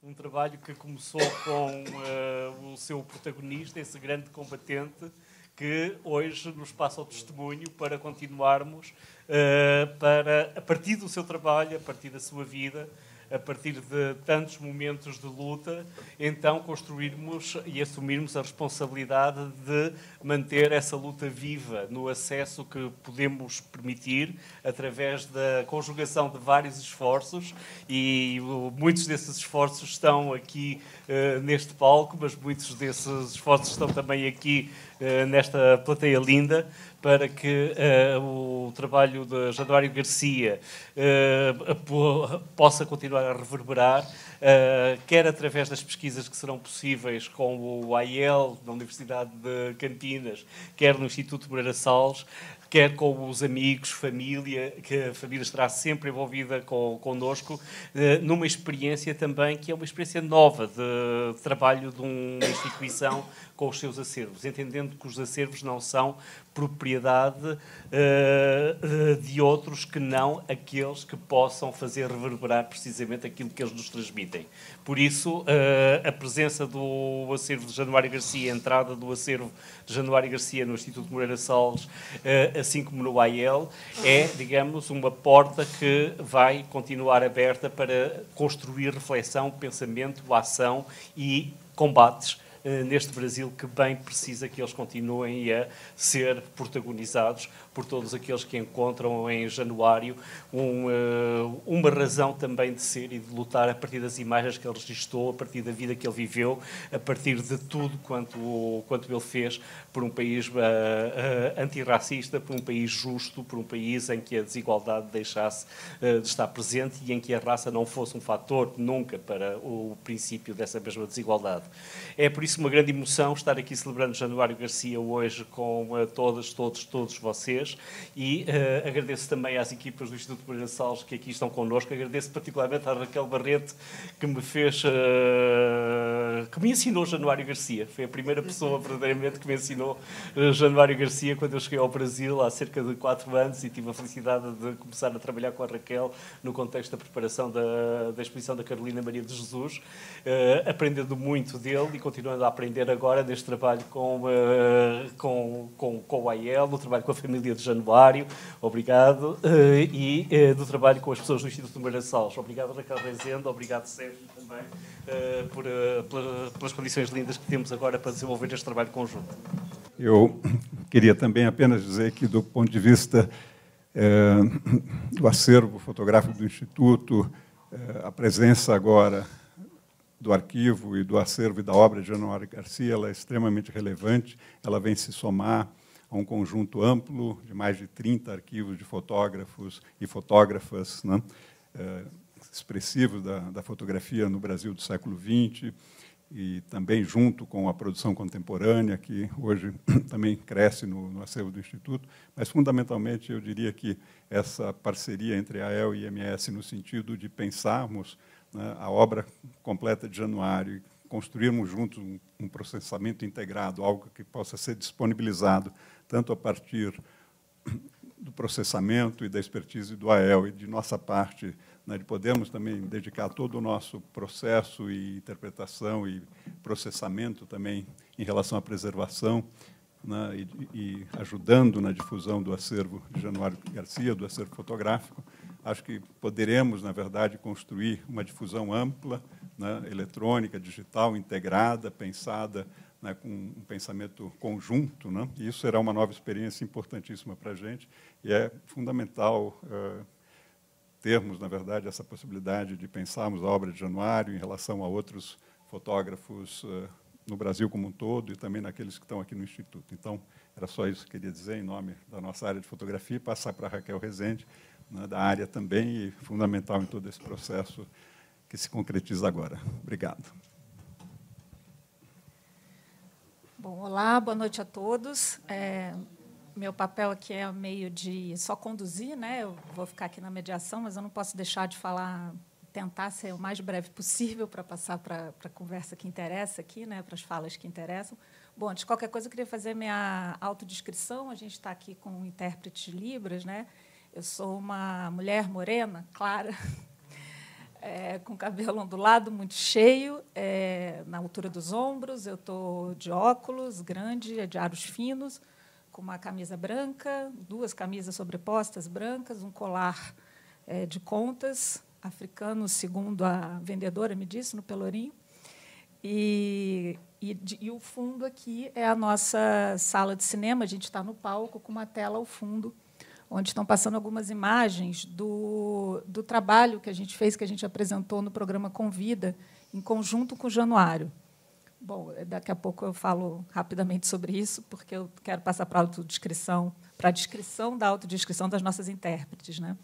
um trabalho que começou com uh, o seu protagonista, esse grande combatente, que hoje nos passa o testemunho para continuarmos, uh, para, a partir do seu trabalho, a partir da sua vida, a partir de tantos momentos de luta, então construirmos e assumirmos a responsabilidade de manter essa luta viva no acesso que podemos permitir através da conjugação de vários esforços e muitos desses esforços estão aqui uh, neste palco, mas muitos desses esforços estão também aqui uh, nesta plateia linda para que uh, o trabalho de Januário Garcia uh, possa continuar a reverberar, uh, quer através das pesquisas que serão possíveis com o AIEL, na Universidade de Campinas, quer no Instituto Moreira Salles, quer com os amigos, família, que a família estará sempre envolvida com, connosco, numa experiência também que é uma experiência nova de trabalho de uma instituição com os seus acervos, entendendo que os acervos não são propriedade uh, de outros que não aqueles que possam fazer reverberar precisamente aquilo que eles nos transmitem. Por isso, uh, a presença do acervo de Januário Garcia, a entrada do acervo de Januário Garcia no Instituto Moreira Salles, uh, assim como no AIEL, é, digamos, uma porta que vai continuar aberta para construir reflexão, pensamento, ação e combates eh, neste Brasil que bem precisa que eles continuem a ser protagonizados por todos aqueles que encontram em januário um, eh, uma razão também de ser e de lutar a partir das imagens que ele registrou, a partir da vida que ele viveu, a partir de tudo quanto, quanto ele fez por um país uh, uh, antirracista, por um país justo, por um país em que a desigualdade deixasse uh, de estar presente e em que a raça não fosse um fator nunca para o princípio dessa mesma desigualdade. É por isso isso uma grande emoção estar aqui celebrando Januário Garcia hoje com uh, todas, todos, todos vocês. E uh, agradeço também às equipas do Instituto de Salles que aqui estão connosco. Agradeço particularmente à Raquel Barreto que me fez, uh, que me ensinou Januário Garcia. Foi a primeira pessoa uhum. verdadeiramente que me ensinou Januário Garcia quando eu cheguei ao Brasil há cerca de quatro anos e tive a felicidade de começar a trabalhar com a Raquel no contexto da preparação da, da exposição da Carolina Maria de Jesus, aprendendo muito dele e continuando a aprender agora deste trabalho com, uh, com, com, com o AEL, do trabalho com a família de Januário, obrigado, uh, e uh, do trabalho com as pessoas do Instituto Maraçales. Obrigado, Raquel Rezende, obrigado, Sérgio, também, por, pelas, pelas condições lindas que temos agora para desenvolver este trabalho conjunto. Eu queria também apenas dizer que, do ponto de vista do acervo fotográfico do Instituto, a presença agora do arquivo e do acervo e da obra de Januário Garcia, ela é extremamente relevante, ela vem se somar a um conjunto amplo de mais de 30 arquivos de fotógrafos e fotógrafas né, eh, expressivos da, da fotografia no Brasil do século XX, e também junto com a produção contemporânea, que hoje também cresce no, no, acervo do Instituto, mas fundamentalmente eu diria que essa parceria entre a AEL e a IMS no sentido de pensarmos né, a obra completa de Januário construirmos juntos um, um processamento integrado, algo que possa ser disponibilizado tanto a partir do processamento e da expertise do AEL e de nossa parte, né, de podermos também dedicar todo o nosso processo e interpretação e processamento também em relação à preservação né, e, e, ajudando na difusão do acervo de Januário Garcia, do acervo fotográfico, Acho que poderemos, na verdade, construir uma difusão ampla, né, eletrônica, digital, integrada, pensada né, com um pensamento conjunto. Né? E isso será uma nova experiência importantíssima para a gente e é fundamental eh, termos, na verdade, essa possibilidade de pensarmos a obra de Januário em relação a outros fotógrafos eh, no Brasil como um todo e também naqueles que estão aqui no Instituto. Então, era só isso que eu queria dizer em nome da nossa área de fotografia e passar para Raquel Rezende, né, da área também, e fundamental em todo esse processo que se concretiza agora. Obrigado. Bom, olá, boa noite a todos. É, meu papel aqui é meio de só conduzir, né? Eu vou ficar aqui na mediação, mas eu não posso deixar de falar, tentar ser o mais breve possível para passar para a conversa que interessa aqui, né? Para as falas que interessam. Bom, antes de qualquer coisa, eu queria fazer minha autodescrição. A gente está aqui com o intérprete Libras, né? Eu sou uma mulher morena, clara, é, com cabelo ondulado, muito cheio, é, na altura dos ombros. Eu estou de óculos grande, é de aros finos, com uma camisa branca, duas camisas sobrepostas brancas, um colar é, de contas africano, segundo a vendedora me disse, no Pelourinho. E, e, e, o fundo aqui é a nossa sala de cinema. A gente está no palco com uma tela ao fundo onde estão passando algumas imagens do, do trabalho que a gente fez, que a gente apresentou no programa Convida, em conjunto com o Januário. Bom, daqui a pouco eu falo rapidamente sobre isso, porque eu quero passar para a autodescrição, para a descrição da autodescrição das nossas intérpretes. Né?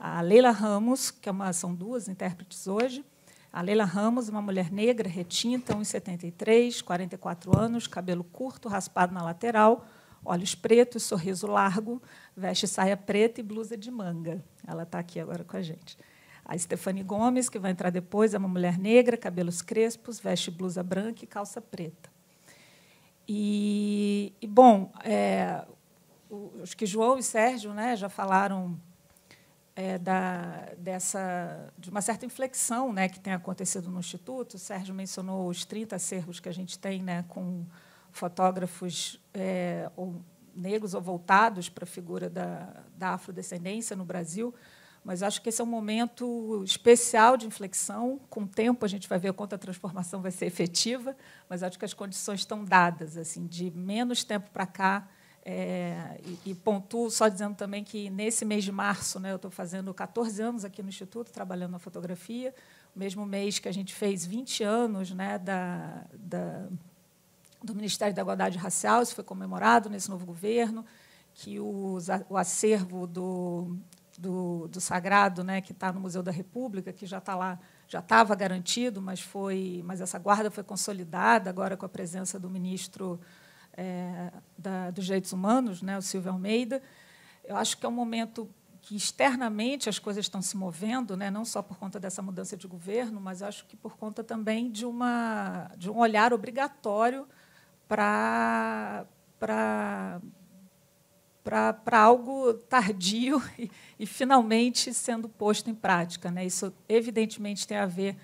A Leila Ramos, que é uma, são duas intérpretes hoje, a Leila Ramos, uma mulher negra, retinta, 1,73, 44 anos, cabelo curto, raspado na lateral, olhos pretos, sorriso largo, veste saia preta e blusa de manga. Ela está aqui agora com a gente. A Stephanie Gomes, que vai entrar depois, é uma mulher negra, cabelos crespos, veste blusa branca e calça preta. E, e bom, é, acho que João e Sérgio né, já falaram é, da, dessa, de uma certa inflexão né, que tem acontecido no Instituto. O Sérgio mencionou os 30 acervos que a gente tem né, com fotógrafos é, ou negros ou voltados para a figura da, da afrodescendência no Brasil, mas acho que esse é um momento especial de inflexão. Com o tempo a gente vai ver quanto a transformação vai ser efetiva, mas acho que as condições estão dadas, assim, de menos tempo para cá. É, e, e pontuo só dizendo também que nesse mês de março, né, eu estou fazendo 14 anos aqui no Instituto, trabalhando na fotografia, o mesmo mês que a gente fez 20 anos né, da, da do Ministério da Igualdade Racial, isso foi comemorado nesse novo governo, que o, o acervo do, do, do Sagrado, né, que está no Museu da República, que já está lá, já estava garantido, mas foi, mas essa guarda foi consolidada agora com a presença do ministro é, da, dos Direitos Humanos, né, o Silvio Almeida. Eu acho que é um momento que externamente as coisas estão se movendo, né? não só por conta dessa mudança de governo, mas acho que por conta também de, uma, de um olhar obrigatório para para algo tardio e, e, finalmente sendo posto em prática. Né? Isso, evidentemente, tem a ver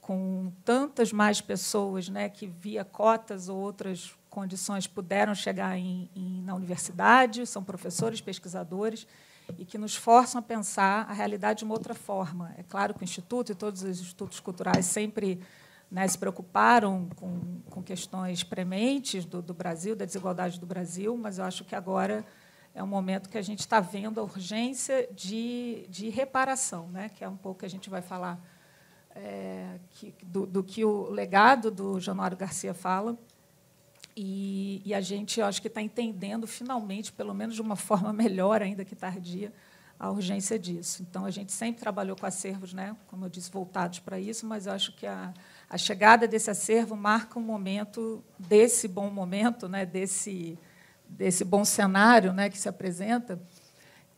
com tantas mais pessoas né, que, via cotas ou outras condições, puderam chegar em, em, na universidade, são professores, pesquisadores, e que nos forçam a pensar a realidade de uma outra forma. É claro que o Instituto e todos os institutos culturais sempre né, se preocuparam com, com questões prementes do, do, Brasil, da desigualdade do Brasil, mas eu acho que agora é um momento que a gente está vendo a urgência de, de reparação, né, que é um pouco que a gente vai falar é, que, do, do, que o legado do Januário Garcia fala. E, e a gente, acho que está entendendo finalmente, pelo menos de uma forma melhor, ainda que tardia, a urgência disso. Então, a gente sempre trabalhou com acervos, né, como eu disse, voltados para isso, mas eu acho que a a chegada desse acervo marca um momento desse bom momento, né, desse, desse bom cenário né, que se apresenta.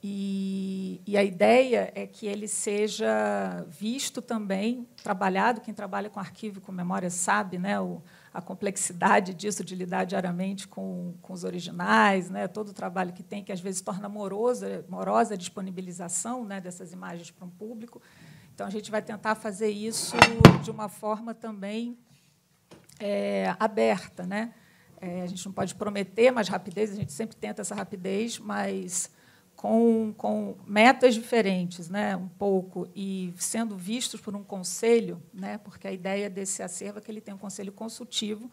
E, e, a ideia é que ele seja visto também, trabalhado. Quem trabalha com arquivo e com memória sabe né, o, a complexidade disso, de lidar diariamente com, com os originais, né, todo o trabalho que tem, que às vezes torna morosa, morosa a disponibilização né, dessas imagens para um público. Então, a gente vai tentar fazer isso de uma forma também é, aberta. Né? É, a gente não pode prometer mais rapidez, a gente sempre tenta essa rapidez, mas com, com metas diferentes, né? um pouco, e sendo vistos por um conselho, né? porque a ideia desse acervo é que ele tem um conselho consultivo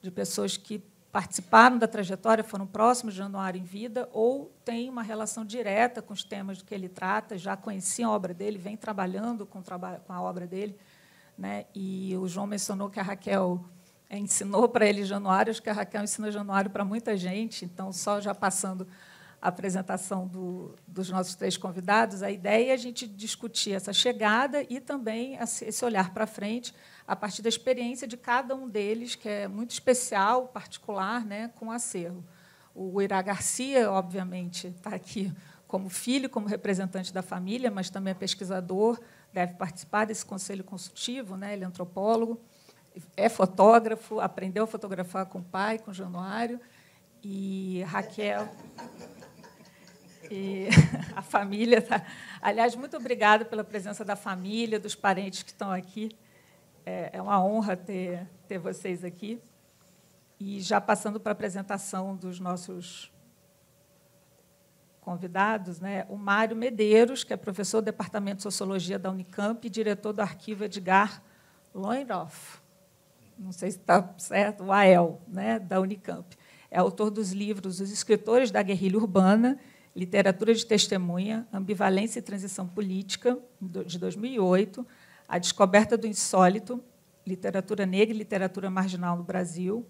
de pessoas que participaram da trajetória, foram próximos de Januário em vida, ou têm uma relação direta com os temas que ele trata, já conheciam a obra dele, vem trabalhando com, a obra dele. Né? E o João mencionou que a Raquel eh, ensinou para ele Januário, acho que a Raquel ensina Januário para muita gente, então, só já passando a apresentação do, dos nossos três convidados, a ideia é a gente discutir essa chegada e também esse olhar para frente, a partir da experiência de cada um deles, que é muito especial, particular, né, com o acervo. O Irá Garcia, obviamente, está aqui como filho, como representante da família, mas também é pesquisador, deve participar desse conselho consultivo, né? ele é antropólogo, é fotógrafo, aprendeu a fotografar com o pai, com o Januário, e Raquel. E a família. Tá... Aliás, muito obrigada pela presença da família, dos parentes que estão aqui. É, é, uma honra ter, ter vocês aqui. E já passando para a apresentação dos nossos convidados, né, o Mário Medeiros, que é professor do Departamento de Sociologia da Unicamp e diretor do arquivo Edgar Loinroff, não sei se está certo, o AEL, né, da Unicamp. É autor dos livros Os Escritores da Guerrilha Urbana, Literatura de Testemunha, Ambivalência e Transição Política, de 2008, a Descoberta do Insólito, Literatura Negra e Literatura Marginal no Brasil,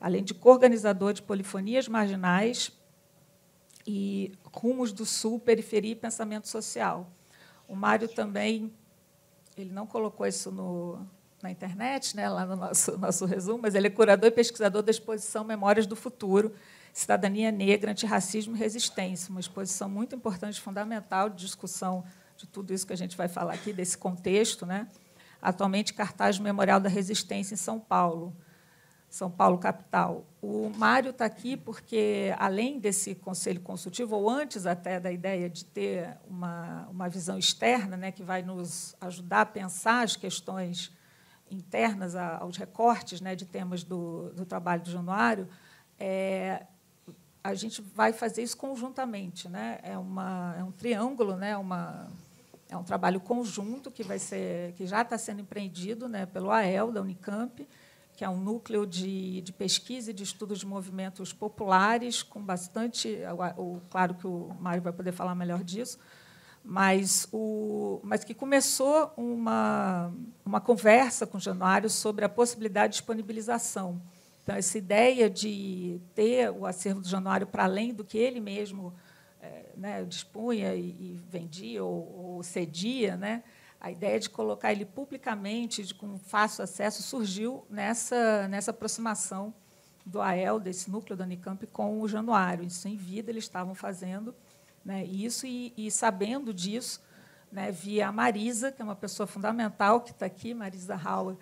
além de coorganizador de Polifonias Marginais e Rumos do Sul, Periferia e Pensamento Social. O Mário também, ele não colocou isso no, na internet, né, lá no nosso, nosso resumo, mas ele é curador e pesquisador da exposição Memórias do Futuro, Cidadania Negra, Antirracismo e Resistência, uma exposição muito importante, fundamental de discussão de tudo isso que a gente vai falar aqui, desse contexto, né? atualmente cartaz Memorial da Resistência em São Paulo, São Paulo capital. O Mário está aqui porque, além desse conselho consultivo, ou antes até da ideia de ter uma, uma visão externa, né, que vai nos ajudar a pensar as questões internas a, aos recortes né, de temas do, do trabalho de Januário, é, a gente vai fazer isso conjuntamente. Né? É, uma, é um triângulo, né? uma, é um trabalho conjunto que vai ser, que já está sendo empreendido, né, pelo AEL da Unicamp, que é um núcleo de, de pesquisa e de estudos de movimentos populares, com bastante. O, o, claro que o Mário vai poder falar melhor disso, mas, o, mas que começou uma, uma conversa com o Januário sobre a possibilidade de disponibilização. Então, essa ideia de ter o acervo do Januário para além do que ele mesmo é, né, dispunha e, e vendia ou, ou, cedia, né, a ideia de colocar ele publicamente, de, com fácil acesso, surgiu nessa, nessa aproximação do AEL, desse núcleo da Unicamp, com o Januário. Isso em vida eles estavam fazendo né, isso, e, e sabendo disso, né, via a Marisa, que é uma pessoa fundamental que está aqui, Marisa Hauer,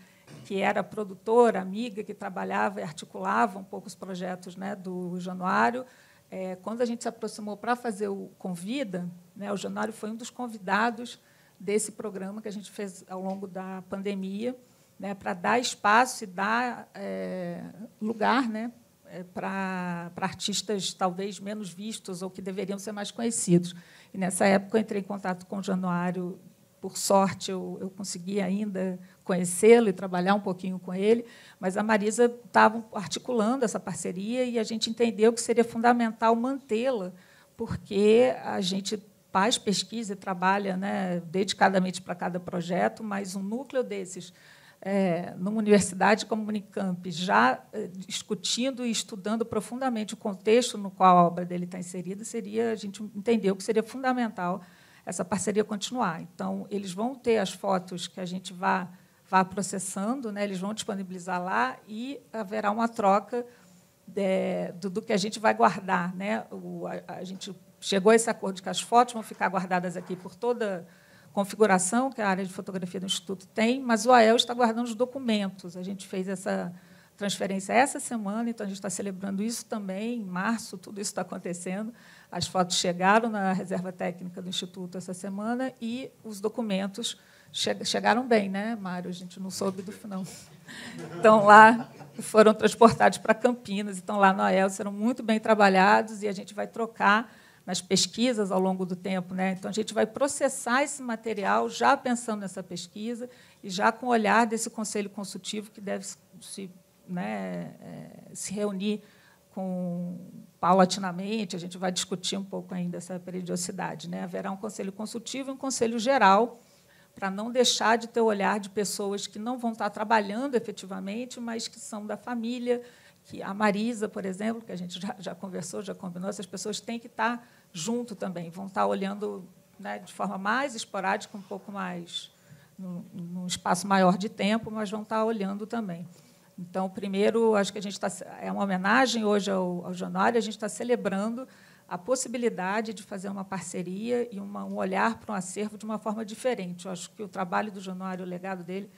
que era produtora, amiga, que trabalhava e articulava um pouco os projetos né, do Januário, é, quando a gente se aproximou para fazer o Convida, né, o Januário foi um dos convidados desse programa que a gente fez ao longo da pandemia, né, para dar espaço e dar é, lugar né, é, para artistas talvez menos vistos ou que deveriam ser mais conhecidos. E nessa época eu entrei em contato com o Januário, por sorte eu, eu consegui ainda conhecê-lo e trabalhar um pouquinho com ele, mas a Marisa estava articulando essa parceria e a gente entendeu que seria fundamental mantê-la, porque a gente faz pesquisa e trabalha né, dedicadamente para cada projeto, mas um núcleo desses é, numa universidade como Unicamp, já é, discutindo e estudando profundamente o contexto no qual a obra dele está inserida, seria a gente entendeu que seria fundamental essa parceria continuar. Então, eles vão ter as fotos que a gente vai vá processando, né? eles vão disponibilizar lá e haverá uma troca é, do, do, que a gente vai guardar. Né? O, a, a, gente chegou a esse acordo de que as fotos vão ficar guardadas aqui por toda a configuração que a área de fotografia do Instituto tem, mas o AEL está guardando os documentos. A gente fez essa transferência essa semana, então a gente está celebrando isso também, em março, tudo isso está acontecendo. As fotos chegaram na reserva técnica do Instituto essa semana e os documentos chegaram bem, né, Mário? A gente não soube do final. Estão lá, foram transportados para Campinas, estão lá no AEL, serão muito bem trabalhados e a gente vai trocar nas pesquisas ao longo do tempo. Né? Então, a gente vai processar esse material já pensando nessa pesquisa e já com o olhar desse conselho consultivo que deve se, né, é, se reunir com paulatinamente. A gente vai discutir um pouco ainda essa periodicidade. Né? Haverá um conselho consultivo e um conselho geral para não deixar de ter o olhar de pessoas que não vão estar trabalhando efetivamente, mas que são da família, que a Marisa, por exemplo, que a gente já, já conversou, já combinou, essas pessoas têm que estar junto também, vão estar olhando né, de forma mais esporádica, um pouco mais num, espaço maior de tempo, mas vão estar olhando também. Então, primeiro, acho que a gente está é uma homenagem hoje ao, ao Januário, a gente está celebrando a possibilidade de fazer uma parceria e uma, um olhar para um acervo de uma forma diferente. Eu acho que o trabalho do Januário, o legado dele,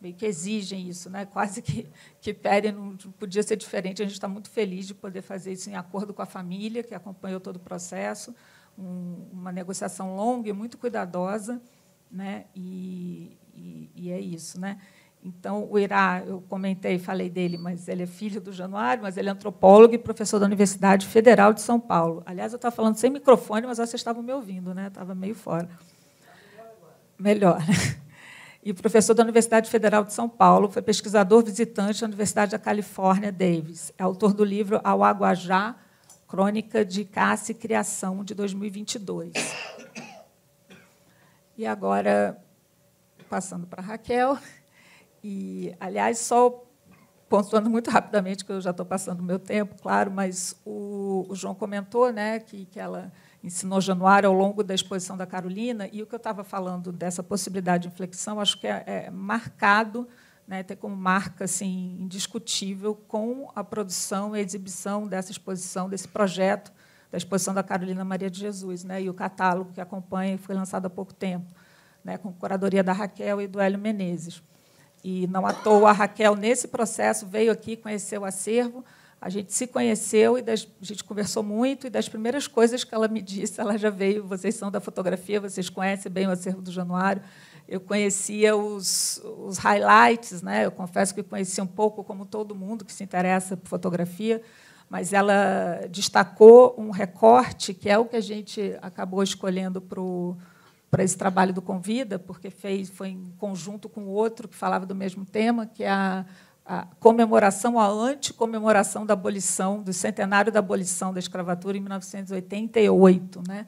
meio que exigem isso, né? quase que, que pedem, não podia ser diferente. A gente está muito feliz de poder fazer isso em acordo com a família, que acompanhou todo o processo, um, uma negociação longa e muito cuidadosa, né? e, e, e é isso. Né? Então, o Irá, eu comentei, falei dele, mas ele é filho do Januário, mas ele é antropólogo e professor da Universidade Federal de São Paulo. Aliás, eu estava falando sem microfone, mas vocês estavam me ouvindo, né? Estava meio fora. Melhor. E professor da Universidade Federal de São Paulo, foi pesquisador visitante da Universidade da Califórnia, Davis. É autor do livro Ao Aguajá, Crônica de Caça e Criação, de 2022. E agora, passando para a Raquel. E, aliás, só pontuando muito rapidamente, que eu já estou passando o meu tempo, claro, mas o, o João comentou né, que, que ela ensinou Januário ao longo da exposição da Carolina, e o que eu estava falando dessa possibilidade de inflexão, acho que é, é marcado, né, tem como marca assim, indiscutível com a produção e a exibição dessa exposição, desse projeto da exposição da Carolina Maria de Jesus, né, e o catálogo que acompanha, foi lançado há pouco tempo, né, com curadoria da Raquel e do Hélio Menezes. E não à toa a Raquel, nesse processo, veio aqui, conheceu o acervo, a gente se conheceu e a gente conversou muito. E das primeiras coisas que ela me disse, ela já veio. Vocês são da fotografia, vocês conhecem bem o acervo do Januário. Eu conhecia os, os highlights, né? Eu confesso que conhecia um pouco, como todo mundo que se interessa por fotografia, mas ela destacou um recorte que é o que a gente acabou escolhendo para o para esse trabalho do Convida, porque fez, foi em conjunto com outro que falava do mesmo tema, que é a, a comemoração, a anticomemoração da abolição, do centenário da abolição da escravatura em 1988. Né?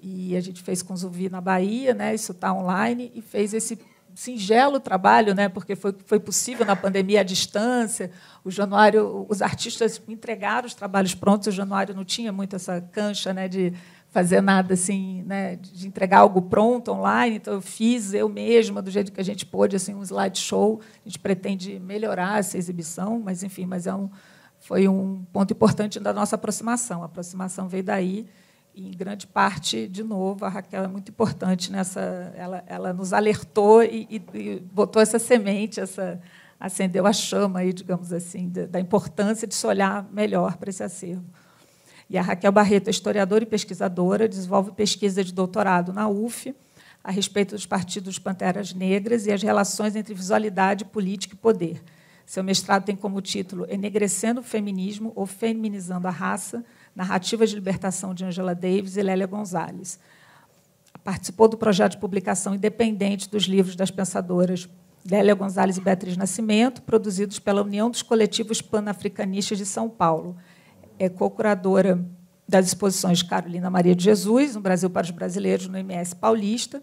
E a gente fez com o Zuvi na Bahia, né? isso está online, e fez esse singelo trabalho, né? porque foi, foi possível na pandemia à distância. O Januário, os artistas entregaram os trabalhos prontos, o Januário não tinha muito essa cancha né? de fazer nada assim, né, de entregar algo pronto online, então eu fiz eu mesma do jeito que a gente pôde, assim, um slideshow. A gente pretende melhorar essa exibição, mas enfim, mas é um foi um ponto importante da nossa aproximação. A aproximação veio daí e em grande parte, de novo, a Raquel é muito importante nessa ela ela nos alertou e, e, e botou essa semente, essa acendeu a chama aí, digamos assim, da, da importância de se olhar melhor para esse acervo. E a Raquel Barreto é historiadora e pesquisadora, desenvolve pesquisa de doutorado na UF a respeito dos partidos Panteras Negras e as relações entre visualidade, política e poder. Seu mestrado tem como título Enegrecendo o Feminismo ou Feminizando a Raça, Narrativas de Libertação de Angela Davis e Lélia Gonzalez. Participou do projeto de publicação independente dos livros das pensadoras Lélia Gonzalez e Beatriz Nascimento, produzidos pela União dos Coletivos Panafricanistas de São Paulo – é co-curadora das exposições de Carolina Maria de Jesus, no Brasil para os Brasileiros, no MS Paulista,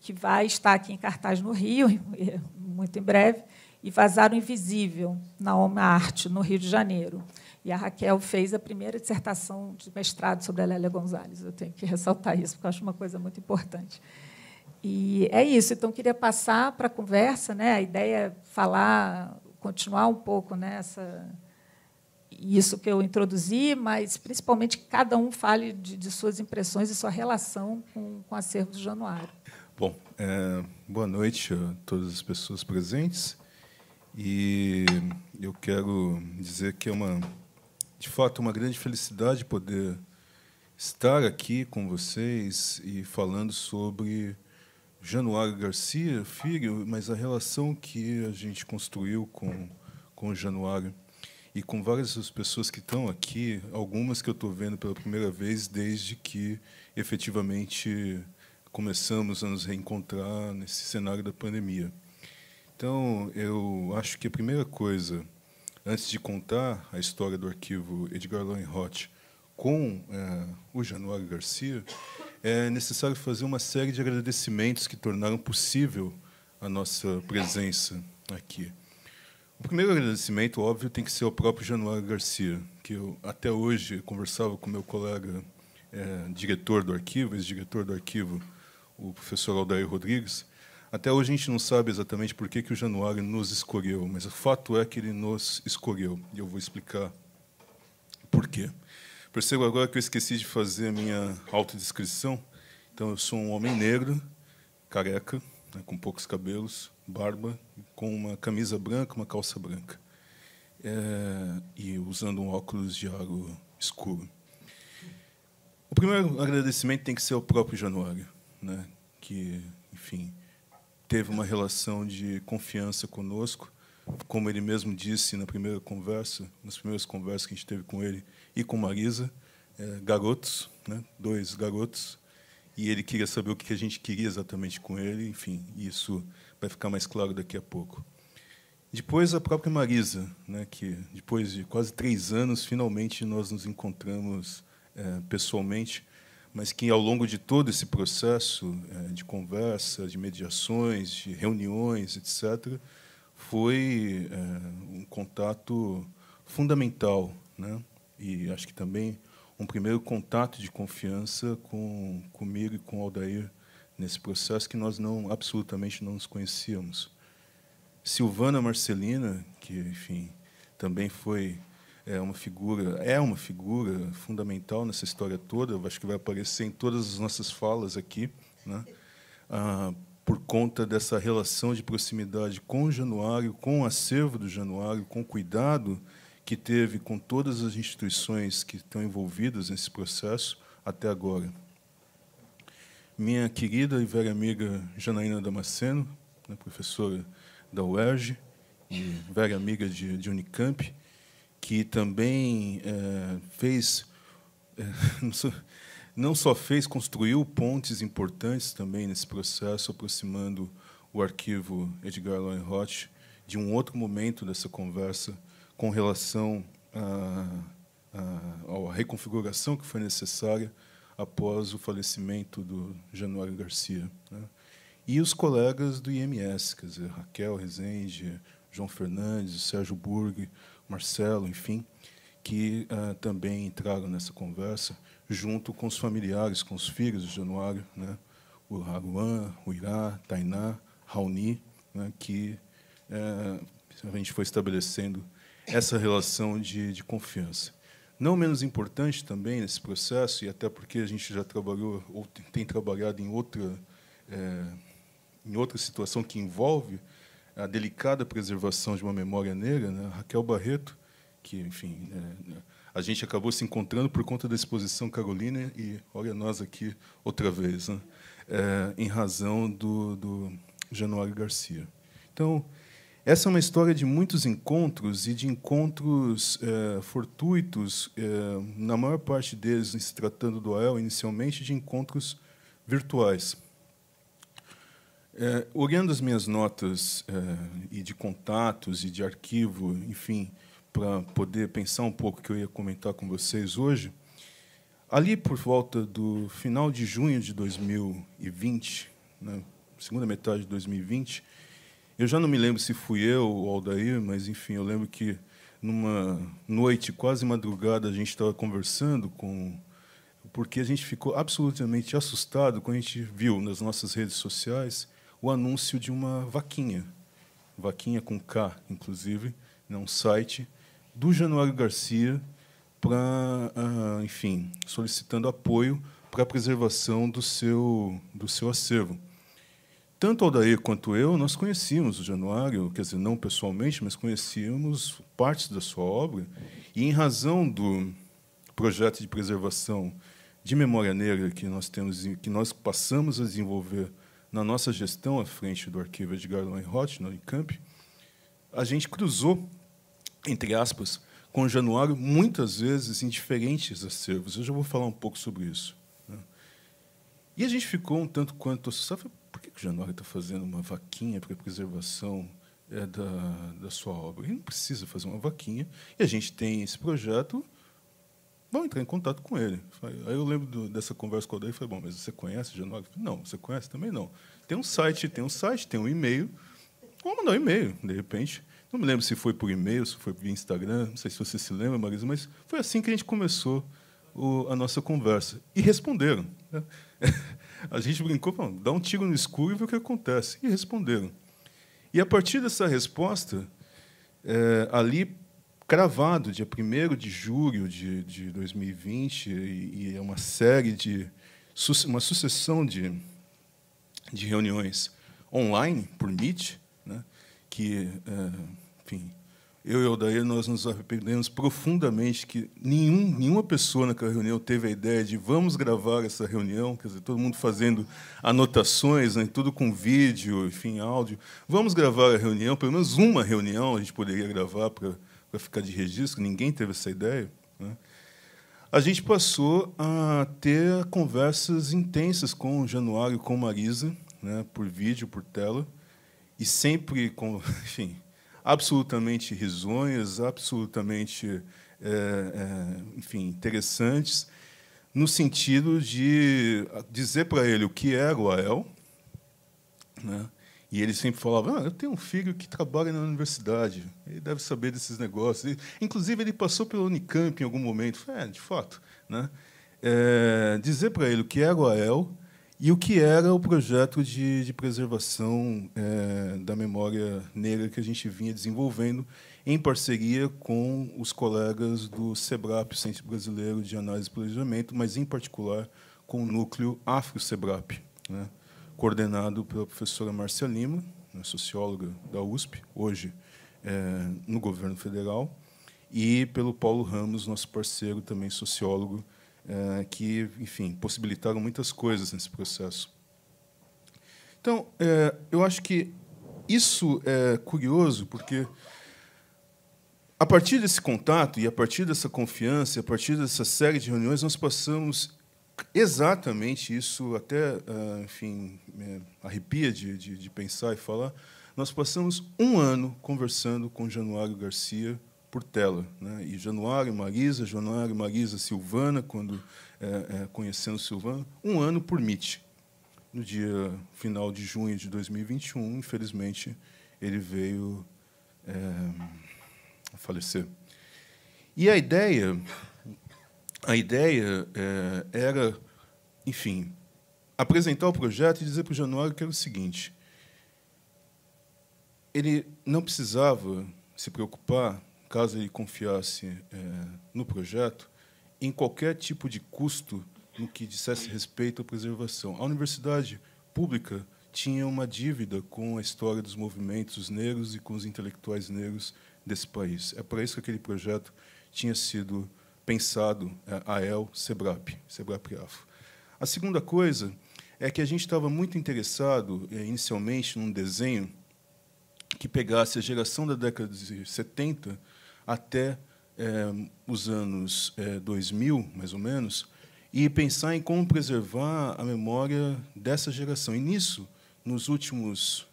que vai estar aqui em cartaz no Rio, muito em breve, e Vazar o Invisível, na Oma Arte, no Rio de Janeiro. E a Raquel fez a primeira dissertação de mestrado sobre a Lélia Gonzalez. Eu tenho que ressaltar isso, porque eu acho uma coisa muito importante. E é isso. Então, queria passar para a conversa. Né? A ideia é falar, continuar um pouco nessa. Né? isso que eu introduzi, mas principalmente cada um fale de, de suas impressões e sua relação com, com o acervo de Januário. Bom, é, boa noite a todas as pessoas presentes. E eu quero dizer que é uma, de fato, uma grande felicidade poder estar aqui com vocês e falando sobre Januário Garcia, filho, mas a relação que a gente construiu com, com o Januário e com várias das pessoas que estão aqui, algumas que eu estou vendo pela primeira vez desde que efetivamente começamos a nos reencontrar nesse cenário da pandemia. Então, eu acho que a primeira coisa, antes de contar a história do arquivo Edgar Allan Roth com é, o Januário Garcia, é necessário fazer uma série de agradecimentos que tornaram possível a nossa presença aqui. O primeiro agradecimento, óbvio, tem que ser ao próprio Januário Garcia, que eu até hoje conversava com meu colega é, diretor do arquivo, ex-diretor do arquivo, o professor Aldair Rodrigues. Até hoje a gente não sabe exatamente por que, que o Januário nos escolheu, mas o fato é que ele nos escolheu, e eu vou explicar por quê. Percebo agora que eu esqueci de fazer a minha autodescrição. Então, eu sou um homem negro, careca, né, com poucos cabelos, barba, com uma camisa branca, uma calça branca. É, e usando um óculos de aro escuro. O primeiro agradecimento tem que ser ao próprio Januário, né, que, enfim, teve uma relação de confiança conosco, como ele mesmo disse na primeira conversa, nas primeiras conversas que a gente teve com ele e com Marisa, é, garotos, né, dois garotos e ele queria saber o que a gente queria exatamente com ele, enfim, isso vai ficar mais claro daqui a pouco. Depois a própria Marisa, né, que depois de quase três anos, finalmente nós nos encontramos é, pessoalmente, mas que ao longo de todo esse processo é, de conversa, de mediações, de reuniões, etc., foi é, um contato fundamental, né? E acho que também um primeiro contato de confiança com comigo e com o Aldair nesse processo que nós não absolutamente não nos conhecíamos. Silvana Marcelina, que enfim também foi é uma figura é uma figura fundamental nessa história toda. Eu acho que vai aparecer em todas as nossas falas aqui, né? Ah, por conta dessa relação de proximidade com o Januário, com o acervo do Januário, com o cuidado que teve com todas as instituições que estão envolvidas nesse processo até agora. Minha querida e velha amiga Janaína Damasceno, né, professora da UERJ e velha amiga de, de Unicamp, que também é, fez, é, não, só, fez, construiu pontes importantes também nesse processo, aproximando o arquivo Edgar Lorenroth de um outro momento dessa conversa com relação à reconfiguração que foi necessária após o falecimento do Januário Garcia. Né? E os colegas do IMS, quer dizer, Raquel Rezende, João Fernandes, Sérgio Burg, Marcelo, enfim, que uh, também entraram nessa conversa, junto com os familiares, com os filhos de Januário, né? o Raguan, o Irá, Tainá, Raoni, né? que uh, a gente foi estabelecendo essa relação de, de confiança. Não menos importante também nesse processo, e até porque a gente já trabalhou ou tem trabalhado em outra, é, em outra situação que envolve a delicada preservação de uma memória negra, né? Raquel Barreto, que, enfim, é, a gente acabou se encontrando por conta da exposição Carolina e olha nós aqui outra vez, né? é, em razão do, do Januário Garcia. Então, essa é uma história de muitos encontros e de encontros é, fortuitos, é, na maior parte deles, se tratando do AEL, inicialmente, de encontros virtuais. É, olhando as minhas notas e de contatos e de arquivo, enfim, para poder pensar um pouco o que eu ia comentar com vocês hoje, ali por volta do final de junho de 2020, né, segunda metade de 2020, eu já não me lembro se fui eu ou Aldair, mas enfim, eu lembro que numa noite, quase madrugada, a gente estava conversando com. Porque a gente ficou absolutamente assustado quando a gente viu nas nossas redes sociais o anúncio de uma vaquinha. Vaquinha com K, inclusive, né, um site, do Januário Garcia, para, ah, enfim, solicitando apoio para a preservação do seu, do seu acervo. Tanto Aldair quanto eu, nós conhecíamos o Januário, quer dizer, não pessoalmente, mas conhecíamos partes da sua obra, e em razão do projeto de preservação de memória negra que nós temos que nós passamos a desenvolver na nossa gestão à frente do arquivo de Lanhot, no Unicamp, a gente cruzou entre aspas com o Januário muitas vezes em diferentes acervos. Eu já vou falar um pouco sobre isso. Né? E a gente ficou um tanto quanto sabe, que o Januário está fazendo uma vaquinha para a preservação é, da, da sua obra. Ele não precisa fazer uma vaquinha. E a gente tem esse projeto, vão entrar em contato com ele. Aí eu lembro do, dessa conversa com o Aldair e falei, bom, mas você conhece o Januário? Não, você conhece também não. Tem um site, tem um site, tem um e-mail. Vamos mandar um e-mail, de repente. Não me lembro se foi por e-mail, se foi por Instagram, não sei se você se lembra, Marisa, mas foi assim que a gente começou o, a nossa conversa. E responderam. Né? A gente brincou, dá um tiro no escuro e vê o que acontece. E responderam. E a partir dessa resposta, é, ali cravado, dia 1 de julho de, de 2020, e, e é uma série de. uma sucessão de, de reuniões online, por Meet, né, que, é, enfim, eu e o Aldair, nós nos arrependemos profundamente que nenhum, nenhuma pessoa naquela reunião teve a ideia de vamos gravar essa reunião, quer dizer, todo mundo fazendo anotações, né, tudo com vídeo, enfim, áudio. Vamos gravar a reunião, pelo menos uma reunião a gente poderia gravar para ficar de registro, ninguém teve essa ideia. Né? A gente passou a ter conversas intensas com o Januário e com Marisa, né, por vídeo, por tela, e sempre com. Enfim absolutamente risonhas, absolutamente, é, é, enfim, interessantes, no sentido de dizer para ele o que é o né? E ele sempre falava: ah, Eu tenho um filho que trabalha na universidade, ele deve saber desses negócios. inclusive, ele passou pelo Unicamp em algum momento. é, de fato. Né? É, dizer para ele o que é Goael, e o que era o projeto de, de preservação é, da memória negra que a gente vinha desenvolvendo em parceria com os colegas do SEBRAP, Centro Brasileiro de Análise e Planejamento, mas, em particular, com o núcleo Afro-SEBRAP, né? coordenado pela professora Márcia Lima, né, socióloga da USP, hoje é, no governo federal, e pelo Paulo Ramos, nosso parceiro também sociólogo, eh, que, enfim, possibilitaram muitas coisas nesse processo. Então, é, eu acho que isso é curioso, porque a partir desse contato e a partir dessa confiança, a partir dessa série de reuniões, nós passamos exatamente isso, até, eh, enfim, arrepia de, de, de pensar e falar. Nós passamos um ano conversando com Januário Garcia, por tela. Né? E Januário, Marisa, Januário, Marisa, Silvana, quando é, é, conhecendo Silvana, um ano por MIT. No dia final de junho de 2021, infelizmente, ele veio é, a falecer. E a ideia, a ideia é, era, enfim, apresentar o projeto e dizer para o Januário que era o seguinte: ele não precisava se preocupar caso ele confiasse é, no projeto, em qualquer tipo de custo no que dissesse respeito à preservação. A universidade pública tinha uma dívida com a história dos movimentos negros e com os intelectuais negros desse país. É para isso que aquele projeto tinha sido pensado, é, AEL, SEBRAP, SEBRAP-AFO. A segunda coisa é que a gente estava muito interessado, é, inicialmente, num desenho que pegasse a geração da década de 70 até é, os anos é, eh, 2000, mais ou menos, e pensar em como preservar a memória dessa geração. E nisso, nos últimos.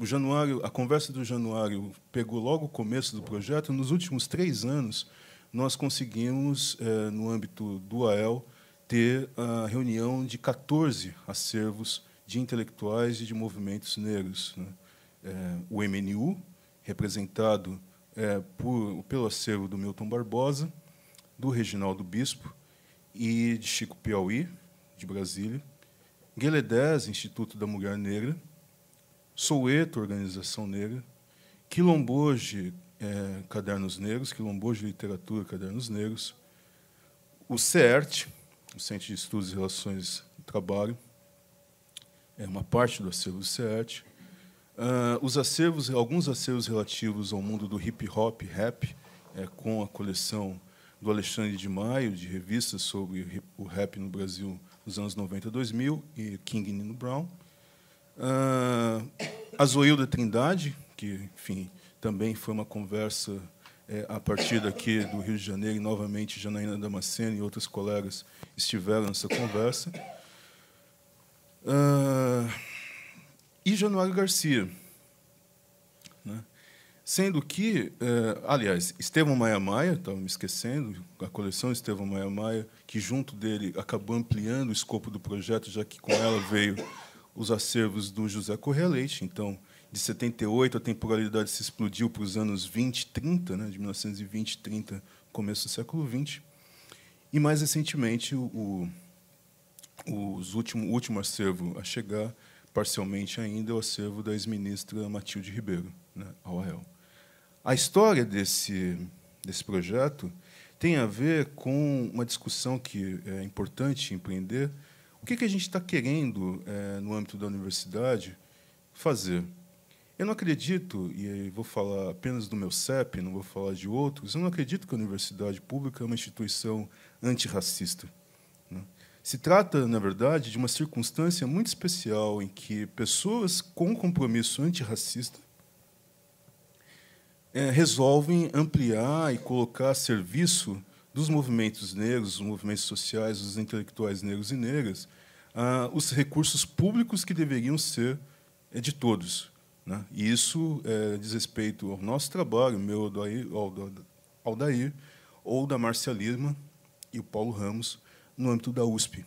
O Januário, a conversa do Januário pegou logo o começo do projeto. Nos últimos três anos, nós conseguimos, é, no âmbito do AEL, ter a reunião de 14 acervos de intelectuais e de movimentos negros. Né? o MNU, representado é, por, pelo acervo do Milton Barbosa, do Reginaldo Bispo e de Chico Piauí, de Brasília, Gueledés, Instituto da Mulher Negra, Soueto, Organização Negra, Quilomboje, é, Cadernos Negros, Quilomboje Literatura, Cadernos Negros, o CERT, o Centro de Estudos e Relações do Trabalho, é uma parte do acervo do CERT, Uh, os acervos, alguns acervos relativos ao mundo do hip hop, rap, é, com a coleção do Alexandre de Maio, de revistas sobre o rap no Brasil nos anos 90 2000, e King Nino Brown. Uh, a Zoilda Trindade, que enfim, também foi uma conversa é, a partir daqui do Rio de Janeiro, e novamente Janaína Damasceno e outros colegas estiveram nessa conversa. Uh, e Januário Garcia. Né? Sendo que, eh, aliás, Estevam Maia Maia, estava me esquecendo, a coleção Estevam Maia Maia, que junto dele acabou ampliando o escopo do projeto, já que com ela veio os acervos do José Correia Leite. Então, de 78, a temporalidade se explodiu para os anos 20, 30, né? de 1920, 30, começo do século 20. E, mais recentemente, o, o, os último, o último acervo a chegar parcialmente ainda, o acervo da ex-ministra Matilde Ribeiro, né, ao AEL. A história desse, desse projeto tem a ver com uma discussão que é importante empreender. O que, que a gente está querendo, é, no âmbito da universidade, fazer? Eu não acredito, e vou falar apenas do meu CEP, não vou falar de outros, eu não acredito que a universidade pública é uma instituição antirracista. Se trata, na verdade, de uma circunstância muito especial em que pessoas com compromisso antirracista é, resolvem ampliar e colocar a serviço dos movimentos negros, dos movimentos sociais, dos intelectuais negros e negras, ah, os recursos públicos que deveriam ser é, de todos. Né? E isso é, diz respeito ao nosso trabalho, meu, ao Aldair ou da Marcia Lima e o Paulo Ramos, no âmbito da USP.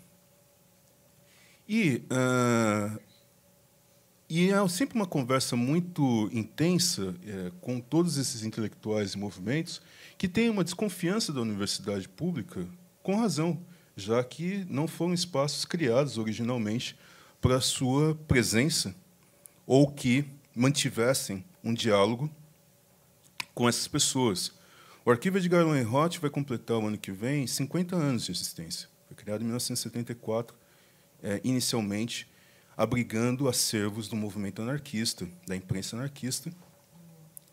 E, uh, e é sempre uma conversa muito intensa é, com todos esses intelectuais e movimentos que têm uma desconfiança da universidade pública, com razão, já que não foram espaços criados originalmente para a sua presença ou que mantivessem um diálogo com essas pessoas. O arquivo Edgar Roth vai completar o ano que vem 50 anos de existência. Foi criado em 1974, é, inicialmente abrigando acervos do movimento anarquista, da imprensa anarquista,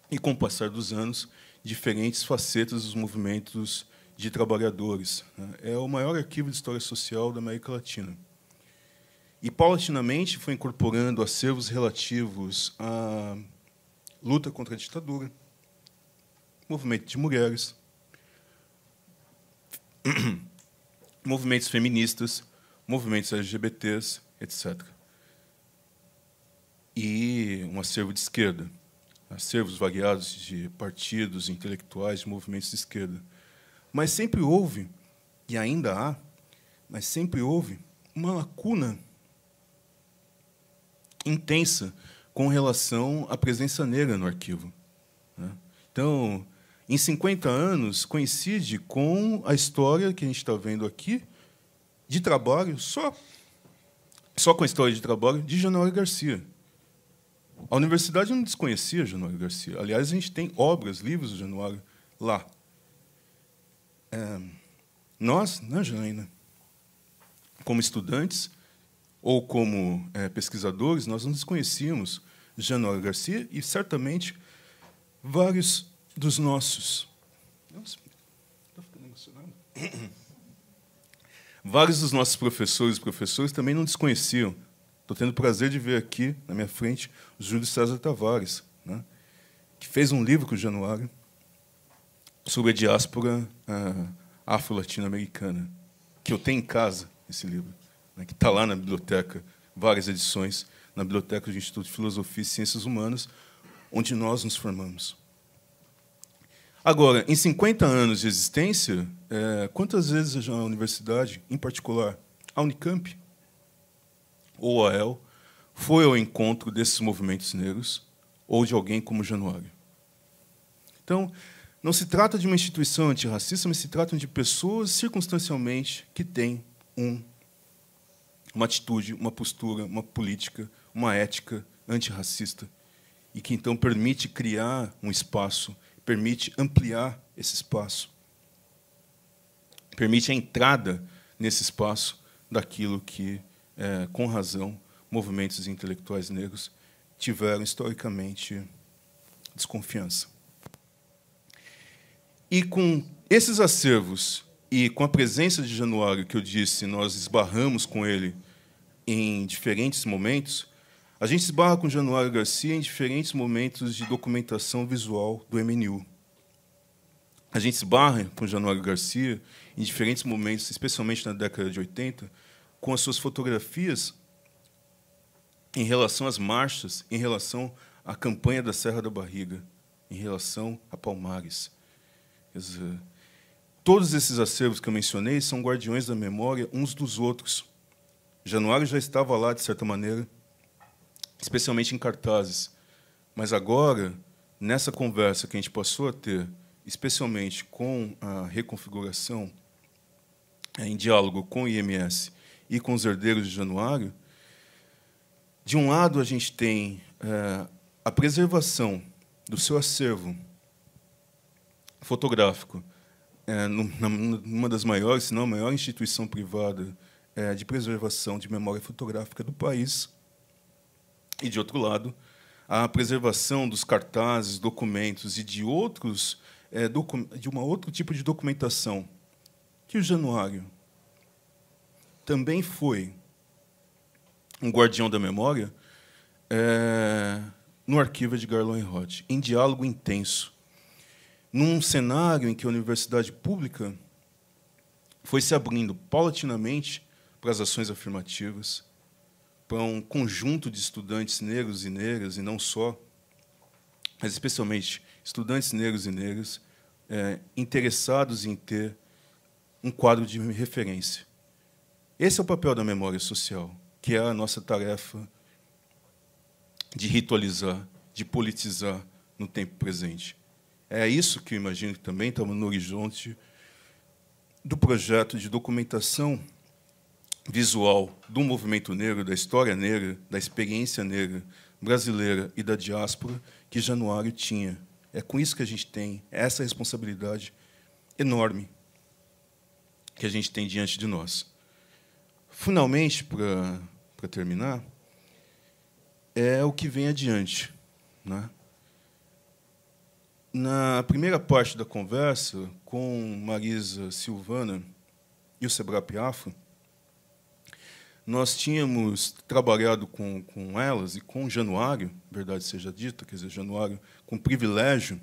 e com o passar dos anos, diferentes facetas dos movimentos de trabalhadores. Né? É o maior arquivo de história social da América Latina. E paulatinamente foi incorporando acervos relativos à luta contra a ditadura, movimento de mulheres, movimentos feministas, movimentos LGBTs, etc. E um acervo de esquerda, acervos variados de partidos, intelectuais, de movimentos de esquerda. Mas sempre houve, e ainda há, mas sempre houve uma lacuna intensa com relação à presença negra no arquivo. Né? Então, em 50 anos coincide com a história que a gente está vendo aqui de trabalho, só, só com a história de trabalho de Januário Garcia. A universidade não desconhecia Januário Garcia. Aliás, a gente tem obras, livros do Januário lá. É, nós, na né, Janaína, como estudantes ou como é, pesquisadores, nós não desconhecíamos Januário Garcia e certamente vários dos nossos. estou tá ficando emocionado. Vários dos nossos professores e professores também não desconheciam. Estou tendo o prazer de ver aqui, na minha frente, o Júlio César Tavares, né? que fez um livro com o Januário sobre a diáspora uh, afro-latino-americana, que eu tenho em casa, esse livro, né? que está lá na biblioteca, várias edições, na biblioteca do Instituto de Filosofia e Ciências Humanas, onde nós nos formamos. Agora, em 50 anos de existência, é, quantas vezes a universidade, em particular a Unicamp ou a EL, foi ao encontro desses movimentos negros ou de alguém como Januário? Então, não se trata de uma instituição antirracista, mas se trata de pessoas, circunstancialmente, que têm um, uma atitude, uma postura, uma política, uma ética antirracista, e que então permite criar um espaço permite ampliar esse espaço, permite a entrada nesse espaço daquilo que, é, com razão, movimentos intelectuais negros tiveram historicamente desconfiança. E com esses acervos e com a presença de Januário, que eu disse, nós esbarramos com ele em diferentes momentos, a gente esbarra com Januário Garcia em diferentes momentos de documentação visual do MNU. A gente esbarra com Januário Garcia em diferentes momentos, especialmente na década de 80, com as suas fotografias em relação às marchas, em relação à campanha da Serra da Barriga, em relação a Palmares. Todos esses acervos que eu mencionei são guardiões da memória uns dos outros. Januário já estava lá, de certa maneira, especialmente em cartazes. Mas agora, nessa conversa que a gente passou a ter, especialmente com a reconfiguração, é, em diálogo com o IMS e com os herdeiros de Januário, de um lado a gente tem é, a preservação do seu acervo fotográfico é, numa das maiores, se não a maior instituição privada é, de preservação de memória fotográfica do país, e, de outro lado, a preservação dos cartazes, documentos e de outros é, de um outro tipo de documentação que o Januário também foi um guardião da memória é, no arquivo de Garland e Roth, em diálogo intenso, num cenário em que a universidade pública foi se abrindo paulatinamente para as ações afirmativas, para um conjunto de estudantes negros e negras, e não só, mas especialmente estudantes negros e negras, é, interessados em ter um quadro de referência. Esse é o papel da memória social, que é a nossa tarefa de ritualizar, de politizar no tempo presente. É isso que eu imagino que também está no horizonte do projeto de documentação visual do movimento negro, da história negra, da experiência negra brasileira e da diáspora que Januário tinha. É com isso que a gente tem essa responsabilidade enorme que a gente tem diante de nós. Finalmente, para terminar, é o que vem adiante. Né? Na primeira parte da conversa com Marisa Silvana e o Sebrae Afro, nós tínhamos trabalhado com, com elas e com Januário, verdade seja dita, quer dizer, Januário, com o privilégio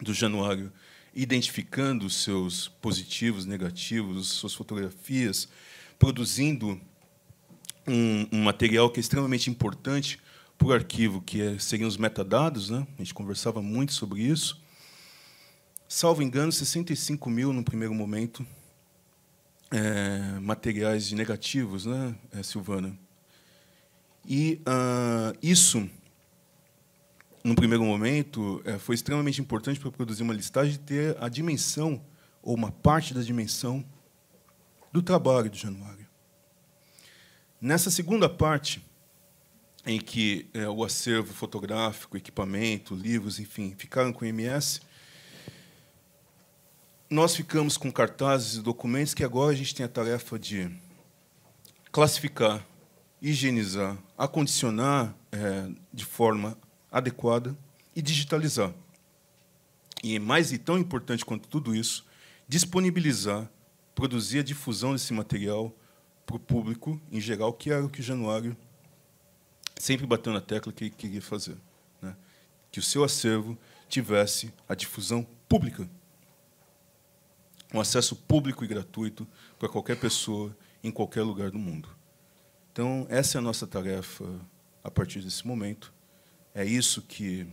do Januário identificando os seus positivos, negativos, suas fotografias, produzindo um, um material que é extremamente importante para o arquivo, que é, seriam os metadados. Né? A gente conversava muito sobre isso. Salvo engano, 65 mil no primeiro momento é, materiais negativos, né, é, Silvana? E ah, isso, no primeiro momento, é, foi extremamente importante para produzir uma listagem e ter a dimensão, ou uma parte da dimensão, do trabalho de Januário. Nessa segunda parte, em que é, o acervo fotográfico, equipamento, livros, enfim, ficaram com o MS, nós ficamos com cartazes e documentos que agora a gente tem a tarefa de classificar, higienizar, acondicionar é, de forma adequada e digitalizar. E mais e tão importante quanto tudo isso, disponibilizar, produzir a difusão desse material para o público em geral, que era o que o Januário sempre bateu na tecla que ele queria fazer, né? que o seu acervo tivesse a difusão pública um acesso público e gratuito para qualquer pessoa em qualquer lugar do mundo. Então, essa é a nossa tarefa a partir desse momento. É isso que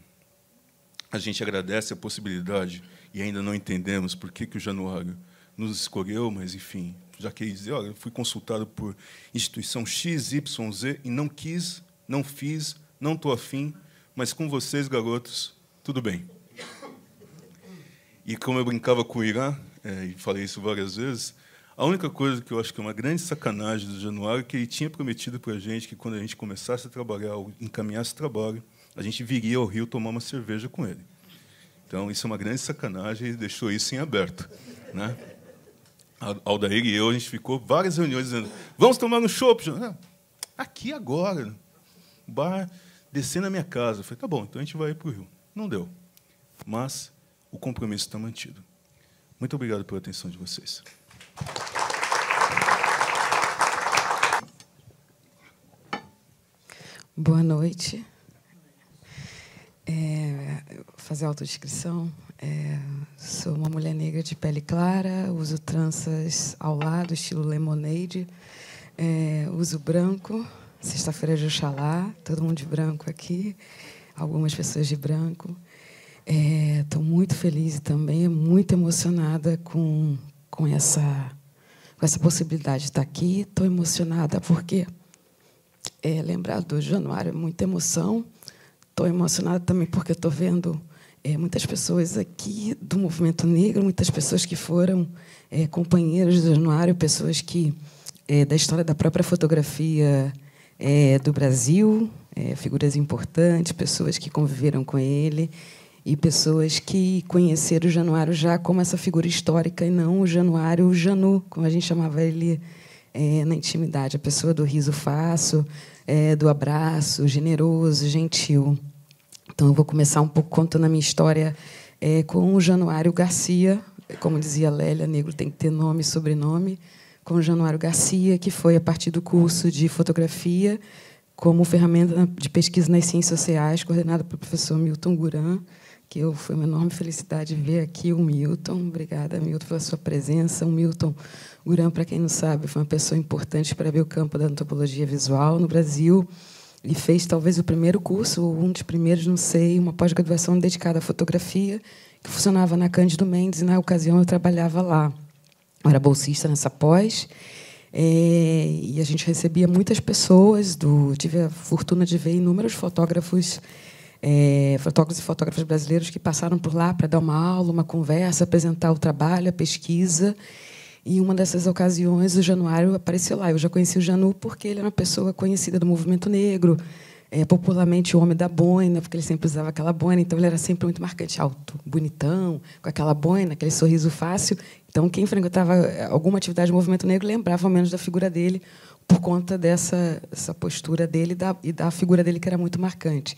a gente agradece a possibilidade e ainda não entendemos por que, que o Januário nos escolheu, mas, enfim, já queria dizer, olha, fui consultado por instituição X, Y, Z e não quis, não fiz, não estou afim, mas com vocês, garotos, tudo bem. E como eu brincava com o Irã, é, e falei isso várias vezes, a única coisa que eu acho que é uma grande sacanagem do Januário é que ele tinha prometido para a gente que quando a gente começasse a trabalhar, ou encaminhasse o trabalho, a gente viria ao Rio tomar uma cerveja com ele. Então, isso é uma grande sacanagem e deixou isso em aberto. Né? A Aldair e eu, a gente ficou várias reuniões dizendo: vamos tomar um chopp, Aqui agora. Bar, descer na minha casa. Eu falei: tá bom, então a gente vai para o Rio. Não deu. Mas o compromisso está mantido. Muito obrigado pela atenção de vocês. Boa noite. É, fazer autodescrição. É, sou uma mulher negra de pele clara, uso tranças ao lado, estilo lemonade, é, uso branco, sexta-feira de é Oxalá, todo mundo de branco aqui, algumas pessoas de branco. Estou é, muito feliz também, é muito emocionada com, com, essa, com essa possibilidade de estar aqui. Estou emocionada porque é, lembrar do Januário é muita emoção. Estou emocionada também porque estou vendo é, muitas pessoas aqui do movimento negro, muitas pessoas que foram é, companheiras do Januário, pessoas que é, da história da própria fotografia é, do Brasil, é, figuras importantes, pessoas que conviveram com ele e pessoas que conheceram o Januário já como essa figura histórica e não o Januário o Janu, como a gente chamava ele é, na intimidade, a pessoa do riso fácil, é, do abraço, generoso, gentil. Então, eu vou começar um pouco contando a minha história é, com o Januário Garcia, como dizia Lélia, negro tem que ter nome e sobrenome, com o Januário Garcia, que foi a partir do curso de fotografia como ferramenta de pesquisa nas ciências sociais, coordenada pelo professor Milton Guran, que eu, foi uma enorme felicidade ver aqui o Milton. Obrigada, Milton, pela sua presença. O Milton Guram, para quem não sabe, foi uma pessoa importante para ver o campo da antropologia visual no Brasil. Ele fez talvez o primeiro curso, ou um dos primeiros, não sei, uma pós-graduação dedicada à fotografia, que funcionava na Cândido Mendes, e na ocasião eu trabalhava lá. Eu era bolsista nessa pós. É, e a gente recebia muitas pessoas. Do, tive a fortuna de ver inúmeros fotógrafos é, fotógrafos e fotógrafas brasileiros que passaram por lá para dar uma aula, uma conversa, apresentar o trabalho, a pesquisa. E em uma dessas ocasiões, o Januário apareceu lá. Eu já conheci o Janu porque ele era uma pessoa conhecida do movimento negro, é, popularmente o homem da boina, porque ele sempre usava aquela boina, então ele era sempre muito marcante, alto, bonitão, com aquela boina, aquele sorriso fácil. Então, quem frequentava alguma atividade do movimento negro lembrava ao menos da figura dele por conta dessa essa postura dele e da, e da figura dele que era muito marcante.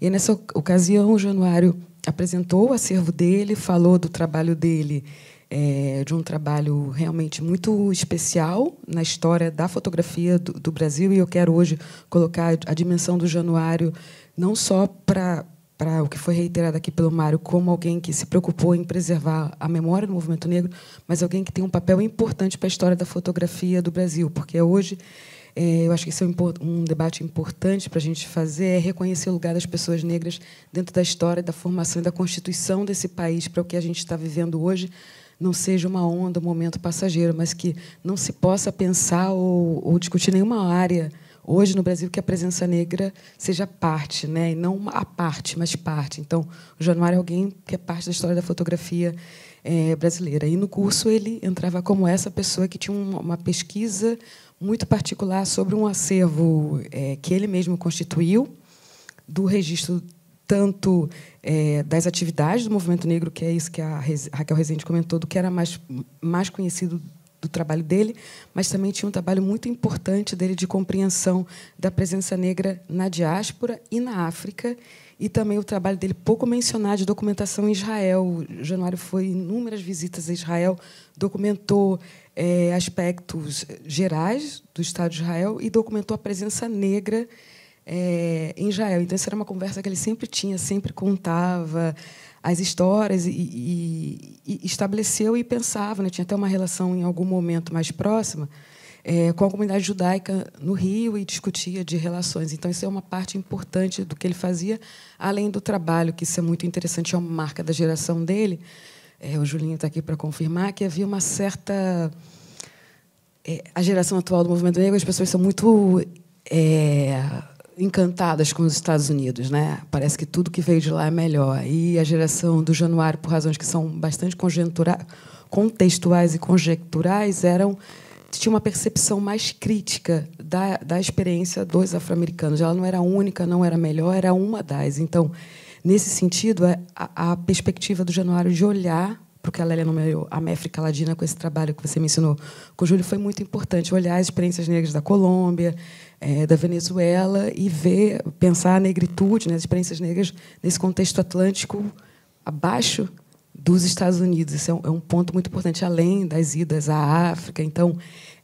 E nessa ocasião, o Januário apresentou o acervo dele, falou do trabalho dele, é, de um trabalho realmente muito especial na história da fotografia do, do Brasil. E eu quero hoje colocar a dimensão do Januário não só para para o que foi reiterado aqui pelo Mário, como alguém que se preocupou em preservar a memória do movimento negro, mas alguém que tem um papel importante para a história da fotografia do Brasil, porque hoje é, eu acho que esse é um, um debate importante para a gente fazer é reconhecer o lugar das pessoas negras dentro da história, da formação e da constituição desse país para o que a gente está vivendo hoje não seja uma onda, um momento passageiro, mas que não se possa pensar ou, ou discutir nenhuma área hoje no Brasil que a presença negra seja parte, né? E não a parte, mas parte. Então, o Januário é alguém que é parte da história da fotografia é, brasileira. E no curso ele entrava como essa pessoa que tinha uma pesquisa muito particular sobre um acervo é, que ele mesmo constituiu, do registro tanto é, das atividades do movimento negro, que é isso que a Raquel Rezende comentou, do que era mais, mais conhecido do trabalho dele, mas também tinha um trabalho muito importante dele de compreensão da presença negra na diáspora e na África, e também o trabalho dele pouco mencionado de documentação em Israel. O Januário foi em inúmeras visitas a Israel, documentou é, aspectos gerais do Estado de Israel e documentou a presença negra é, em Israel. Então, essa era uma conversa que ele sempre tinha, sempre contava as histórias e, e, e estabeleceu e pensava. Né? Tinha até uma relação, em algum momento mais próxima, é, com a comunidade judaica no Rio e discutia de relações. Então, isso é uma parte importante do que ele fazia, além do trabalho, que isso é muito interessante, é uma marca da geração dele, é, o Julinho está aqui para confirmar, que havia uma certa. É, a geração atual do movimento negro, as pessoas são muito é, encantadas com os Estados Unidos, né? Parece que tudo que veio de lá é melhor. E a geração do Januário, por razões que são bastante contextuais e conjecturais, eram tinha uma percepção mais crítica da, da experiência dos afro-americanos. Ela não era única, não era melhor, era uma das. Então, Nesse sentido, é a, a perspectiva do Januário de olhar para o que a Lélia nomeou a América Latina com esse trabalho que você me ensinou com o Júlio foi muito importante. Olhar as experiências negras da Colômbia, é, da Venezuela e ver, pensar a negritude, né, as experiências negras nesse contexto atlântico abaixo dos Estados Unidos. Isso é um, é um ponto muito importante, além das idas à África. Então,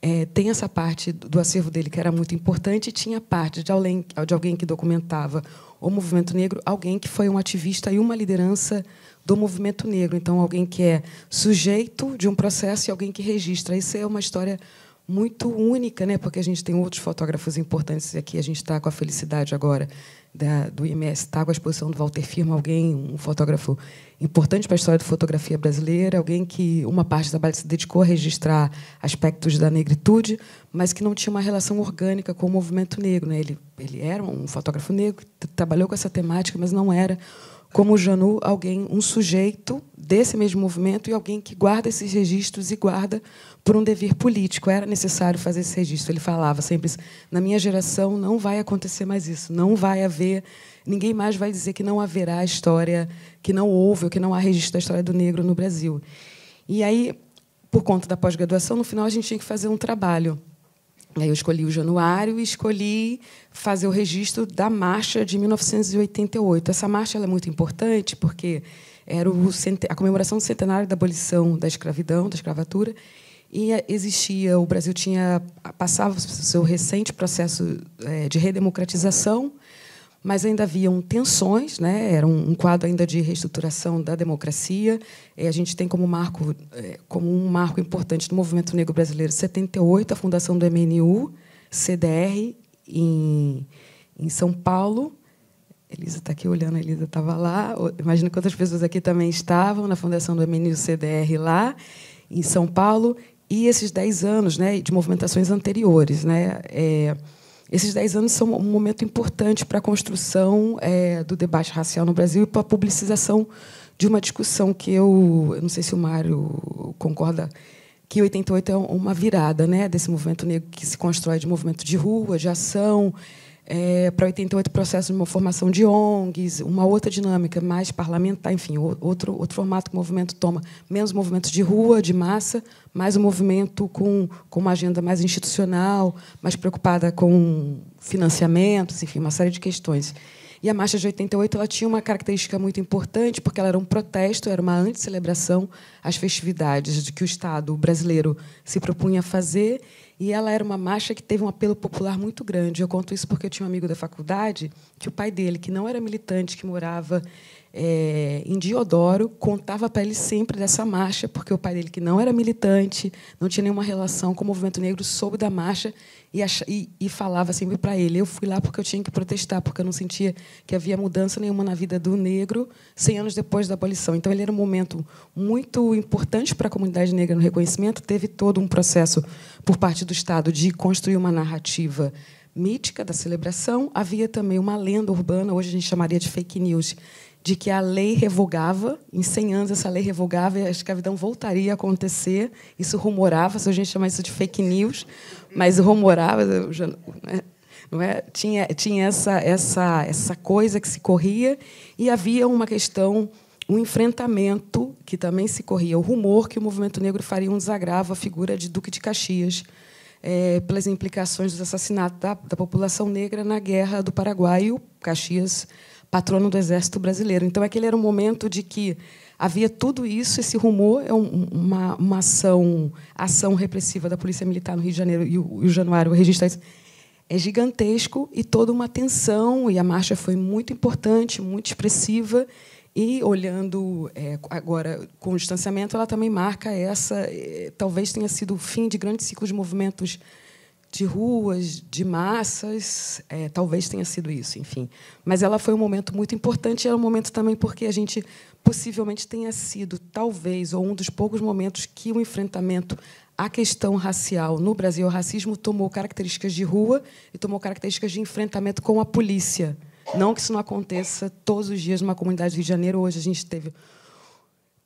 é, tem essa parte do acervo dele que era muito importante, e tinha parte de alguém, de alguém que documentava o movimento negro, alguém que foi um ativista e uma liderança do movimento negro. Então, alguém que é sujeito de um processo e alguém que registra. Isso é uma história muito única, né? porque a gente tem outros fotógrafos importantes aqui, a gente está com a felicidade agora da, do IMS está com a exposição do Walter Firma, alguém, um fotógrafo importante para a história da fotografia brasileira, alguém que uma parte do trabalho se dedicou a registrar aspectos da negritude, mas que não tinha uma relação orgânica com o movimento negro. Né? Ele, ele era um fotógrafo negro, trabalhou com essa temática, mas não era, como o Janu, alguém, um sujeito desse mesmo movimento e alguém que guarda esses registros e guarda por um dever político, era necessário fazer esse registro. Ele falava sempre isso. Na minha geração não vai acontecer mais isso, não vai haver, ninguém mais vai dizer que não haverá história, que não houve ou que não há registro da história do negro no Brasil. E aí, por conta da pós-graduação, no final a gente tinha que fazer um trabalho. E aí eu escolhi o Januário e escolhi fazer o registro da marcha de 1988. Essa marcha é muito importante porque era a comemoração do centenário da abolição da escravidão, da escravatura, e eh, existia, o Brasil tinha passava seu recente processo eh, de redemocratização, mas ainda haviam tensões, né? era um quadro ainda de reestruturação da democracia. a gente tem como, marco, eh, como um marco importante do movimento negro brasileiro 78, a fundação do MNU, CDR, em, em São Paulo. Elisa está aqui olhando, a Elisa estava lá. Imagina quantas pessoas aqui também estavam na fundação do MNU CDR lá, em São Paulo e esses 10 anos né, de movimentações anteriores. Né, é, esses 10 anos são um momento importante para a construção é, do debate racial no Brasil e para a publicização de uma discussão que eu, eu não sei se o Mário concorda, que 88 é uma virada né, desse movimento negro que se constrói de movimento de rua, de ação, é, para 88 processo de uma formação de ONGs, uma outra dinâmica mais parlamentar, enfim, outro, outro formato que o movimento toma, menos movimentos de rua, de massa, mais um movimento com, com uma agenda mais institucional, mais preocupada com financiamentos, enfim, uma série de questões. E a marcha de 88 ela tinha uma característica muito importante, porque ela era um protesto, era uma antecelebração às festividades de que o Estado brasileiro se propunha a fazer, e ela era uma marcha que teve um apelo popular muito grande. Eu conto isso porque eu tinha um amigo da faculdade que o pai dele, que não era militante, que morava é, em Diodoro, contava para ele sempre dessa marcha, porque o pai dele, que não era militante, não tinha nenhuma relação com o movimento negro, soube da marcha e, e, e falava sempre para ele: eu fui lá porque eu tinha que protestar, porque eu não sentia que havia mudança nenhuma na vida do negro 100 anos depois da abolição. Então, ele era um momento muito importante para a comunidade negra no reconhecimento, teve todo um processo por parte do Estado de construir uma narrativa mítica da celebração, havia também uma lenda urbana, hoje a gente chamaria de fake news, de que a lei revogava, em 100 anos essa lei revogava e a escravidão voltaria a acontecer. Isso rumorava, se a gente chama isso de fake news, mas rumorava, né, não é? Tinha, tinha essa, essa, essa coisa que se corria e havia uma questão, um enfrentamento que também se corria, o rumor que o movimento negro faria um desagravo à figura de Duque de Caxias. É, pelas implicações dos assassinatos da, da população negra na guerra do Paraguai, e o Caxias patrono do Exército Brasileiro. Então, aquele é era um momento de que havia tudo isso, esse rumor, é uma, uma ação, ação repressiva da Polícia Militar no Rio de Janeiro, e o, e o Januário registra isso, é, é gigantesco e toda uma tensão, e a marcha foi muito importante, muito expressiva, e olhando é, agora com o distanciamento, ela também marca essa, é, talvez tenha sido o fim de grandes ciclos de movimentos de ruas, de massas, é, talvez tenha sido isso, enfim. Mas ela foi um momento muito importante, era é um momento também porque a gente possivelmente tenha sido, talvez, ou um dos poucos momentos que o enfrentamento à questão racial no Brasil, o racismo tomou características de rua e tomou características de enfrentamento com a polícia. Não que isso não aconteça todos os dias numa comunidade do Rio de Janeiro. Hoje a gente teve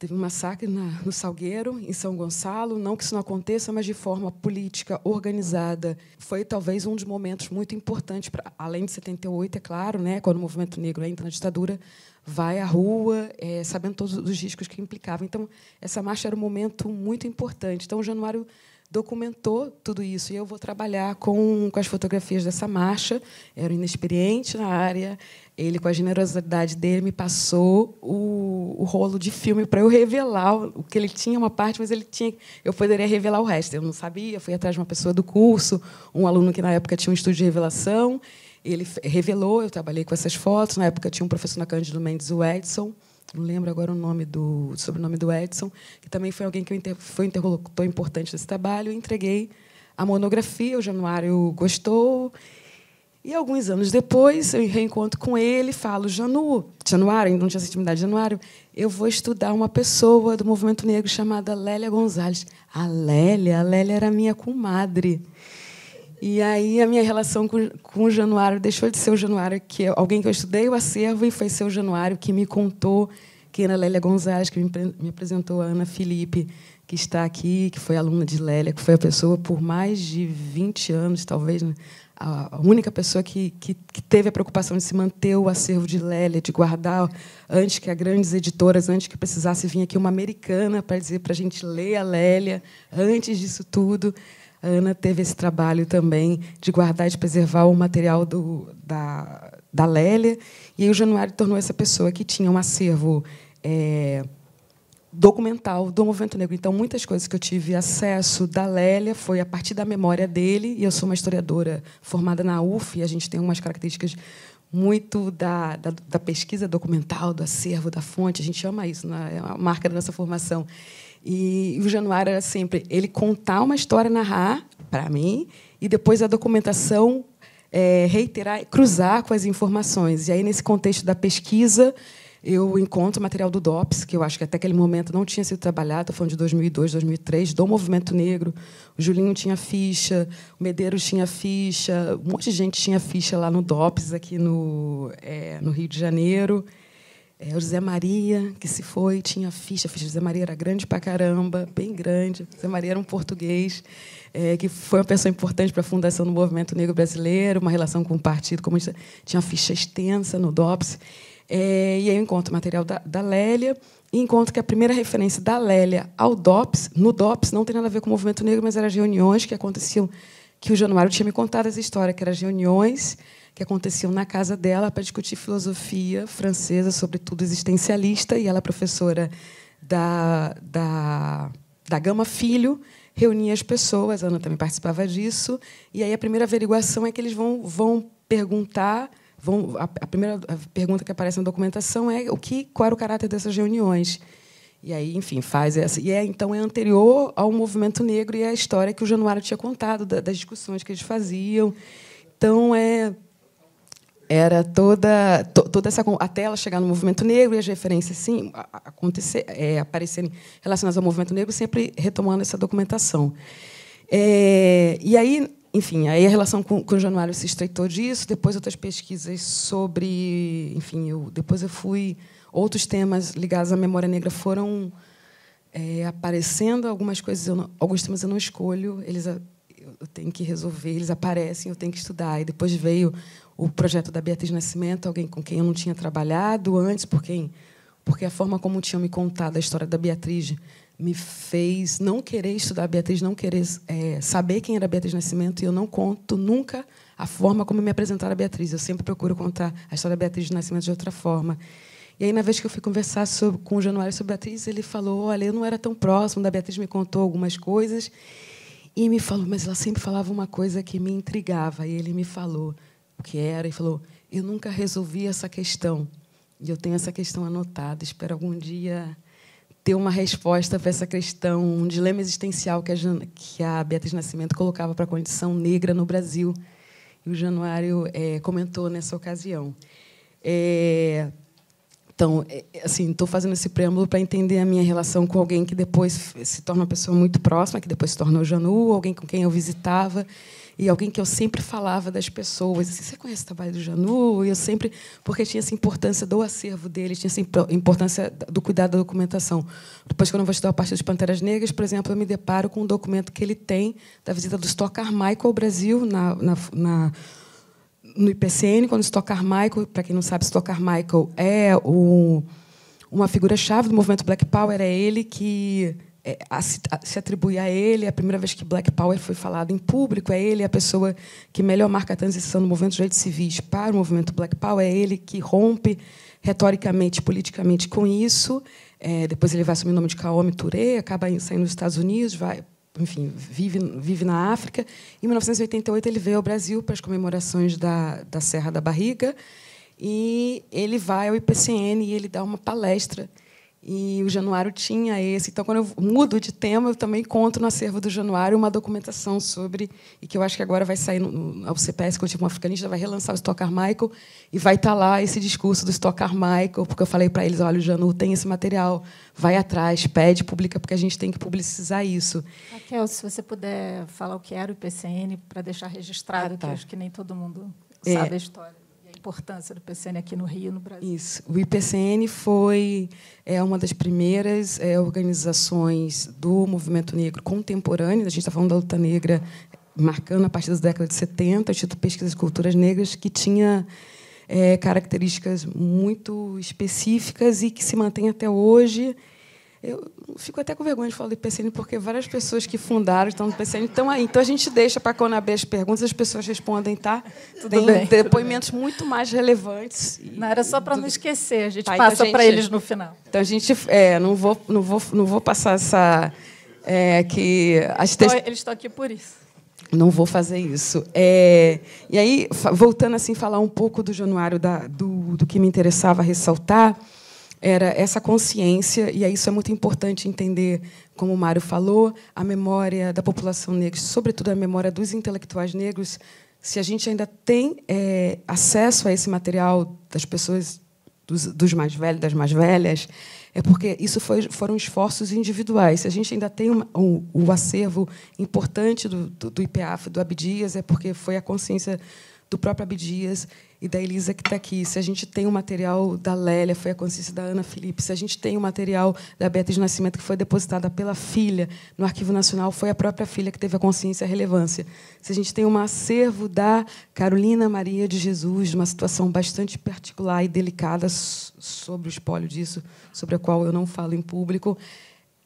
Teve um massacre na, no Salgueiro, em São Gonçalo. Não que isso não aconteça, mas de forma política, organizada. Foi talvez um dos momentos muito importantes, pra, além de 78, é claro, né, quando o movimento negro entra na ditadura, vai à rua, é, sabendo todos os riscos que implicava. Então, essa marcha era um momento muito importante. Então, o Januário documentou tudo isso. E eu vou trabalhar com, com as fotografias dessa marcha. era é inexperiente na área. Ele, com a generosidade dele, me passou o, o rolo de filme para eu revelar o que ele tinha, uma parte, mas ele tinha, eu poderia revelar o resto. Eu não sabia, fui atrás de uma pessoa do curso, um aluno que na época tinha um estúdio de revelação. Ele revelou, eu trabalhei com essas fotos. Na época tinha um professor na Cândido Mendes, o Edson não lembro agora o nome do sobrenome do Edson, que também foi alguém que inter, foi interlocutor importante desse trabalho. Eu entreguei a monografia, o Januário gostou. E alguns anos depois, eu reencontro com ele, falo: Janu, Januário, ainda não tinha essa intimidade, Januário, eu vou estudar uma pessoa do movimento negro chamada Lélia Gonzalez. A Lélia, a Lélia era minha comadre. E aí a minha relação com, com o Januário deixou de ser o Januário, que alguém que eu estudei o acervo, e foi ser o Januário que me contou que era é Lélia Gonzalez, que me apresentou a Ana Felipe, que está aqui, que foi aluna de Lélia, que foi a pessoa por mais de 20 anos, talvez, né? a única pessoa que, que, que, teve a preocupação de se manter o acervo de Lélia, de guardar, antes que as grandes editoras, antes que precisasse vir aqui uma americana para dizer para a gente ler a Lélia, antes disso tudo a Ana teve esse trabalho também de guardar e de preservar o material do, da, da Lélia. E aí o Januário tornou essa pessoa que tinha um acervo é, documental do movimento negro. Então, muitas coisas que eu tive acesso da Lélia foi a partir da memória dele. E eu sou uma historiadora formada na UF, e a gente tem umas características muito da, da, da pesquisa documental, do acervo, da fonte. A gente chama isso, né? é uma marca da nossa formação. E o Januário era sempre ele contar uma história, narrar para mim, e depois a documentação é, reiterar, cruzar com as informações. E aí, nesse contexto da pesquisa, eu encontro material do DOPS, que eu acho que até aquele momento não tinha sido trabalhado, estou falando de 2002, 2003, do movimento negro. O Julinho tinha ficha, o Medeiros tinha ficha, um monte de gente tinha ficha lá no DOPS, aqui no, é, no Rio de Janeiro. É, o José Maria, que se foi, tinha ficha. A ficha José Maria era grande pra caramba, bem grande. José Maria era um português, é, que foi uma pessoa importante para a fundação do movimento negro brasileiro, uma relação com o Partido Comunista. Tinha uma ficha extensa no DOPS. É, e aí eu encontro material da, da Lélia e encontro que a primeira referência da Lélia ao DOPS, no DOPS, não tem nada a ver com o movimento negro, mas eram as reuniões que aconteciam, que o Januário tinha me contado essa história, que eram as reuniões que aconteciam na casa dela para discutir filosofia francesa, sobretudo existencialista, e ela, professora da, da, da Gama Filho, reunia as pessoas, a Ana também participava disso, e aí a primeira averiguação é que eles vão, vão perguntar Vão, a, a, primeira pergunta que aparece na documentação é o que, qual era o caráter dessas reuniões. E aí, enfim, faz essa. E é, então é anterior ao movimento negro e é a história que o Januário tinha contado da, das discussões que eles faziam. Então é era toda to, toda essa até ela chegar no movimento negro e as referências sim acontecer é, aparecerem relacionadas ao movimento negro sempre retomando essa documentação é, e aí enfim aí a relação com, com o Januário se estreitou disso depois outras pesquisas sobre enfim eu depois eu fui outros temas ligados à memória negra foram é, aparecendo algumas coisas não, alguns temas eu não escolho eles eu tenho que resolver eles aparecem eu tenho que estudar e depois veio o projeto da Beatriz Nascimento, alguém com quem eu não tinha trabalhado antes, por quem, porque a forma como tinham me contado a história da Beatriz me fez não querer estudar a Beatriz, não querer é, saber quem era a Beatriz Nascimento, e eu não conto nunca a forma como me apresentaram a Beatriz. Eu sempre procuro contar a história da Beatriz Nascimento de outra forma. E aí, na vez que eu fui conversar sobre, com o Januário sobre a Beatriz, ele falou: Olha, eu não era tão próximo, da Beatriz me contou algumas coisas. E me falou, mas ela sempre falava uma coisa que me intrigava. E ele me falou: o que era e falou: Eu nunca resolvi essa questão. E eu tenho essa questão anotada. Espero algum dia ter uma resposta para essa questão, um dilema existencial que a, Jana, que a Beatriz Nascimento colocava para a condição negra no Brasil. E o Januário é, comentou nessa ocasião. É, então, é, assim, estou fazendo esse preâmbulo para entender a minha relação com alguém que depois se torna uma pessoa muito próxima, que depois se tornou Janu, alguém com quem eu visitava e alguém que eu sempre falava das pessoas, assim, você conhece o trabalho do Janu? E eu sempre, porque tinha essa importância do acervo dele, tinha essa importância do cuidado da documentação. Depois que eu não vou estudar a parte dos Panteras Negras, por exemplo, eu me deparo com um documento que ele tem da visita do Stock Carmichael ao Brasil, na, na, na no IPCN, quando Stock Carmichael, para quem não sabe, Stock Carmichael é o, uma figura-chave do movimento Black Power, é ele que é, a, a, se atribui a ele. A primeira vez que Black Power foi falado em público, é ele a pessoa que melhor marca a transição do movimento dos direitos civis para o movimento Black Power, é ele que rompe retoricamente, politicamente com isso. É, depois ele vai assumir o nome de Kaomi Touré, acaba saindo dos Estados Unidos, vai, enfim, vive, vive na África. Em 1988 ele veio ao Brasil para as comemorações da, da Serra da Barriga e ele vai ao IPCN e ele dá uma palestra e o Januário tinha esse. Então, quando eu mudo de tema, eu também conto no acervo do Januário uma documentação sobre, e que eu acho que agora vai sair no, ao CPS, que eu tive africanista, vai relançar o Stock Michael, e vai estar tá lá esse discurso do Stock Michael, porque eu falei para eles: olha, o Janu tem esse material, vai atrás, pede, publica, porque a gente tem que publicizar isso. Raquel, se você puder falar o que era o IPCN, para deixar registrado, ah, tá. que acho que nem todo mundo é. sabe é, a história importância do IPCN aqui no Rio, no Brasil? Isso. O IPCN foi é, uma das primeiras é, organizações do movimento negro contemporâneo. A gente está falando da luta negra marcando a partir da década de 70, o Instituto de Pesquisas e Culturas Negras, que tinha é, características muito específicas e que se mantém até hoje eu fico até com vergonha de falar do IPCN, porque várias pessoas que fundaram estão no IPCN estão aí. Então, a gente deixa para quando abrir as perguntas, as pessoas respondem, tá? Tudo Tem bem, depoimentos tudo muito mais relevantes. Não, era só para não esquecer, a gente tá, passa então para eles no final. Então, a gente... É, não, vou, não, vou, não vou passar essa... É, que as te... Eles estão aqui por isso. Não vou fazer isso. É, e aí, voltando assim, falar um pouco do Januário, da, do, do que me interessava ressaltar era essa consciência, e isso é muito importante entender, como o Mário falou, a memória da população negra, sobretudo a memória dos intelectuais negros. Se a gente ainda tem é, acesso a esse material das pessoas, dos, dos, mais velhos, das mais velhas, é porque isso foi, foram esforços individuais. Se a gente ainda tem o um, acervo importante do, do, do IPAF, do Abdias, é porque foi a consciência do próprio Abdias e da Elisa que está aqui, se a gente tem o material da Lélia, foi a consciência da Ana Felipe, se a gente tem o material da Beta de Nascimento que foi depositada pela filha no Arquivo Nacional, foi a própria filha que teve a consciência e a relevância. Se a gente tem um acervo da Carolina Maria de Jesus, uma situação bastante particular e delicada sobre o espólio disso, sobre a qual eu não falo em público,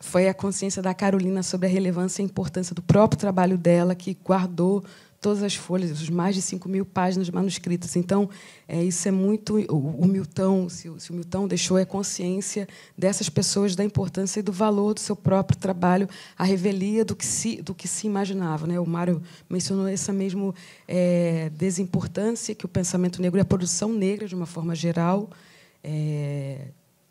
foi a consciência da Carolina sobre a relevância e a importância do próprio trabalho dela que guardou todas as folhas, os mais de 5 mil páginas manuscritas. Então, é, isso é muito. O, o Milton, se, se, o Milton deixou, é consciência dessas pessoas da importância e do valor do seu próprio trabalho, a revelia do que se, do que se imaginava. Né? O Mário mencionou essa mesma é, desimportância que o pensamento negro e a produção negra, de uma forma geral, é,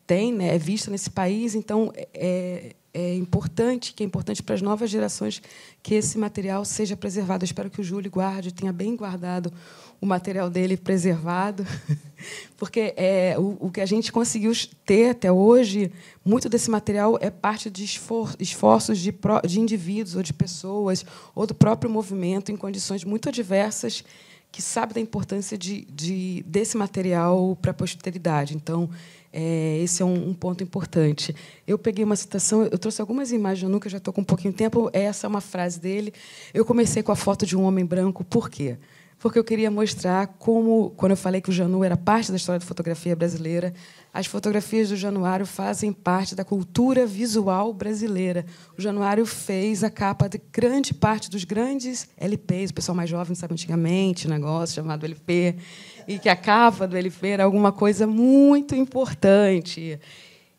tem, né? é vista nesse país. Então, é é importante, que é importante para as novas gerações que esse material seja preservado. Eu espero que o Júlio guarde, tenha bem guardado o material dele preservado, porque é, o, o, que a gente conseguiu ter até hoje, muito desse material é parte de esfor esforços de, de indivíduos ou de pessoas ou do próprio movimento em condições muito adversas que sabe da importância de, de desse material para a posteridade. Então, é, esse é um, um, ponto importante. Eu peguei uma citação, eu trouxe algumas imagens, eu nunca já estou com um pouquinho de tempo. Essa é uma frase dele. Eu comecei com a foto de um homem branco, por quê? Porque eu queria mostrar como, quando eu falei que o Janu era parte da história da fotografia brasileira, as fotografias do Januário fazem parte da cultura visual brasileira. O Januário fez a capa de grande parte dos grandes LPs, o pessoal mais jovem sabe antigamente, negócio chamado LP e que a capa do Elifer era alguma coisa muito importante.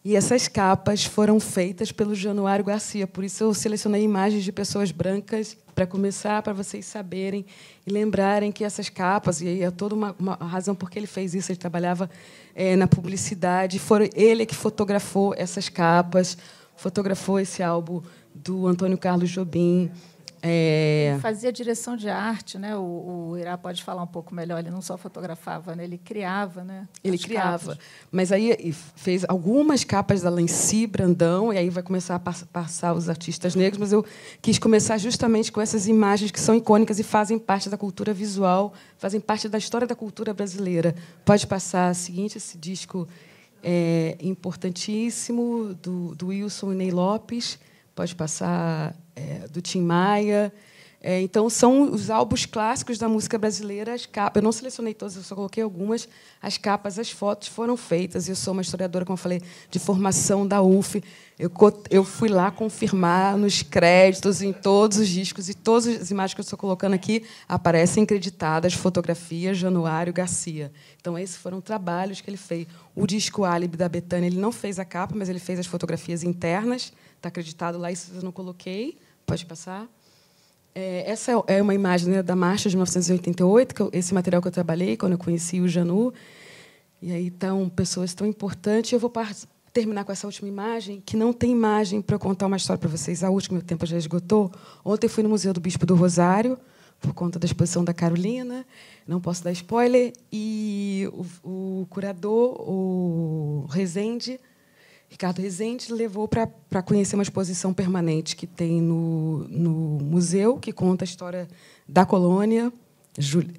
E essas capas foram feitas pelo Januário Garcia, por isso eu selecionei imagens de pessoas brancas para começar, para vocês saberem e lembrarem que essas capas, e aí é toda uma, uma razão por que ele fez isso, ele trabalhava é, na publicidade, foi ele que fotografou essas capas, fotografou esse álbum do Antônio Carlos Jobim. É... Fazia direção de arte, né? O, o, Irá pode falar um pouco melhor. Ele não só fotografava, né? Ele criava, né? Ele As criava. Capas. Mas aí fez algumas capas da Lanci Brandão e aí vai começar a passar os artistas negros. Mas eu quis começar justamente com essas imagens que são icônicas e fazem parte da cultura visual, fazem parte da história da cultura brasileira. Pode passar a seguinte, esse disco é importantíssimo do, do Wilson e Ney Lopes pode passar é, do Tim Maia. É, então, são os álbuns clássicos da música brasileira, as capas. Eu não selecionei todas, eu só coloquei algumas. As capas, as fotos foram feitas. Eu sou uma historiadora, como eu falei, de formação da UF. Eu, eu fui lá confirmar nos créditos, em todos os discos, e todas as imagens que eu estou colocando aqui aparecem creditadas, fotografias, Januário Garcia. Então, esses foram trabalhos que ele fez. O disco Álibi da Betânia, ele não fez a capa, mas ele fez as fotografias internas está acreditado lá, isso eu não coloquei. Pode passar. É, essa é, é uma imagem né, da marcha de 1988, que eu, esse material que eu trabalhei quando eu conheci o Janu. E aí estão pessoas tão importantes. Eu vou terminar com essa última imagem, que não tem imagem para contar uma história para vocês. A última, meu tempo já esgotou. Ontem fui no Museu do Bispo do Rosário, por conta da exposição da Carolina. Não posso dar spoiler. E o, o curador, o Rezende, Ricardo Rezende levou para conhecer uma exposição permanente que tem no, no museu, que conta a história da colônia,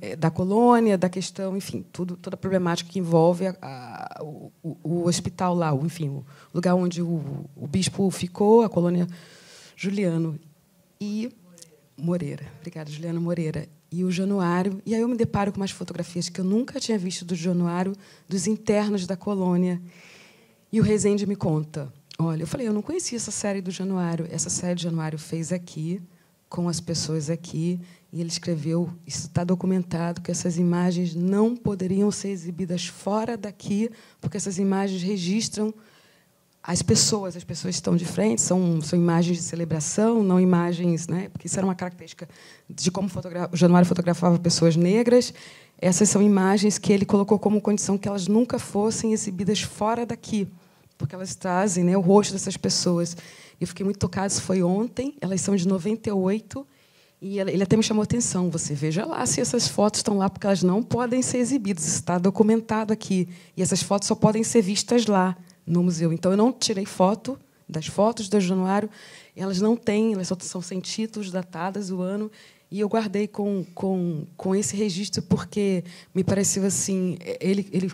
eh, da colônia, da questão, enfim, tudo, toda a problemática que envolve a, a, o, o, hospital lá, o, enfim, o lugar onde o, o, bispo ficou, a colônia Juliano e Moreira. Obrigada, Juliano Moreira. E o Januário. E aí eu me deparo com umas fotografias que eu nunca tinha visto do Januário, dos internos da colônia. E o Rezende me conta. Olha, eu falei, eu não conhecia essa série do Januário. Essa série do Januário fez aqui, com as pessoas aqui, e ele escreveu, isso está documentado, que essas imagens não poderiam ser exibidas fora daqui, porque essas imagens registram as pessoas, as pessoas estão de frente, são, são imagens de celebração, não imagens, né? Porque isso era uma característica de como o Januário fotografava pessoas negras. Essas são imagens que ele colocou como condição que elas nunca fossem exibidas fora daqui, porque elas trazem né, o rosto dessas pessoas. Eu fiquei muito tocada, isso foi ontem, elas são de 98, e ele até me chamou atenção. Você veja lá se essas fotos estão lá, porque elas não podem ser exibidas, está documentado aqui. E essas fotos só podem ser vistas lá, no museu. Então, eu não tirei foto das fotos do Januário, elas não têm, elas só são sem títulos, datadas, o ano e eu guardei com, com, com esse registro porque me pareceu assim, ele, ele,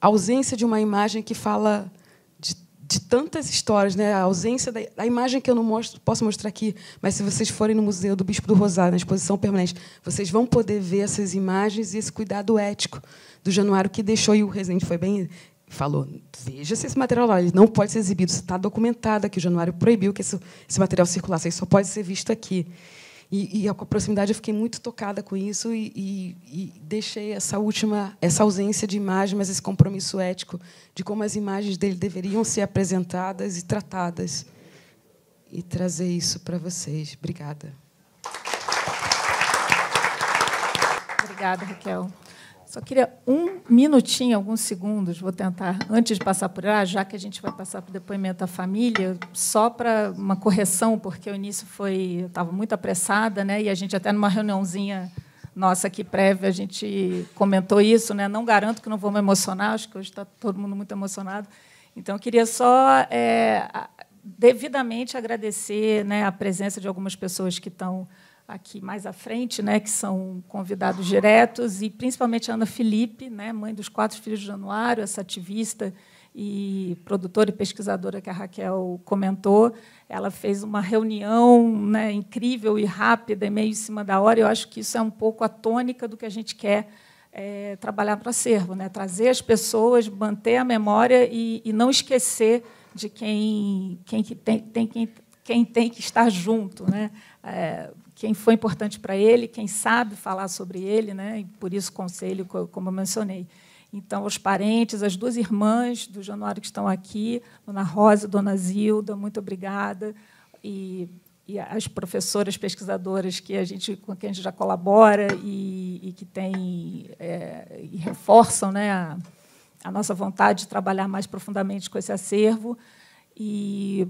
a ausência de uma imagem que fala de, de tantas histórias, né? a ausência da a imagem que eu não mostro, posso mostrar aqui, mas se vocês forem no Museu do Bispo do Rosário, na exposição permanente, vocês vão poder ver essas imagens e esse cuidado ético do Januário que deixou, e o Rezende foi bem falou: veja se esse material lá, ele não pode ser exibido, está documentado aqui. O Januário proibiu que esse, esse material circulasse, ele só pode ser visto aqui. E, e com a proximidade eu fiquei muito tocada com isso e, e, e, deixei essa última, essa ausência de imagem, mas esse compromisso ético de como as imagens dele deveriam ser apresentadas e tratadas. E trazer isso para vocês. Obrigada. Obrigada, Raquel. Só queria um minutinho, alguns segundos, vou tentar, antes de passar por lá, ah, já que a gente vai passar para o depoimento da família, só para uma correção, porque o início foi. Eu estava muito apressada, né? E a gente, até numa reuniãozinha nossa aqui prévia, a gente comentou isso, né? Não garanto que não vou me emocionar, acho que hoje está todo mundo muito emocionado. Então, eu queria só é, devidamente agradecer né, a presença de algumas pessoas que estão aqui mais à frente, né, que são convidados diretos, e principalmente a Ana Felipe, né, mãe dos quatro filhos de Januário, essa ativista e produtora e pesquisadora que a Raquel comentou. Ela fez uma reunião né, incrível e rápida, meio em cima da hora, e eu acho que isso é um pouco a tônica do que a gente quer é, trabalhar para o acervo, né? trazer as pessoas, manter a memória e, e não esquecer de quem, quem, tem, tem, quem, quem tem que estar junto. Né? É, quem foi importante para ele, quem sabe falar sobre ele, né? E por isso conselho, como eu mencionei. Então, os parentes, as duas irmãs do Januário que estão aqui, Dona Rosa, Dona Zilda, muito obrigada. E, e as professoras pesquisadoras que a gente, com quem a gente já colabora e, e que tem, é, e reforçam né, a, a nossa vontade de trabalhar mais profundamente com esse acervo. E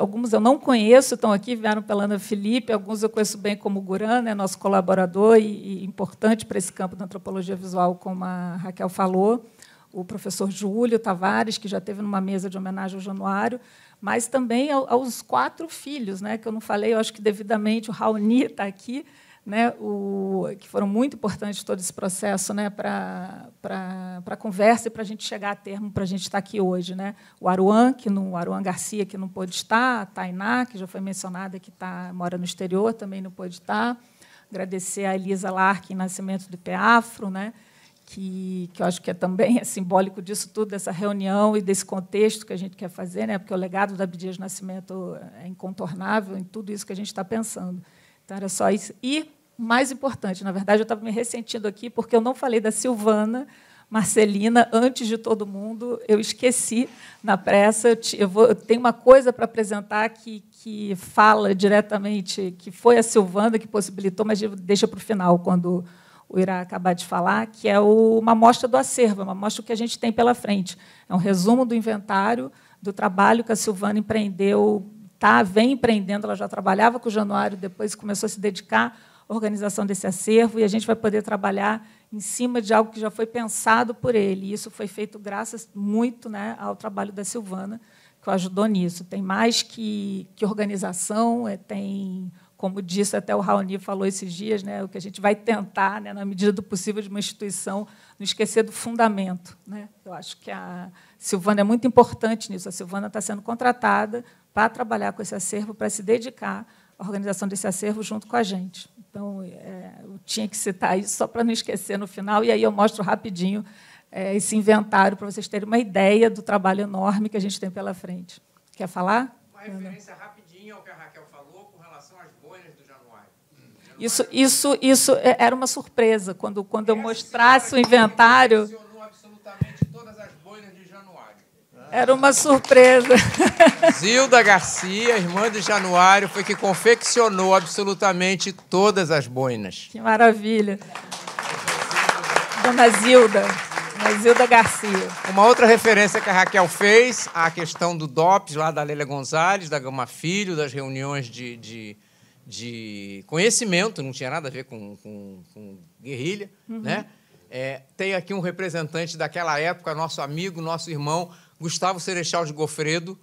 alguns eu não conheço, estão aqui, vieram pela Ana Felipe, alguns eu conheço bem como Guran, né, nosso colaborador e, e importante para esse campo da antropologia visual, como a Raquel falou, o professor Júlio Tavares, que já teve numa mesa de homenagem ao Januário, mas também aos quatro filhos, né, que eu não falei, eu acho que devidamente o Raoni está aqui, né, o, que foram muito importantes todo esse processo né, para a conversa e para a gente chegar a termo, para a gente estar aqui hoje. Né? O Aruan, que não, Aruan Garcia, que não pôde estar, a Tainá, que já foi mencionada, que tá, mora no exterior, também não pôde estar. Agradecer a Elisa Larkin, Nascimento do Peafro, né, que, que eu acho que é também é simbólico disso tudo, dessa reunião e desse contexto que a gente quer fazer, né, porque o legado da Abdias Nascimento é incontornável em tudo isso que a gente está pensando. Então, era só isso. E mais importante. Na verdade, eu estava me ressentindo aqui porque eu não falei da Silvana Marcelina antes de todo mundo. Eu esqueci na pressa. Eu, tenho uma coisa para apresentar que, que fala diretamente, que foi a Silvana que possibilitou, mas deixa para o final, quando o Irá acabar de falar, que é uma amostra do acervo, uma amostra que a gente tem pela frente. É um resumo do inventário do trabalho que a Silvana empreendeu, tá, vem empreendendo, ela já trabalhava com o Januário, depois começou a se dedicar organização desse acervo e a gente vai poder trabalhar em cima de algo que já foi pensado por ele. E isso foi feito graças muito né, ao trabalho da Silvana, que ajudou nisso. Tem mais que, que organização, é, tem, como disse até o Raoni falou esses dias, né, o que a gente vai tentar, né, na medida do possível, de uma instituição, não esquecer do fundamento. Né? Eu acho que a Silvana é muito importante nisso. A Silvana está sendo contratada para trabalhar com esse acervo, para se dedicar organização desse acervo junto com a gente. Então, é, eu tinha que citar isso só para não esquecer no final, e aí eu mostro rapidinho é, esse inventário para vocês terem uma ideia do trabalho enorme que a gente tem pela frente. Quer falar? Uma referência Ana? ao que a Raquel falou com relação às bolhas do Januário. Isso, isso, isso é, era uma surpresa. Quando, quando eu mostrasse o inventário era uma surpresa. Zilda Garcia, irmã de Januário, foi que confeccionou absolutamente todas as boinas. Que maravilha. Dona Zilda. Dona Zilda Garcia. Uma outra referência que a Raquel fez à questão do DOPS, lá da Lélia Gonzalez, da Gama Filho, das reuniões de, de, de conhecimento, não tinha nada a ver com, com, com guerrilha. Uhum. Né? É, tem aqui um representante daquela época, nosso amigo, nosso irmão, Gustavo Serechal de Gofredo,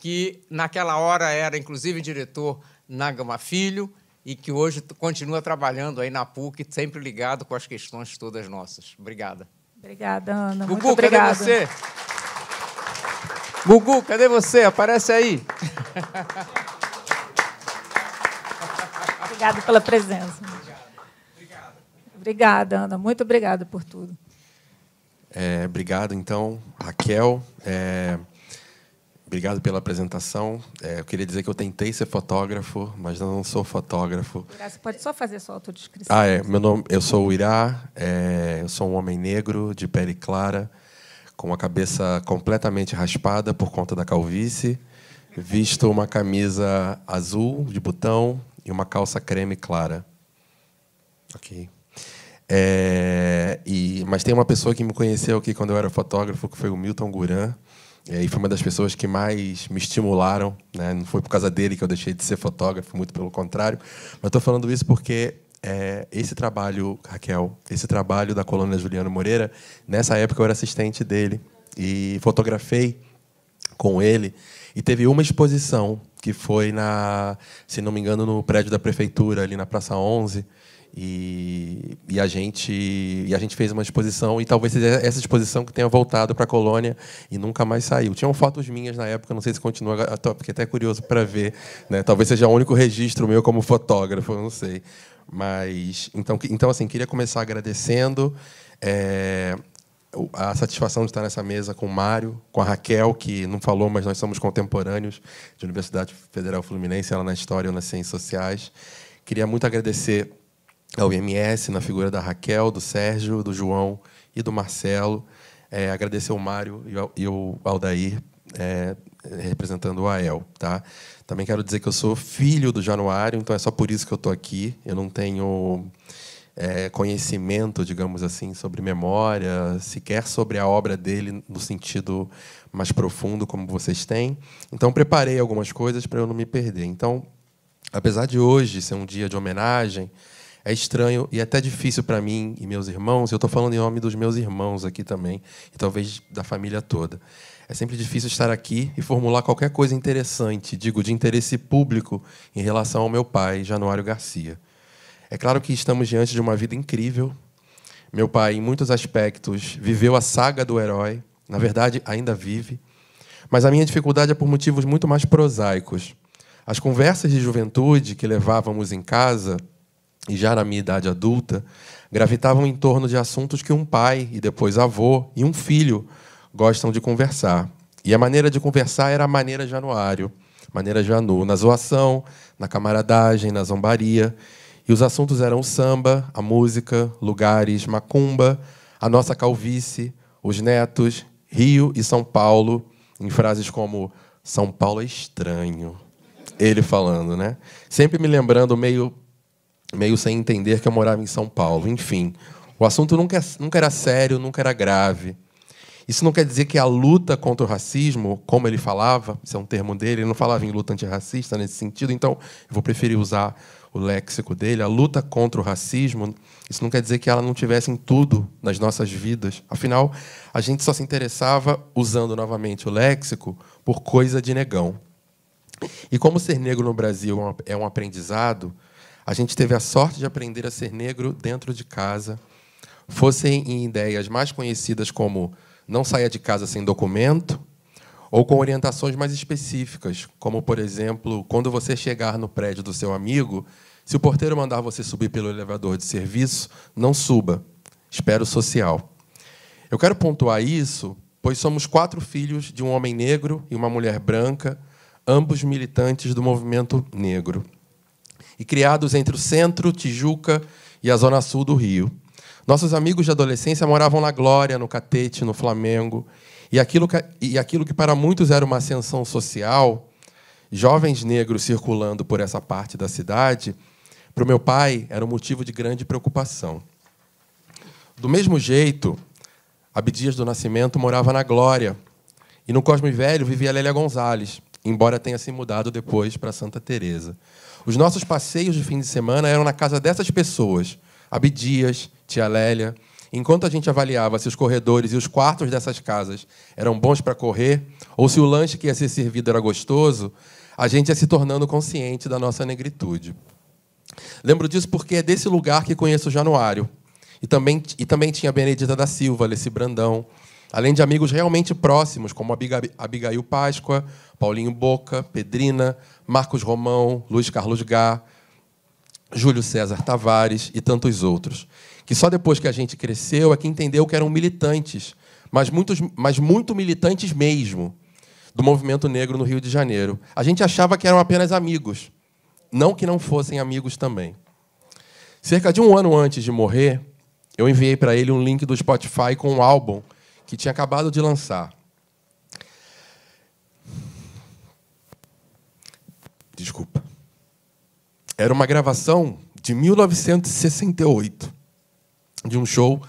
que naquela hora era inclusive diretor na Gama Filho e que hoje continua trabalhando aí na PUC, sempre ligado com as questões todas nossas. Obrigada. Obrigada, Ana. Gugu, Muito obrigada. cadê você? Gugu, cadê você? Aparece aí. Obrigada pela presença. Obrigada, Ana. Muito obrigada por tudo. É, obrigado, então, Raquel. É, obrigado pela apresentação. É, eu queria dizer que eu tentei ser fotógrafo, mas não sou fotógrafo. Você pode só fazer sua autodescrição. Ah, é. Meu nome, eu sou o Irá, é, eu sou um homem negro, de pele clara, com a cabeça completamente raspada por conta da calvície, visto uma camisa azul de botão e uma calça creme clara. Ok. É, e, mas tem uma pessoa que me conheceu aqui quando eu era fotógrafo, que foi o Milton Guran. É, e foi uma das pessoas que mais me estimularam. Né? Não foi por causa dele que eu deixei de ser fotógrafo, muito pelo contrário. Mas estou falando isso porque é, esse trabalho, Raquel, esse trabalho da colônia Juliano Moreira, nessa época eu era assistente dele e fotografei com ele. E teve uma exposição que foi na, se não me engano, no prédio da prefeitura, ali na Praça 11, e, e, a gente, e a gente fez uma exposição, e talvez seja essa exposição que tenha voltado para a colônia e nunca mais saiu. Tinham fotos minhas na época, não sei se continua, porque até é curioso para ver. Né? Talvez seja o único registro meu como fotógrafo, não sei. Mas, então, então assim, queria começar agradecendo. É, a satisfação de estar nessa mesa com o Mário, com a Raquel, que não falou, mas nós somos contemporâneos de Universidade Federal Fluminense, ela na História ou nas Ciências Sociais. Queria muito agradecer ao é UMS, na figura da Raquel, do Sérgio, do João e do Marcelo. É, agradecer ao Mário e ao Aldair, é, representando o AEL. Tá? Também quero dizer que eu sou filho do Januário, então é só por isso que eu estou aqui. Eu não tenho é, conhecimento, digamos assim, sobre memória, sequer sobre a obra dele no sentido mais profundo, como vocês têm. Então, preparei algumas coisas para eu não me perder. Então, apesar de hoje ser um dia de homenagem é estranho e até difícil para mim e meus irmãos. Eu estou falando em nome dos meus irmãos aqui também, e talvez da família toda. É sempre difícil estar aqui e formular qualquer coisa interessante, digo, de interesse público em relação ao meu pai, Januário Garcia. É claro que estamos diante de uma vida incrível. Meu pai, em muitos aspectos, viveu a saga do herói, na verdade, ainda vive. Mas a minha dificuldade é por motivos muito mais prosaicos. As conversas de juventude que levávamos em casa e já na minha idade adulta, gravitavam em torno de assuntos que um pai e depois avô e um filho gostam de conversar. E a maneira de conversar era a maneira Januário, maneira Janu, na zoação, na camaradagem, na zombaria. E os assuntos eram o samba, a música, lugares, macumba, a nossa calvície, os netos, Rio e São Paulo, em frases como São Paulo é estranho. Ele falando, né? Sempre me lembrando meio meio sem entender que eu morava em São Paulo. Enfim, o assunto nunca, é, nunca era sério, nunca era grave. Isso não quer dizer que a luta contra o racismo, como ele falava, isso é um termo dele, ele não falava em luta antirracista nesse sentido, então eu vou preferir usar o léxico dele, a luta contra o racismo, isso não quer dizer que ela não tivesse em tudo nas nossas vidas. Afinal, a gente só se interessava, usando novamente o léxico, por coisa de negão. E como ser negro no Brasil é um é aprendizado, a gente teve a sorte de aprender a ser negro dentro de casa, fossem em ideias mais conhecidas como não saia de casa sem documento, ou com orientações mais específicas, como, por exemplo, quando você chegar no prédio do seu amigo, se o porteiro mandar você subir pelo elevador de serviço, não suba. Espero social. Eu quero pontuar isso, pois somos quatro filhos de um homem negro e uma mulher branca, ambos militantes do movimento negro e criados entre o centro, Tijuca e a zona sul do Rio. Nossos amigos de adolescência moravam na Glória, no Catete, no Flamengo, e aquilo que, e aquilo que para muitos era uma ascensão social, jovens negros circulando por essa parte da cidade, para o meu pai era um motivo de grande preocupação. Do mesmo jeito, Abdias do Nascimento morava na Glória, e no Cosme Velho vivia Lélia Gonzalez, embora tenha se mudado depois para Santa Teresa. Os nossos passeios de fim de semana eram na casa dessas pessoas, Abidias, Tia Lélia. Enquanto a gente avaliava se os corredores e os quartos dessas casas eram bons para correr, ou se o lanche que ia ser servido era gostoso, a gente ia se tornando consciente da nossa negritude. Lembro disso porque é desse lugar que conheço o Januário. E também, e também tinha Benedita da Silva, Alessi Brandão, além de amigos realmente próximos, como Abigail Páscoa, Paulinho Boca, Pedrina, Marcos Romão, Luiz Carlos Gá, Júlio César Tavares e tantos outros, que só depois que a gente cresceu é que entendeu que eram militantes, mas, muitos, mas muito militantes mesmo, do movimento negro no Rio de Janeiro. A gente achava que eram apenas amigos, não que não fossem amigos também. Cerca de um ano antes de morrer, eu enviei para ele um link do Spotify com um álbum que tinha acabado de lançar. Desculpa. Era uma gravação de 1968 de um show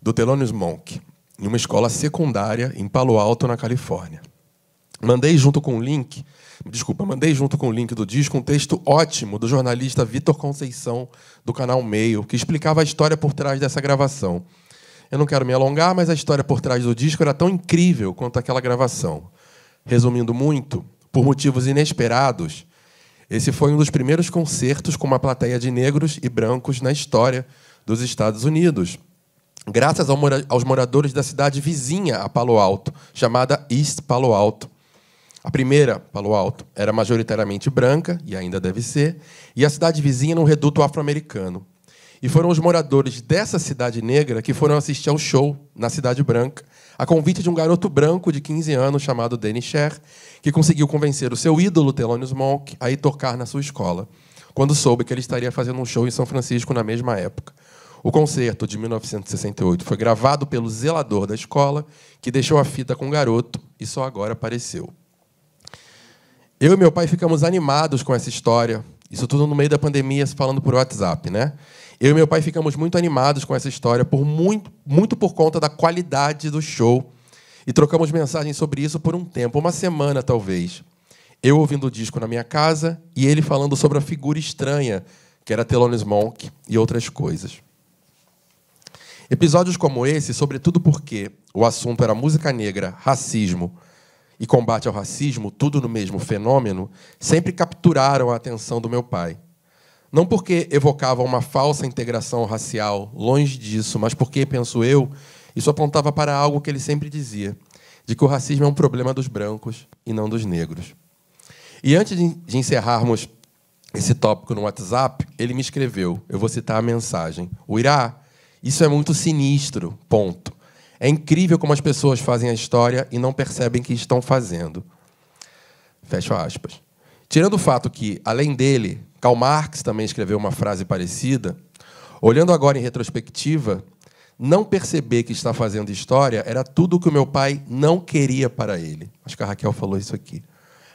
do Thelonious Monk em uma escola secundária em Palo Alto, na Califórnia. Mandei junto com o link, desculpa, mandei junto com o link do disco um texto ótimo do jornalista Vitor Conceição do canal Meio, que explicava a história por trás dessa gravação. Eu não quero me alongar, mas a história por trás do disco era tão incrível quanto aquela gravação. Resumindo muito, por motivos inesperados, esse foi um dos primeiros concertos com uma plateia de negros e brancos na história dos Estados Unidos, graças aos moradores da cidade vizinha a Palo Alto, chamada East Palo Alto. A primeira, Palo Alto, era majoritariamente branca, e ainda deve ser, e a cidade vizinha num reduto afro-americano. E foram os moradores dessa cidade negra que foram assistir ao show na Cidade Branca, a convite de um garoto branco de 15 anos chamado Danny Cher que conseguiu convencer o seu ídolo Thelonious Monk a ir tocar na sua escola, quando soube que ele estaria fazendo um show em São Francisco na mesma época. O concerto de 1968 foi gravado pelo zelador da escola, que deixou a fita com o garoto e só agora apareceu. Eu e meu pai ficamos animados com essa história. Isso tudo no meio da pandemia, se falando por WhatsApp, né? Eu e meu pai ficamos muito animados com essa história, por muito, muito por conta da qualidade do show. E trocamos mensagens sobre isso por um tempo, uma semana talvez. Eu ouvindo o disco na minha casa e ele falando sobre a figura estranha que era Thelonious Monk e outras coisas. Episódios como esse, sobretudo porque o assunto era música negra, racismo e combate ao racismo, tudo no mesmo fenômeno, sempre capturaram a atenção do meu pai. Não porque evocava uma falsa integração racial, longe disso, mas porque, penso eu, isso apontava para algo que ele sempre dizia: de que o racismo é um problema dos brancos e não dos negros. E antes de encerrarmos esse tópico no WhatsApp, ele me escreveu. Eu vou citar a mensagem. O Irá, isso é muito sinistro. Ponto. É incrível como as pessoas fazem a história e não percebem que estão fazendo. Fecho aspas. Tirando o fato que, além dele, Karl Marx também escreveu uma frase parecida. Olhando agora em retrospectiva, não perceber que está fazendo história era tudo o que o meu pai não queria para ele. Acho que a Raquel falou isso aqui.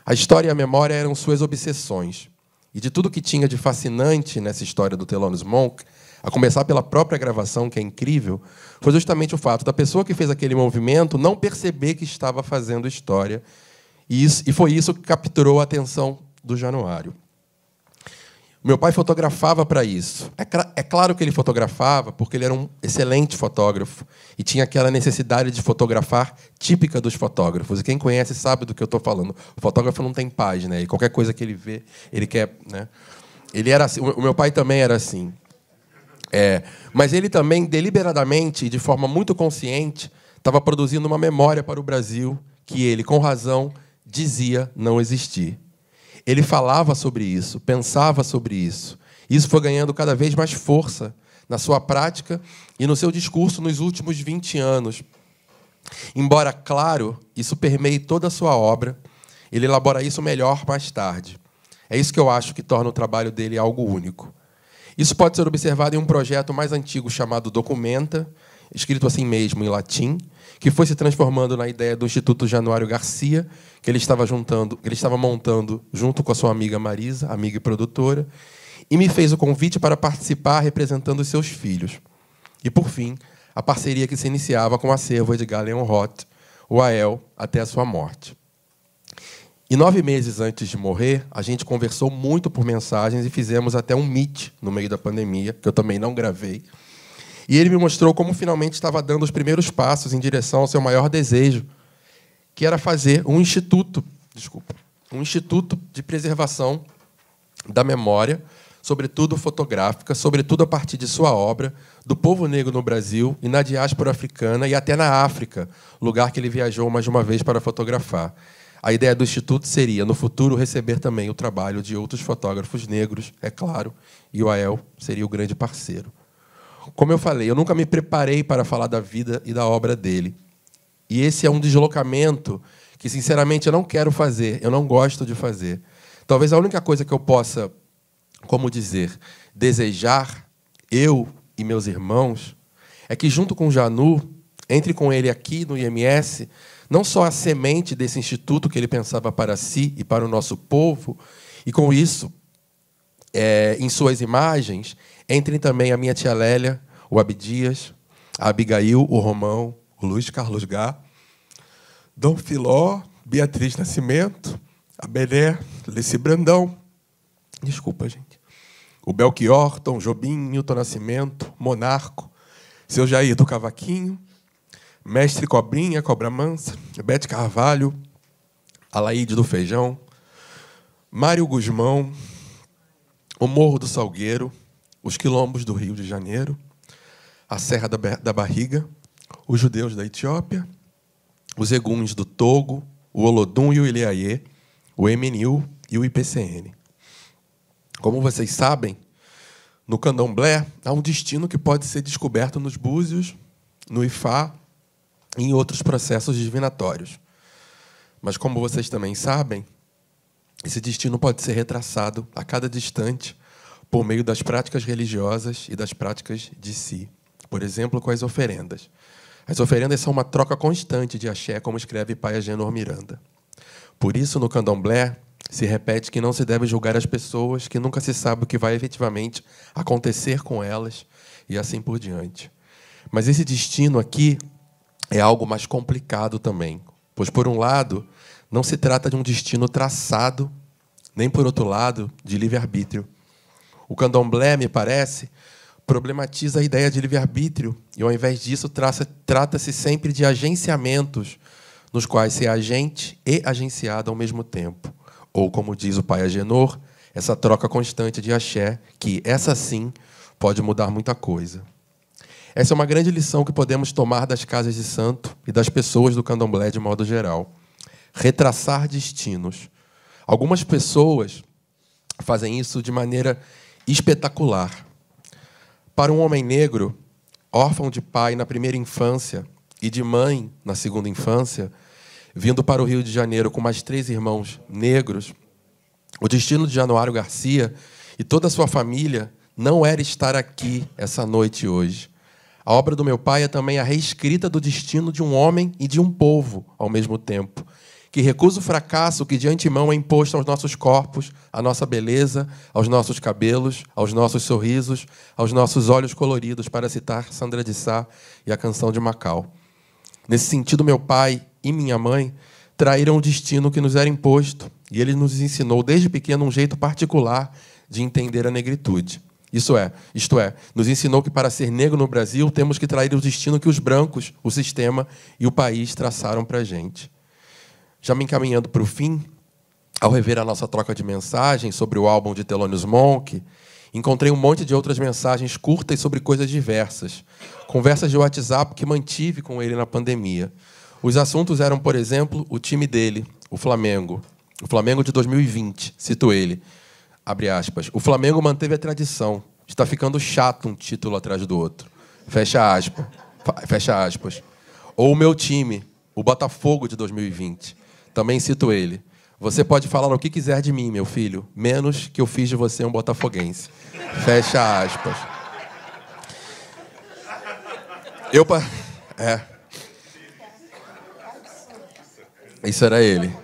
A história e a memória eram suas obsessões. E de tudo que tinha de fascinante nessa história do Thelonious Monk, a começar pela própria gravação, que é incrível, foi justamente o fato da pessoa que fez aquele movimento não perceber que estava fazendo história. E, isso, e foi isso que capturou a atenção do Januário. Meu pai fotografava para isso. É, é, claro que ele fotografava porque ele era um excelente fotógrafo e tinha aquela necessidade de fotografar típica dos fotógrafos. E quem conhece sabe do que eu estou falando. O fotógrafo não tem paz, né? E qualquer coisa que ele vê, ele quer, né? Ele era assim. O meu pai também era assim. É, mas ele também deliberadamente e de forma muito consciente estava produzindo uma memória para o Brasil que ele, com razão, dizia não existir. Ele falava sobre isso, pensava sobre isso. Isso foi ganhando cada vez mais força na sua prática e no seu discurso nos últimos 20 anos. Embora, claro, isso permeie toda a sua obra, ele elabora isso melhor mais tarde. É isso que eu acho que torna o trabalho dele algo único. Isso pode ser observado em um projeto mais antigo chamado Documenta, escrito assim mesmo em latim, que foi se transformando na ideia do Instituto Januário Garcia, que ele estava juntando, ele estava montando junto com a sua amiga Marisa, amiga e produtora, e me fez o convite para participar representando os seus filhos. E por fim, a parceria que se iniciava com a acervo de Leon Roth, o AEL, até a sua morte. E nove meses antes de morrer, a gente conversou muito por mensagens e fizemos até um meet no meio da pandemia, que eu também não gravei, e ele me mostrou como finalmente estava dando os primeiros passos em direção ao seu maior desejo, que era fazer um instituto, desculpa, um instituto de preservação da memória, sobretudo fotográfica, sobretudo a partir de sua obra, do povo negro no Brasil e na diáspora africana e até na África, lugar que ele viajou mais de uma vez para fotografar. A ideia do Instituto seria, no futuro, receber também o trabalho de outros fotógrafos negros, é claro, e o AEL seria o grande parceiro. Como eu falei, eu nunca me preparei para falar da vida e da obra dele. E esse é um deslocamento que, sinceramente, eu não quero fazer, eu não gosto de fazer. Talvez a única coisa que eu possa, como dizer, desejar, eu e meus irmãos, é que, junto com Janu, entre com ele aqui no IMS, não só a semente desse instituto que ele pensava para si e para o nosso povo, e com isso, é, em suas imagens, Entrem também a minha tia Lélia, o Abdias, a Abigail, o Romão, o Luiz Carlos Gá, Dom Filó, Beatriz Nascimento, a Belé, Leci Brandão, desculpa, gente, o Belchior, Tom Jobim, Milton Nascimento, Monarco, seu Jair do Cavaquinho, Mestre Cobrinha, Cobra Mansa, Bete Carvalho, Alaide do Feijão, Mário Guzmão, o Morro do Salgueiro, os quilombos do Rio de Janeiro, a Serra da Barriga, os judeus da Etiópia, os eguns do Togo, o Olodum e o Ileaie, o MNU e o IPCN. Como vocês sabem, no candomblé há um destino que pode ser descoberto nos búzios, no Ifá e em outros processos divinatórios. Mas como vocês também sabem, esse destino pode ser retraçado a cada distante por meio das práticas religiosas e das práticas de si, por exemplo, com as oferendas. As oferendas são uma troca constante de axé, como escreve Pai Agenor Miranda. Por isso, no candomblé, se repete que não se deve julgar as pessoas, que nunca se sabe o que vai efetivamente acontecer com elas e assim por diante. Mas esse destino aqui é algo mais complicado também, pois, por um lado, não se trata de um destino traçado, nem, por outro lado, de livre-arbítrio, o candomblé, me parece, problematiza a ideia de livre-arbítrio e, ao invés disso, trata-se sempre de agenciamentos nos quais se é agente e agenciado ao mesmo tempo. Ou, como diz o pai Agenor, essa troca constante de axé, que essa sim pode mudar muita coisa. Essa é uma grande lição que podemos tomar das casas de santo e das pessoas do candomblé de modo geral. Retraçar destinos. Algumas pessoas fazem isso de maneira espetacular. Para um homem negro, órfão de pai na primeira infância e de mãe na segunda infância, vindo para o Rio de Janeiro com mais três irmãos negros, o destino de Januário Garcia e toda a sua família não era estar aqui essa noite hoje. A obra do meu pai é também a reescrita do destino de um homem e de um povo ao mesmo tempo que recusa o fracasso que de antemão é imposto aos nossos corpos, à nossa beleza, aos nossos cabelos, aos nossos sorrisos, aos nossos olhos coloridos, para citar Sandra de Sá e a canção de Macau. Nesse sentido, meu pai e minha mãe traíram o destino que nos era imposto, e ele nos ensinou desde pequeno um jeito particular de entender a negritude. Isso é, isto é, nos ensinou que para ser negro no Brasil temos que trair o destino que os brancos, o sistema e o país traçaram para a gente. Já me encaminhando para o fim, ao rever a nossa troca de mensagens sobre o álbum de Thelonious Monk, encontrei um monte de outras mensagens curtas sobre coisas diversas, conversas de WhatsApp que mantive com ele na pandemia. Os assuntos eram, por exemplo, o time dele, o Flamengo. O Flamengo de 2020, cito ele. Abre aspas. O Flamengo manteve a tradição. Está ficando chato um título atrás do outro. Fecha aspas. Fecha aspas. Ou o meu time, o Botafogo de 2020. Também cito ele. Você pode falar o que quiser de mim, meu filho, menos que eu fiz de você um botafoguense. Fecha aspas. Eu pa... É. Isso era ele.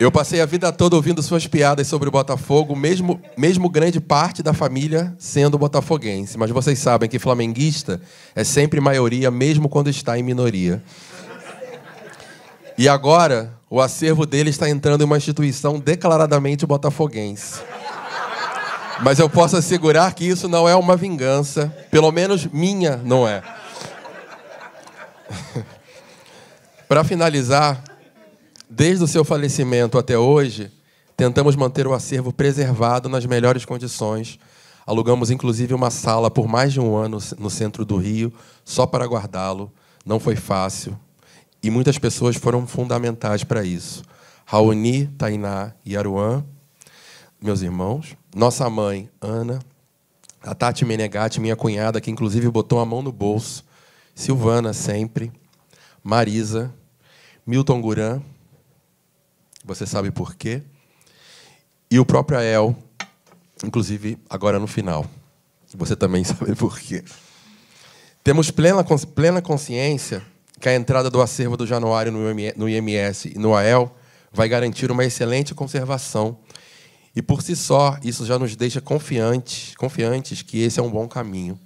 Eu passei a vida toda ouvindo suas piadas sobre o Botafogo, mesmo, mesmo grande parte da família sendo botafoguense. Mas vocês sabem que flamenguista é sempre maioria, mesmo quando está em minoria. E agora, o acervo dele está entrando em uma instituição declaradamente botafoguense. Mas eu posso assegurar que isso não é uma vingança, pelo menos minha não é. Para finalizar, desde o seu falecimento até hoje, tentamos manter o acervo preservado nas melhores condições. Alugamos inclusive uma sala por mais de um ano no centro do Rio, só para guardá-lo. Não foi fácil, e muitas pessoas foram fundamentais para isso. Raoni, Tainá e Aruan, meus irmãos. Nossa mãe, Ana. A Tati Menegatti, minha cunhada, que inclusive botou a mão no bolso. Silvana, sempre. Marisa. Milton Guran. Você sabe por quê? E o próprio El, inclusive agora no final. Você também sabe por quê. Temos plena, plena consciência que a entrada do acervo do Januário no IMS e no AEL vai garantir uma excelente conservação. E por si só, isso já nos deixa confiantes, confiantes que esse é um bom caminho.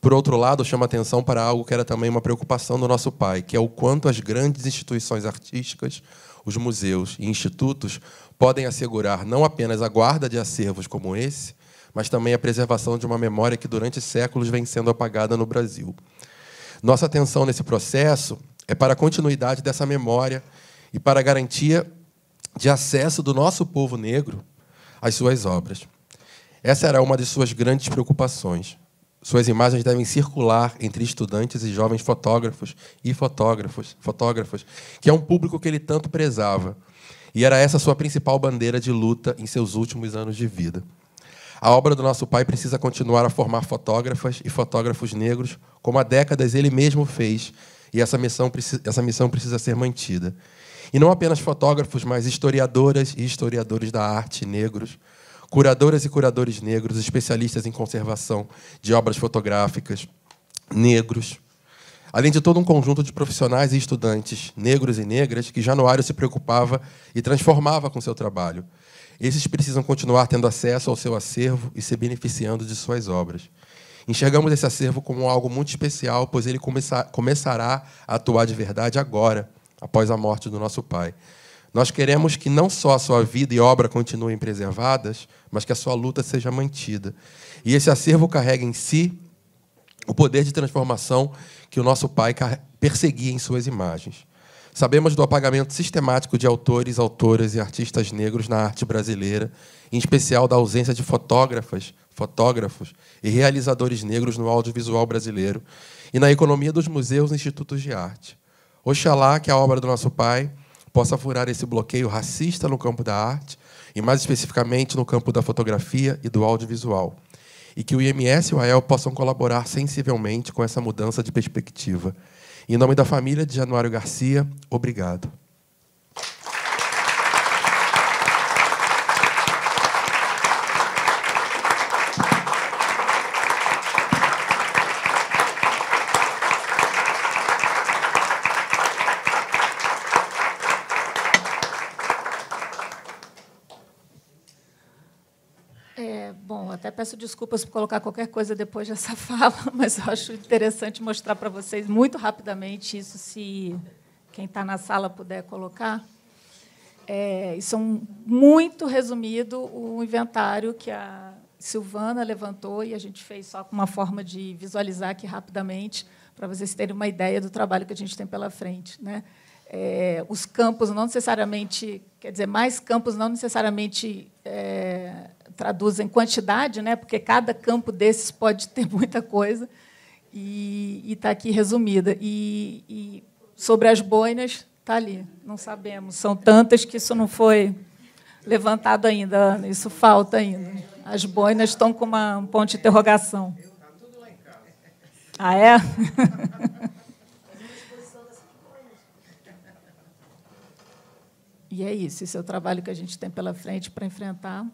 Por outro lado, chama atenção para algo que era também uma preocupação do nosso pai, que é o quanto as grandes instituições artísticas, os museus e institutos podem assegurar não apenas a guarda de acervos como esse, mas também a preservação de uma memória que durante séculos vem sendo apagada no Brasil. Nossa atenção nesse processo é para a continuidade dessa memória e para a garantia de acesso do nosso povo negro às suas obras. Essa era uma de suas grandes preocupações. Suas imagens devem circular entre estudantes e jovens fotógrafos e fotógrafos, fotógrafos, que é um público que ele tanto prezava. E era essa sua principal bandeira de luta em seus últimos anos de vida. A obra do nosso pai precisa continuar a formar fotógrafas e fotógrafos negros, como há décadas ele mesmo fez, e essa missão, essa missão precisa ser mantida. E não apenas fotógrafos, mas historiadoras e historiadores da arte negros, curadoras e curadores negros, especialistas em conservação de obras fotográficas, negros. Além de todo um conjunto de profissionais e estudantes, negros e negras, que Januário se preocupava e transformava com seu trabalho. Esses precisam continuar tendo acesso ao seu acervo e se beneficiando de suas obras. Enxergamos esse acervo como algo muito especial, pois ele começa, começará a atuar de verdade agora, após a morte do nosso Pai. Nós queremos que não só a sua vida e obra continuem preservadas, mas que a sua luta seja mantida. E esse acervo carrega em si o poder de transformação que o nosso Pai perseguia em suas imagens. Sabemos do apagamento sistemático de autores, autoras e artistas negros na arte brasileira, em especial da ausência de fotógrafas, fotógrafos e realizadores negros no audiovisual brasileiro e na economia dos museus e institutos de arte. Oxalá que a obra do nosso pai possa furar esse bloqueio racista no campo da arte e mais especificamente no campo da fotografia e do audiovisual, e que o IMS e o AEL possam colaborar sensivelmente com essa mudança de perspectiva. Em nome da família de Januário Garcia, obrigado. Peço desculpas por colocar qualquer coisa depois dessa fala, mas eu acho interessante mostrar para vocês muito rapidamente isso, se quem está na sala puder colocar. É, isso é um, muito resumido o inventário que a Silvana levantou e a gente fez só com uma forma de visualizar aqui rapidamente para vocês terem uma ideia do trabalho que a gente tem pela frente, né? É, os campos não necessariamente, quer dizer, mais campos não necessariamente é, traduzem em quantidade, né? porque cada campo desses pode ter muita coisa, e está aqui resumida. E, e, sobre as boinas, está ali, não sabemos. São tantas que isso não foi levantado ainda, Ana, isso falta ainda. As boinas estão com uma, um ponto de interrogação. Ah, é? E é isso, esse é o trabalho que a gente tem pela frente para enfrentar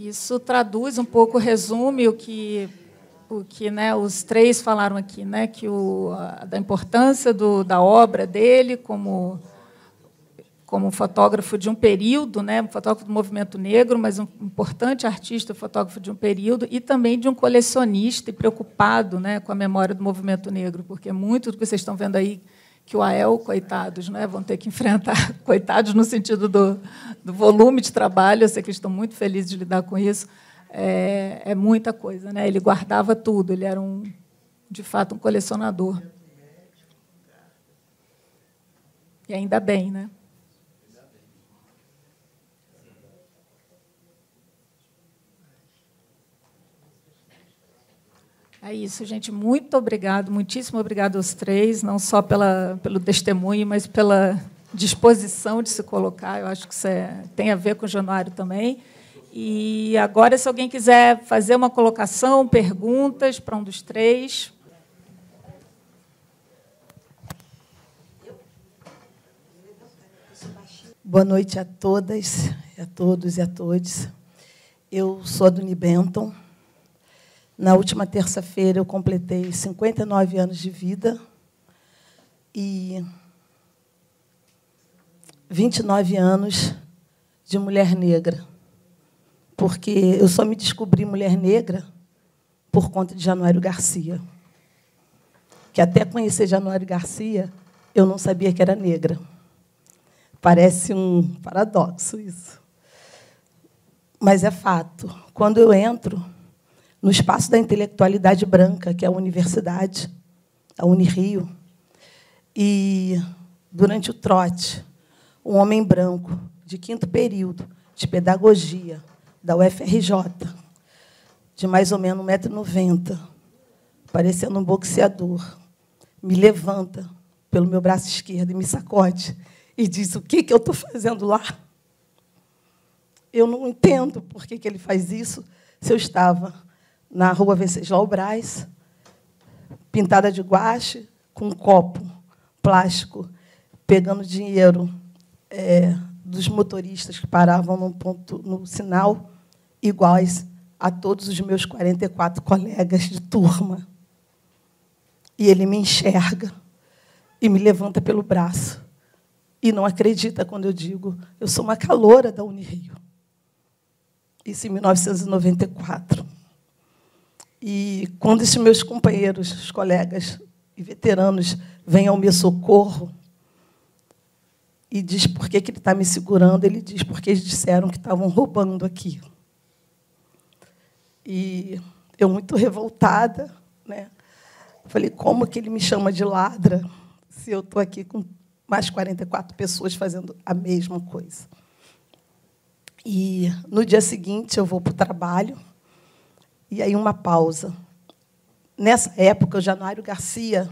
Isso traduz um pouco, resume o que o que né, os três falaram aqui, né, que o, a, da importância do, da obra dele como como fotógrafo de um período, né, fotógrafo do movimento negro, mas um importante artista, fotógrafo de um período, e também de um colecionista e preocupado né, com a memória do movimento negro, porque muito do que vocês estão vendo aí que o AEL, coitados, né, vão ter que enfrentar, coitados no sentido do, do volume de trabalho, eu sei que estão muito felizes de lidar com isso, é, é, muita coisa. Né? Ele guardava tudo, ele era, um, de fato, um colecionador. E ainda bem, né? É isso, gente. Muito obrigado, muitíssimo obrigado aos três, não só pela, pelo testemunho, mas pela disposição de se colocar. Eu acho que isso é, tem a ver com o Januário também. E agora, se alguém quiser fazer uma colocação, perguntas para um dos três. Boa noite a todas, a todos e a todos. Eu sou a Duni Benton na última terça-feira eu completei 59 anos de vida e 29 anos de mulher negra. Porque eu só me descobri mulher negra por conta de Januário Garcia. Que até conhecer Januário Garcia, eu não sabia que era negra. Parece um paradoxo isso. Mas é fato. Quando eu entro no espaço da intelectualidade branca, que é a universidade, a Unirio. E, durante o trote, um homem branco, de quinto período, de pedagogia, da UFRJ, de mais ou menos 1,90m, parecendo um boxeador, me levanta pelo meu braço esquerdo e me sacode e diz: O que, que eu estou fazendo lá? Eu não entendo por que, que ele faz isso se eu estava na rua Venceslau Braz, pintada de guache, com um copo plástico, pegando dinheiro é, dos motoristas que paravam no, ponto, no sinal, iguais a todos os meus 44 colegas de turma. E ele me enxerga e me levanta pelo braço. E não acredita quando eu digo, eu sou uma caloura da Unirio. Isso em 1994. E quando esses meus companheiros, os colegas e veteranos vêm ao meu socorro e diz por que, que ele está me segurando, ele diz porque eles disseram que estavam roubando aqui. E eu muito revoltada, né? Falei, como que ele me chama de ladra se eu estou aqui com mais 44 pessoas fazendo a mesma coisa? E no dia seguinte eu vou para o trabalho e aí uma pausa. Nessa época, o Januário Garcia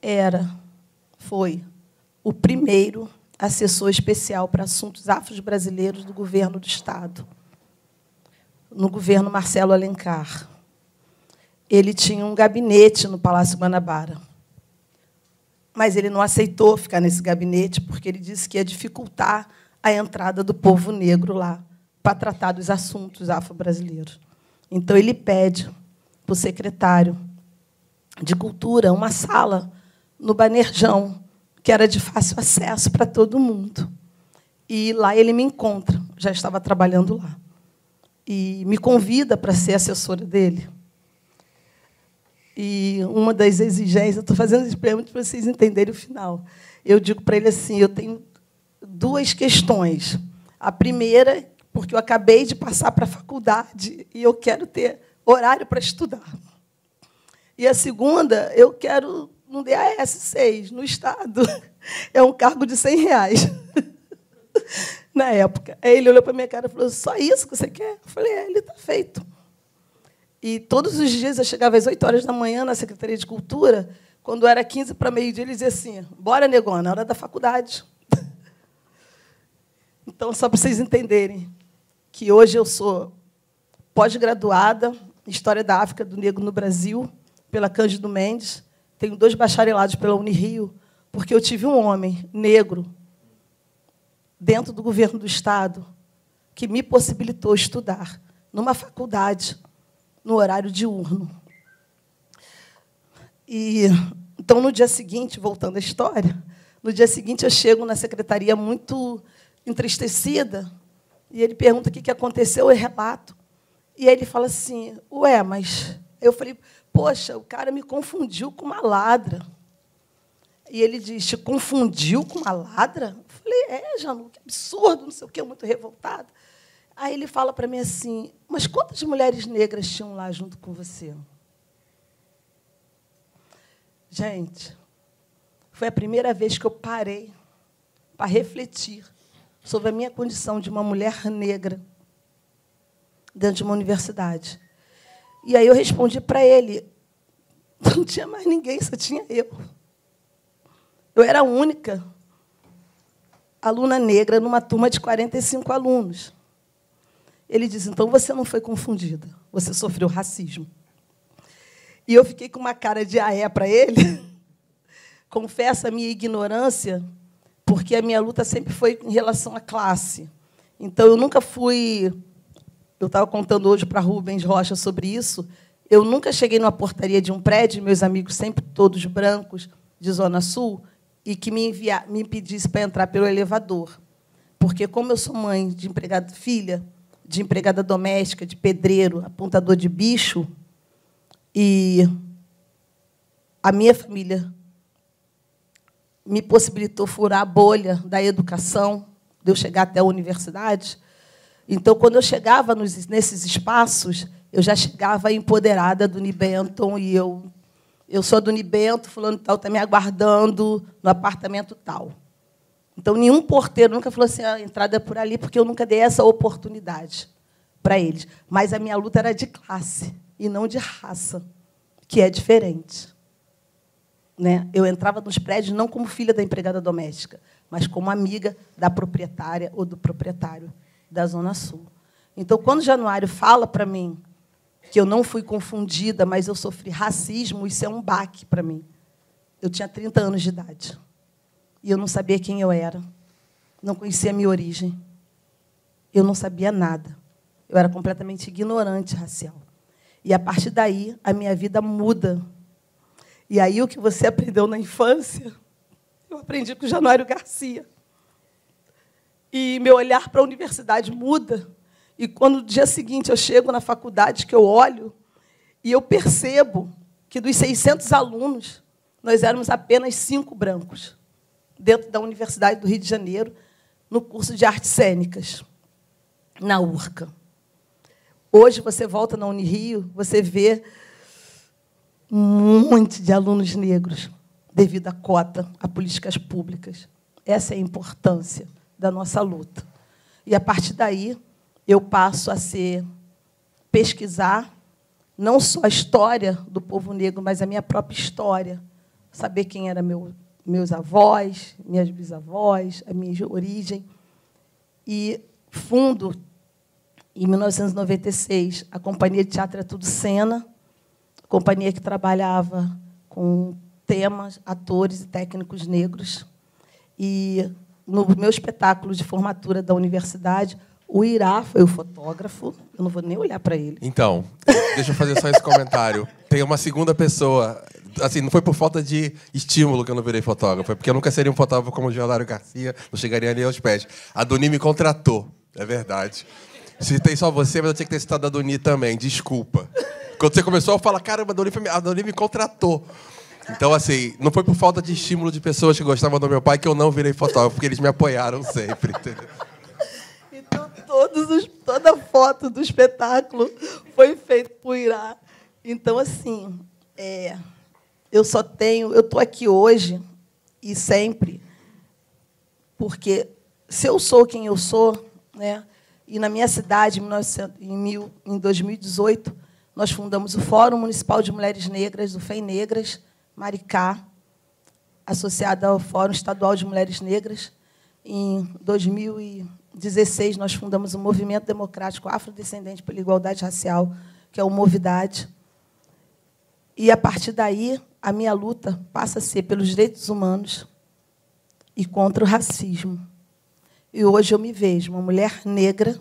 era, foi, o primeiro assessor especial para assuntos afro-brasileiros do governo do Estado, no governo Marcelo Alencar. Ele tinha um gabinete no Palácio Guanabara, mas ele não aceitou ficar nesse gabinete porque ele disse que ia dificultar a entrada do povo negro lá para tratar dos assuntos afro-brasileiros. Então, ele pede para o secretário de Cultura uma sala no Banerjão, que era de fácil acesso para todo mundo. E lá ele me encontra, já estava trabalhando lá. E me convida para ser assessora dele. E uma das exigências, estou fazendo esse pergunta para vocês entenderem o final. Eu digo para ele assim: eu tenho duas questões. A primeira porque eu acabei de passar para a faculdade e eu quero ter horário para estudar. E a segunda, eu quero um DAS 6 no Estado. É um cargo de 100 reais. Na época. Aí ele olhou para minha cara e falou: Só isso que você quer? Eu falei: É, ele está feito. E todos os dias eu chegava às 8 horas da manhã na Secretaria de Cultura. Quando era 15 para meio-dia, ele dizia assim: Bora, negona, é hora da faculdade. Então, só para vocês entenderem que hoje eu sou pós-graduada em História da África do Negro no Brasil, pela Cândido Mendes. Tenho dois bacharelados pela Unirio, porque eu tive um homem negro dentro do governo do Estado que me possibilitou estudar numa faculdade, no horário diurno. E então, no dia seguinte, voltando à história, no dia seguinte eu chego na secretaria muito entristecida, e ele pergunta o que, que aconteceu, eu relato. E ele fala assim, ué, mas. Eu falei, poxa, o cara me confundiu com uma ladra. E ele diz, te confundiu com uma ladra? Eu falei, é, Janu, que absurdo, não sei o quê, muito revoltado. Aí ele fala para mim assim, mas quantas mulheres negras tinham lá junto com você? Gente, foi a primeira vez que eu parei para refletir sobre a minha condição de uma mulher negra dentro de uma universidade. E aí eu respondi para ele: não tinha mais ninguém, só tinha eu. Eu era a única aluna negra numa turma de 45 alunos. Ele disse: então você não foi confundida, você sofreu racismo. E eu fiquei com uma cara de aé ah, para ele. Confesso a minha ignorância porque a minha luta sempre foi em relação à classe. Então, eu nunca fui. Eu estava contando hoje para Rubens Rocha sobre isso. Eu nunca cheguei numa portaria de um prédio, meus amigos sempre todos brancos, de Zona Sul, e que me, envia, me pedisse para entrar pelo elevador. Porque, como eu sou mãe de empregada filha de empregada doméstica, de pedreiro, apontador de bicho, e a minha família me possibilitou furar a bolha da educação, de eu chegar até a universidade. Então, quando eu chegava nos, nesses espaços, eu já chegava empoderada do Nibenton e eu eu sou do Nibento, fulano tal está me aguardando no apartamento tal. Então, nenhum porteiro nunca falou assim, ah, a entrada é por ali, porque eu nunca dei essa oportunidade para eles. Mas a minha luta era de classe e não de raça, que é diferente né, eu entrava nos prédios não como filha da empregada doméstica, mas como amiga da proprietária ou do proprietário da Zona Sul. Então, quando Januário fala para mim que eu não fui confundida, mas eu sofri racismo, isso é um baque para mim. Eu tinha 30 anos de idade e eu não sabia quem eu era, não conhecia a minha origem, eu não sabia nada. Eu era completamente ignorante racial. E a partir daí, a minha vida muda e aí o que você aprendeu na infância, eu aprendi com o Januário Garcia. E meu olhar para a universidade muda. E quando no dia seguinte eu chego na faculdade, que eu olho, e eu percebo que dos 600 alunos, nós éramos apenas cinco brancos, dentro da Universidade do Rio de Janeiro, no curso de artes cênicas, na URCA. Hoje você volta na Unirio, você vê um monte de alunos negros devido à cota, a políticas públicas. Essa é a importância da nossa luta. E a partir daí, eu passo a ser pesquisar não só a história do povo negro, mas a minha própria história, saber quem eram meu, meus avós, minhas bisavós, a minha origem. E fundo em 1996 a companhia de teatro é tudo cena companhia que trabalhava com temas, atores e técnicos negros. E no meu espetáculo de formatura da universidade, o Irá foi o fotógrafo. Eu não vou nem olhar para ele. Então, deixa eu fazer só esse comentário. Tem uma segunda pessoa. Assim, não foi por falta de estímulo que eu não virei fotógrafo, é porque eu nunca seria um fotógrafo como o Leonardo Garcia, não chegaria nem aos pés. A Doni me contratou, é verdade. Citei só você, mas eu tinha que ter citado a Doni também, desculpa. Quando você começou a falar, caramba, a Doni, me, a me contratou. Então, assim, não foi por falta de estímulo de pessoas que gostavam do meu pai que eu não virei fotógrafo, porque eles me apoiaram sempre. Então, os, toda foto do espetáculo foi feita por Irá. Então, assim, é, eu só tenho. Eu estou aqui hoje e sempre, porque se eu sou quem eu sou, né, e na minha cidade, em, em 2018, nós fundamos o Fórum Municipal de Mulheres Negras, o FEM Negras, Maricá, associada ao Fórum Estadual de Mulheres Negras. Em 2016, nós fundamos o Movimento Democrático Afrodescendente pela Igualdade Racial, que é o Movidade. E, a partir daí, a minha luta passa a ser pelos direitos humanos e contra o racismo. E hoje eu me vejo uma mulher negra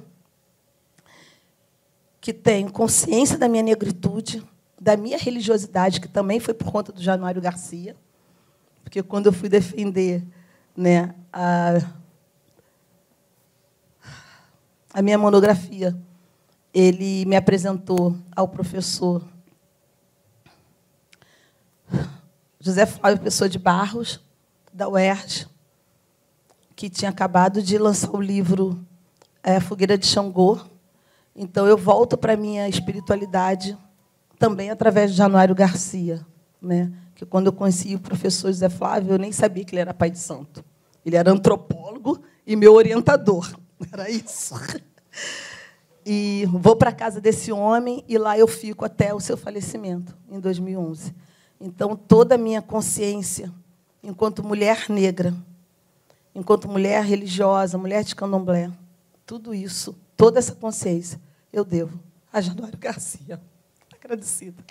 que tenho consciência da minha negritude, da minha religiosidade, que também foi por conta do Januário Garcia, porque quando eu fui defender né, a, a minha monografia, ele me apresentou ao professor José Flávio Pessoa de Barros, da UERJ, que tinha acabado de lançar o livro é, Fogueira de Xangô, então eu volto para a minha espiritualidade também através de Januário Garcia, né? que quando eu conheci o professor José Flávio, eu nem sabia que ele era pai de santo. Ele era antropólogo e meu orientador. Era isso. E vou para a casa desse homem e lá eu fico até o seu falecimento, em 2011. Então, toda a minha consciência, enquanto mulher negra, enquanto mulher religiosa, mulher de candomblé, tudo isso, toda essa consciência, eu devo a Januário Garcia. Tá agradecida.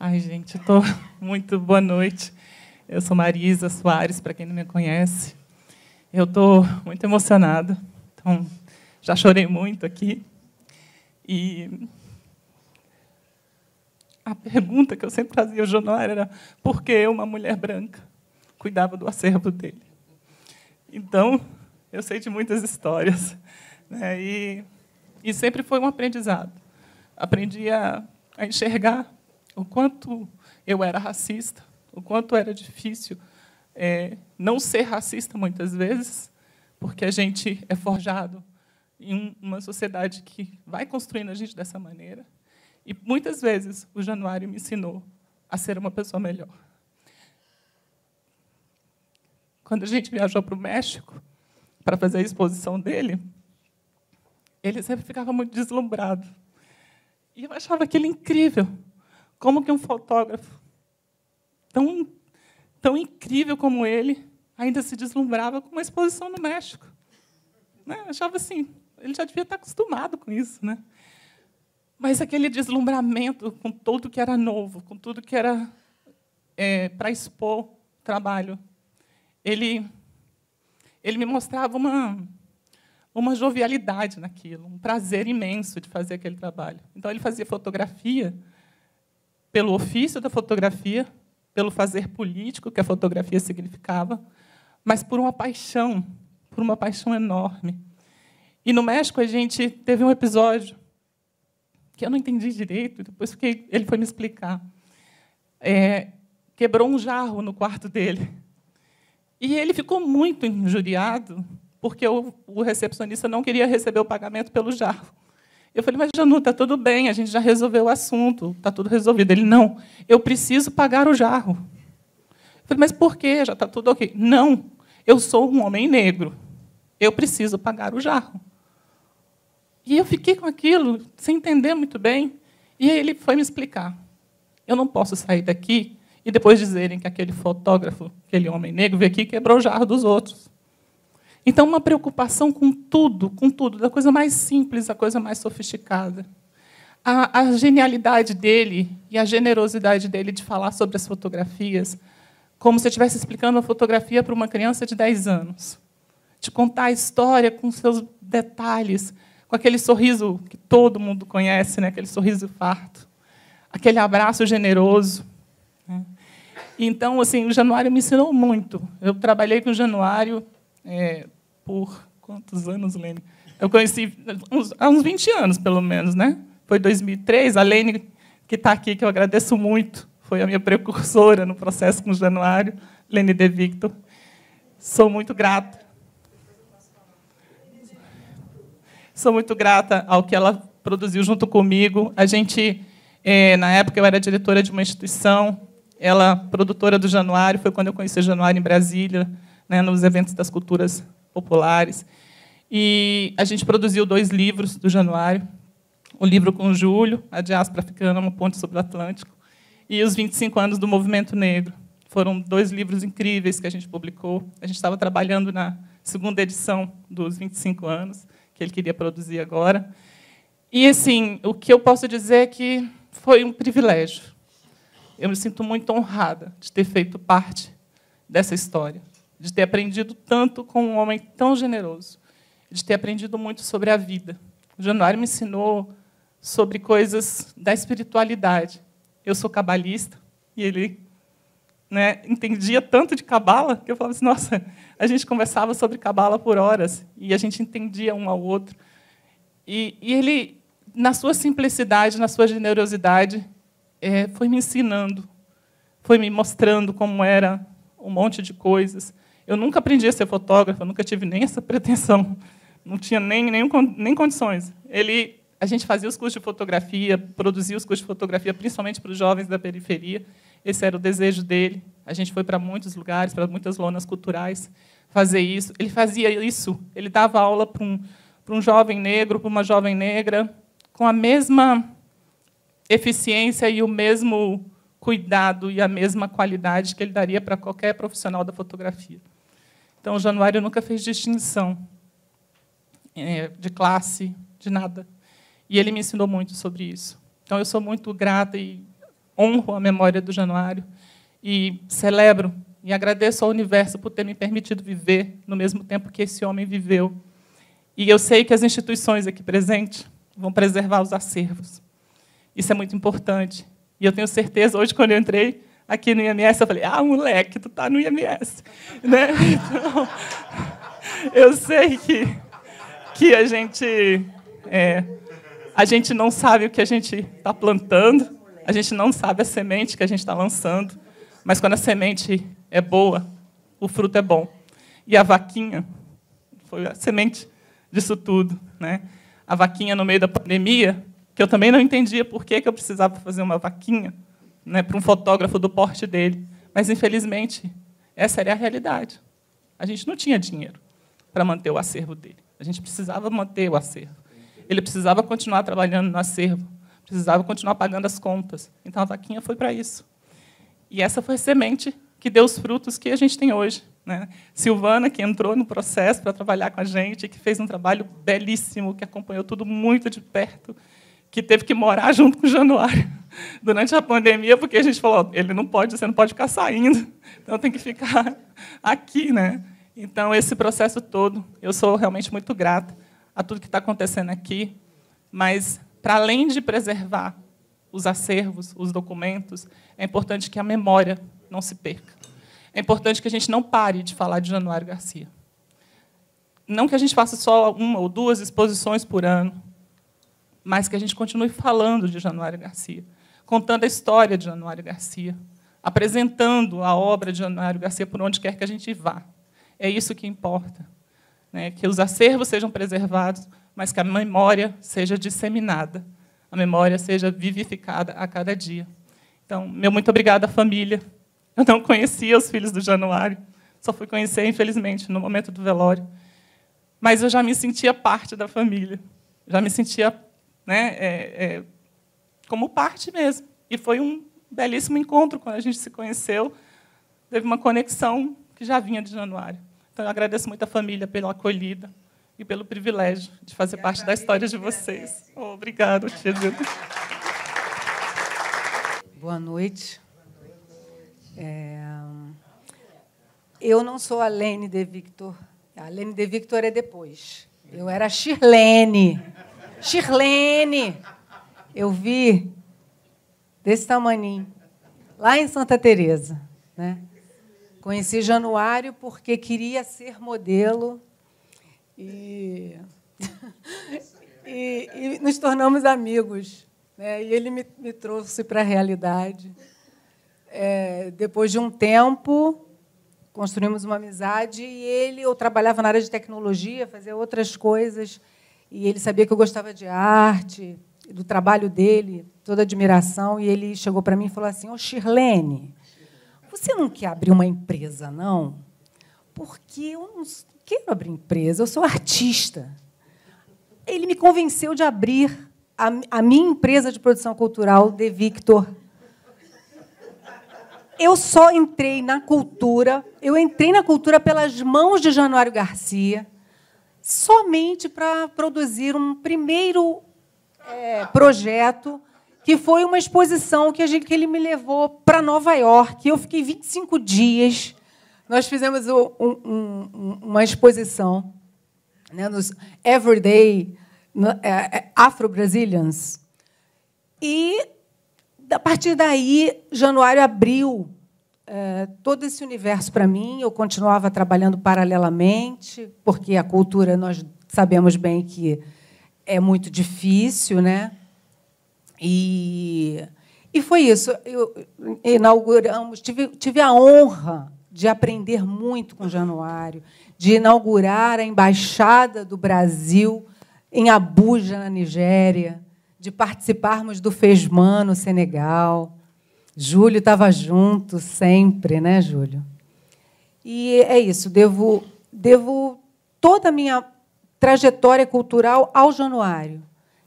Ai, gente, estou muito boa noite. Eu sou Marisa Soares, para quem não me conhece. Eu estou muito emocionada. Então, já chorei muito aqui. E a pergunta que eu sempre fazia ao Januário era por que eu, uma mulher branca, cuidava do acervo dele. Então, eu sei de muitas histórias. Né? E, e sempre foi um aprendizado. Aprendi a, a enxergar o quanto eu era racista, o quanto era difícil é, não ser racista muitas vezes, porque a gente é forjado em uma sociedade que vai construindo a gente dessa maneira. E muitas vezes o Januário me ensinou a ser uma pessoa melhor. Quando a gente viajou para o México para fazer a exposição dele, ele sempre ficava muito deslumbrado. E eu achava aquilo incrível. Como que um fotógrafo tão, tão incrível como ele ainda se deslumbrava com uma exposição no México? Né? Eu achava assim, ele já devia estar acostumado com isso, né? Mas aquele deslumbramento com tudo que era novo, com tudo que era é, para expor trabalho, ele, ele me mostrava uma, uma jovialidade naquilo, um prazer imenso de fazer aquele trabalho. Então, ele fazia fotografia pelo ofício da fotografia, pelo fazer político que a fotografia significava, mas por uma paixão, por uma paixão enorme. E no México a gente teve um episódio que eu não entendi direito, depois ele foi me explicar. É, quebrou um jarro no quarto dele. E ele ficou muito injuriado, porque o, o recepcionista não queria receber o pagamento pelo jarro. Eu falei, mas Janu, está tudo bem, a gente já resolveu o assunto, está tudo resolvido. Ele, não, eu preciso pagar o jarro. Eu falei, mas por quê? Já está tudo ok. Não, eu sou um homem negro. Eu preciso pagar o jarro. E eu fiquei com aquilo, sem entender muito bem. E ele foi me explicar. Eu não posso sair daqui e depois dizerem que aquele fotógrafo, aquele homem negro, veio aqui e quebrou o jarro dos outros. Então, uma preocupação com tudo, com tudo, da coisa mais simples à coisa mais sofisticada. A, a genialidade dele e a generosidade dele de falar sobre as fotografias, como se estivesse explicando a fotografia para uma criança de 10 anos. De contar a história com seus detalhes, com aquele sorriso que todo mundo conhece, né? aquele sorriso farto, aquele abraço generoso. Né? Então, assim, o Januário me ensinou muito. Eu trabalhei com o Januário é, por quantos anos, Lene? Eu conheci uns, há uns 20 anos, pelo menos, né? Foi 2003. A Lene, que está aqui, que eu agradeço muito, foi a minha precursora no processo com o Januário, Lene De Victor. Sou muito grata Sou muito grata ao que ela produziu junto comigo. A gente, é, na época, eu era diretora de uma instituição, ela, produtora do Januário, foi quando eu conheci o Januário em Brasília, né, nos eventos das culturas populares. E a gente produziu dois livros do Januário. O livro com o Júlio, A Diáspora Africana, Uma Ponte sobre o Atlântico, e Os 25 Anos do Movimento Negro. Foram dois livros incríveis que a gente publicou. A gente estava trabalhando na segunda edição dos 25 anos que ele queria produzir agora. E, assim, o que eu posso dizer é que foi um privilégio. Eu me sinto muito honrada de ter feito parte dessa história, de ter aprendido tanto com um homem tão generoso, de ter aprendido muito sobre a vida. O Januário me ensinou sobre coisas da espiritualidade. Eu sou cabalista e ele né, entendia tanto de cabala que eu falava assim, nossa, a gente conversava sobre cabala por horas e a gente entendia um ao outro. E, e ele, na sua simplicidade, na sua generosidade, é, foi me ensinando, foi me mostrando como era um monte de coisas. Eu nunca aprendi a ser fotógrafo, nunca tive nem essa pretensão, não tinha nem, nem, nem condições. Ele, a gente fazia os cursos de fotografia, produzia os cursos de fotografia, principalmente para os jovens da periferia. Esse era o desejo dele. A gente foi para muitos lugares, para muitas lonas culturais, fazer isso. Ele fazia isso. Ele dava aula para um, para um jovem negro, para uma jovem negra, com a mesma eficiência e o mesmo cuidado e a mesma qualidade que ele daria para qualquer profissional da fotografia. Então, o Januário nunca fez distinção é, de classe, de nada. E ele me ensinou muito sobre isso. Então, eu sou muito grata e honro a memória do Januário e celebro e agradeço ao universo por ter me permitido viver no mesmo tempo que esse homem viveu. E eu sei que as instituições aqui presentes vão preservar os acervos. Isso é muito importante. E eu tenho certeza, hoje, quando eu entrei aqui no IMS, eu falei: ah, moleque, tu tá no IMS. né? Então, eu sei que, que a gente. É, a gente não sabe o que a gente está plantando, a gente não sabe a semente que a gente está lançando, mas quando a semente é boa, o fruto é bom. E a vaquinha foi a semente disso tudo. Né? A vaquinha no meio da pandemia, que eu também não entendia por que, que eu precisava fazer uma vaquinha né, para um fotógrafo do porte dele. Mas, infelizmente, essa era a realidade. A gente não tinha dinheiro para manter o acervo dele. A gente precisava manter o acervo. Ele precisava continuar trabalhando no acervo precisava continuar pagando as contas. Então a vaquinha foi para isso. E essa foi a semente que deu os frutos que a gente tem hoje. Né? Silvana, que entrou no processo para trabalhar com a gente, que fez um trabalho belíssimo, que acompanhou tudo muito de perto, que teve que morar junto com o Januário durante a pandemia, porque a gente falou: ele não pode, você não pode ficar saindo, então tem que ficar aqui. Né? Então, esse processo todo, eu sou realmente muito grata a tudo que está acontecendo aqui, mas para além de preservar os acervos, os documentos, é importante que a memória não se perca. É importante que a gente não pare de falar de Januário Garcia. Não que a gente faça só uma ou duas exposições por ano, mas que a gente continue falando de Januário Garcia, contando a história de Januário Garcia, apresentando a obra de Januário Garcia por onde quer que a gente vá. É isso que importa, né? que os acervos sejam preservados, mas que a memória seja disseminada, a memória seja vivificada a cada dia. Então, meu muito obrigada à família. Eu não conhecia os filhos do Januário, só fui conhecer, infelizmente, no momento do velório. Mas eu já me sentia parte da família, já me sentia né, é, é, como parte mesmo. E foi um belíssimo encontro quando a gente se conheceu, teve uma conexão que já vinha de Januário. Então, eu agradeço muito à família pela acolhida, e pelo privilégio de fazer parte da história de vocês. Oh, obrigado, Jesus. Boa noite. É... Eu não sou a Lene de Victor. A Lene de Victor é depois. Eu era a Shirlene. Shirlene! Eu vi desse tamanho lá em Santa Teresa, né? Conheci Januário porque queria ser modelo e, e, e, nos tornamos amigos. Né? E ele me, me trouxe para a realidade. É, depois de um tempo, construímos uma amizade e ele, eu trabalhava na área de tecnologia, fazia outras coisas, e ele sabia que eu gostava de arte, do trabalho dele, toda admiração, e ele chegou para mim e falou assim, ô oh, Shirlene, você não quer abrir uma empresa, não? Porque eu não, quero abrir empresa, eu sou artista. Ele me convenceu de abrir a, a minha empresa de produção cultural, De Victor. Eu só entrei na cultura, eu entrei na cultura pelas mãos de Januário Garcia, somente para produzir um primeiro é, projeto que foi uma exposição que, gente, que ele me levou para Nova York. Eu fiquei 25 dias nós fizemos um, um, uma exposição né, nos Everyday é, é, Afro-Brazilians. E, a partir daí, januário abriu é, todo esse universo para mim. Eu continuava trabalhando paralelamente, porque a cultura, nós sabemos bem que é muito difícil, né? E, e foi isso. Eu, inauguramos, tive, tive a honra de aprender muito com Januário, de inaugurar a embaixada do Brasil em Abuja, na Nigéria, de participarmos do Fesman no Senegal. Júlio estava junto sempre, né, Júlio? E é isso, devo, devo toda a minha trajetória cultural ao Januário.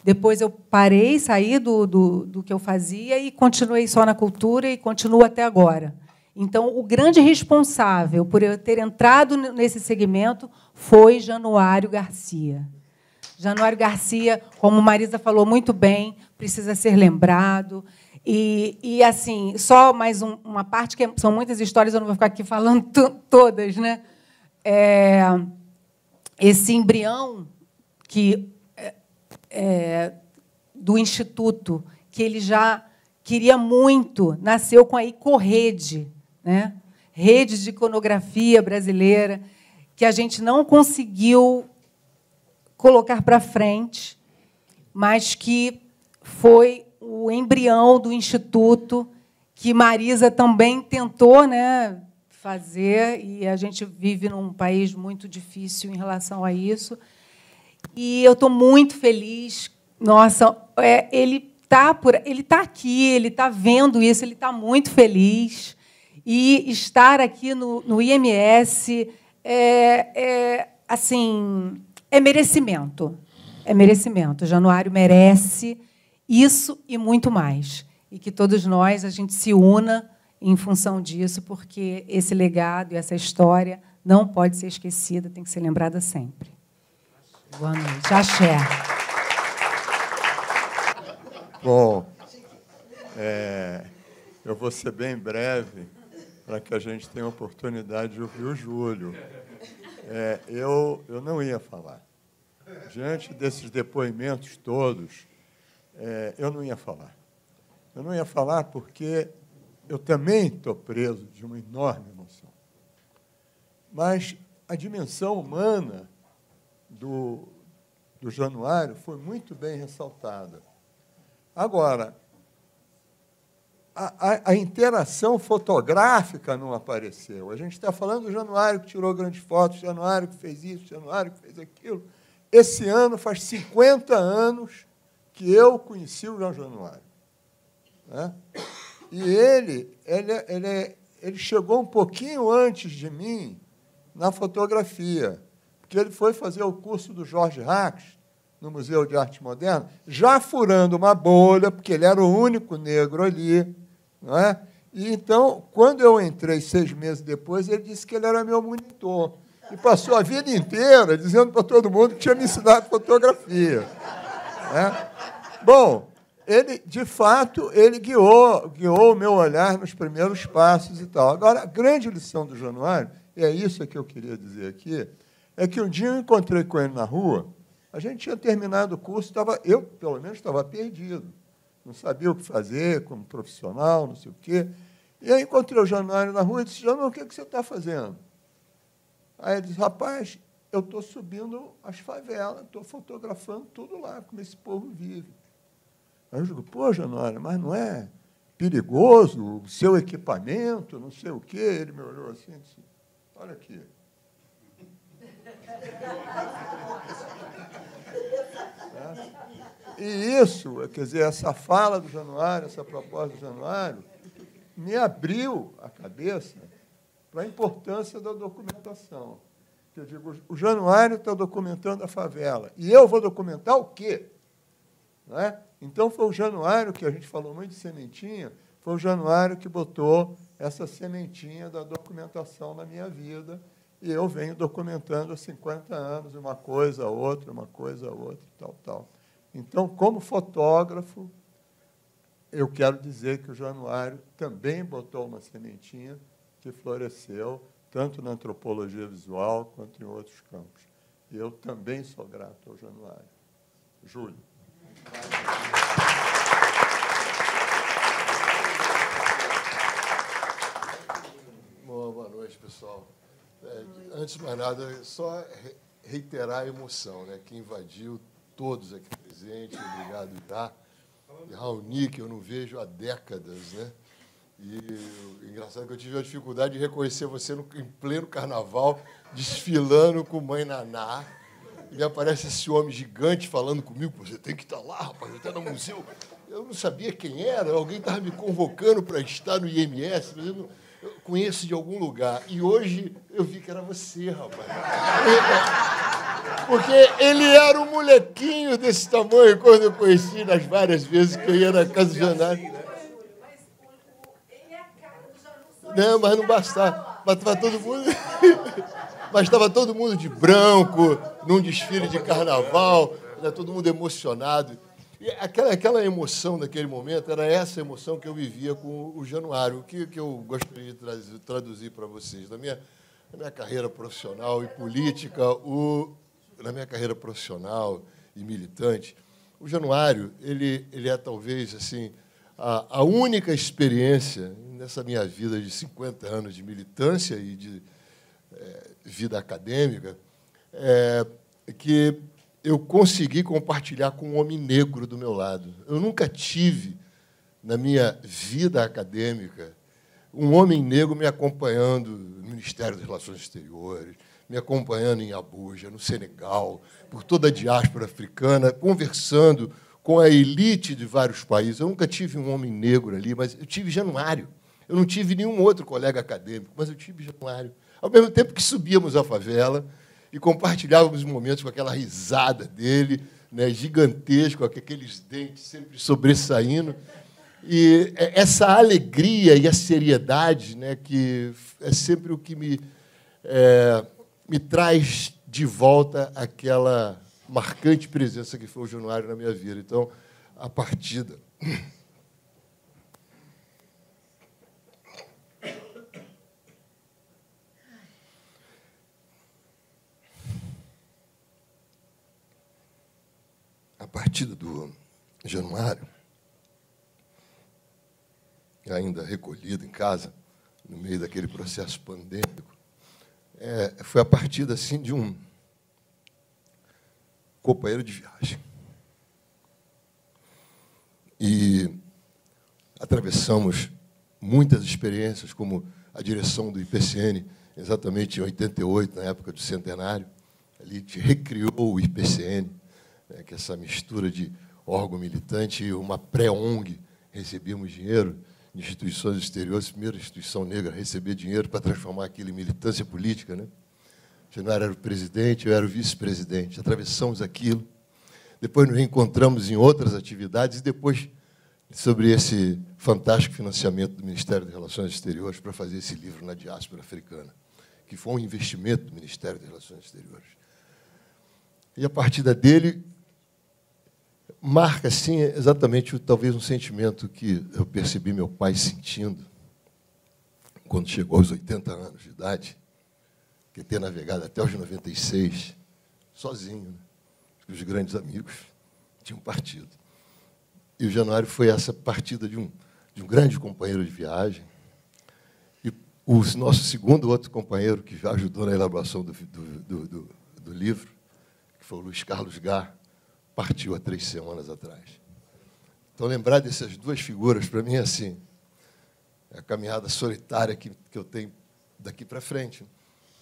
Depois eu parei, saí do, do, do que eu fazia e continuei só na cultura e continuo até agora. Então, o grande responsável por eu ter entrado nesse segmento foi Januário Garcia. Januário Garcia, como Marisa falou muito bem, precisa ser lembrado. E, e assim, só mais um, uma parte, que é, são muitas histórias, eu não vou ficar aqui falando todas, né? É, esse embrião que é, é, do Instituto, que ele já queria muito, nasceu com a Icorrede, né? de iconografia brasileira que a gente não conseguiu colocar para frente, mas que foi o embrião do instituto que Marisa também tentou, né, fazer e a gente vive num país muito difícil em relação a isso. E eu estou muito feliz. Nossa, é, ele está por, ele está aqui, ele está vendo isso, ele está muito feliz. E estar aqui no, no IMS é, é, assim, é merecimento. É merecimento. O Januário merece isso e muito mais. E que todos nós, a gente se una em função disso, porque esse legado e essa história não pode ser esquecida, tem que ser lembrada sempre. Boa noite. Axé. Bom, é, eu vou ser bem breve para que a gente tenha a oportunidade de ouvir o Júlio. É, eu, eu não ia falar. Diante desses depoimentos todos, é, eu não ia falar. Eu não ia falar porque eu também estou preso de uma enorme emoção. Mas a dimensão humana do, do Januário foi muito bem ressaltada. Agora, a, a, interação fotográfica não apareceu. A gente está falando do Januário que tirou grandes fotos, Januário que fez isso, Januário que fez aquilo. Esse ano faz 50 anos que eu conheci o João Januário. Né? E ele, ele, ele, ele chegou um pouquinho antes de mim na fotografia, porque ele foi fazer o curso do Jorge Hacks no Museu de Arte Moderna, já furando uma bolha, porque ele era o único negro ali não é? E então, quando eu entrei seis meses depois, ele disse que ele era meu monitor. E passou a vida inteira dizendo para todo mundo que tinha me ensinado fotografia. Né? Bom, ele, de fato, ele guiou, guiou o meu olhar nos primeiros passos e tal. Agora, a grande lição do Januário, e é isso que eu queria dizer aqui, é que um dia eu encontrei com ele na rua, a gente tinha terminado o curso, estava eu, pelo menos, estava perdido não sabia o que fazer como profissional, não sei o quê. E aí encontrei o Janário na rua e disse, Janário, o que, é que você está fazendo? Aí ele disse, rapaz, eu estou subindo as favelas, estou fotografando tudo lá, como esse povo vive. Aí eu digo, pô, Janário, mas não é perigoso o seu equipamento, não sei o quê? Ele me olhou assim e disse, olha aqui. E isso, quer dizer, essa fala do Januário, essa proposta do Januário, me abriu a cabeça para a importância da documentação. Eu digo, o Januário está documentando a favela. E eu vou documentar o quê? Não é? Então, foi o Januário que a gente falou muito de sementinha, foi o Januário que botou essa sementinha da documentação na minha vida. E eu venho documentando há 50 anos uma coisa, outra, uma coisa, outra, tal, tal. Então, como fotógrafo, eu quero dizer que o Januário também botou uma sementinha que floresceu, tanto na antropologia visual quanto em outros campos. eu também sou grato ao Januário. Júlio. Boa, boa noite, pessoal. É, antes de mais nada, só reiterar a emoção né, que invadiu todos aqui presente, obrigado, tá. Raoni, que eu não vejo há décadas, né? E engraçado que eu tive a dificuldade de reconhecer você no, em pleno carnaval, desfilando com Mãe Naná. E aparece esse homem gigante falando comigo, você tem que estar tá lá, rapaz, até tá no museu. Eu não sabia quem era, alguém estava me convocando para estar no IMS, mas eu, não, eu conheço de algum lugar. E hoje eu vi que era você, rapaz. Porque ele era um molequinho desse tamanho quando eu conheci nas várias vezes que eu ia na casa do Janário. Não, mas não bastava. Bastava todo mundo. mas estava todo mundo de branco, num desfile de carnaval, né, todo mundo emocionado. E aquela, aquela emoção daquele momento era essa emoção que eu vivia com o Januário. O que, que eu gostaria de traduzir para vocês? Na minha, na minha carreira profissional e política, o na minha carreira profissional e militante, o Januário ele, ele é talvez assim a, a, única experiência nessa minha vida de 50 anos de militância e de é, vida acadêmica é, que eu consegui compartilhar com um homem negro do meu lado. Eu nunca tive na minha vida acadêmica um homem negro me acompanhando no Ministério das Relações Exteriores, me acompanhando em Abuja, no Senegal, por toda a diáspora africana, conversando com a elite de vários países. Eu nunca tive um homem negro ali, mas eu tive Januário. Eu não tive nenhum outro colega acadêmico, mas eu tive Januário. Ao mesmo tempo que subíamos à favela e compartilhávamos momentos com aquela risada dele, né, gigantesco, aqueles dentes sempre sobressaindo. E é, essa alegria e a seriedade, né, que é sempre o que me é, me traz de volta aquela marcante presença que foi o Januário na minha vida. Então, a partida. A partida do Januário, ainda recolhido em casa, no meio daquele processo pandêmico, é, foi a partida assim de um companheiro de viagem. E atravessamos muitas experiências, como a direção do IPCN, exatamente em 88, na época do centenário. Ali te recriou o IPCN, né, que é essa mistura de órgão militante e uma pré-ONG. Recebíamos dinheiro de instituições exteriores, primeira instituição negra a receber dinheiro para transformar aquilo em militância política. Né? Eu Genaro era o presidente, eu era o vice-presidente. Atravessamos aquilo. Depois nos reencontramos em outras atividades e depois sobre esse fantástico financiamento do Ministério das Relações Exteriores para fazer esse livro na diáspora africana, que foi um investimento do Ministério das Relações Exteriores. E a partir dele, marca, assim, exatamente talvez um sentimento que eu percebi meu pai sentindo quando chegou aos 80 anos de idade, que ter navegado até os 96, sozinho, né? os grandes amigos tinham partido. E o Januário foi essa partida de um, de um grande companheiro de viagem, e o nosso segundo outro companheiro que já ajudou na elaboração do, do, do, do livro, que foi o Luiz Carlos Gá, partiu há três semanas atrás. Então, lembrar dessas duas figuras, para mim, é assim, é a caminhada solitária que, que eu tenho daqui para frente,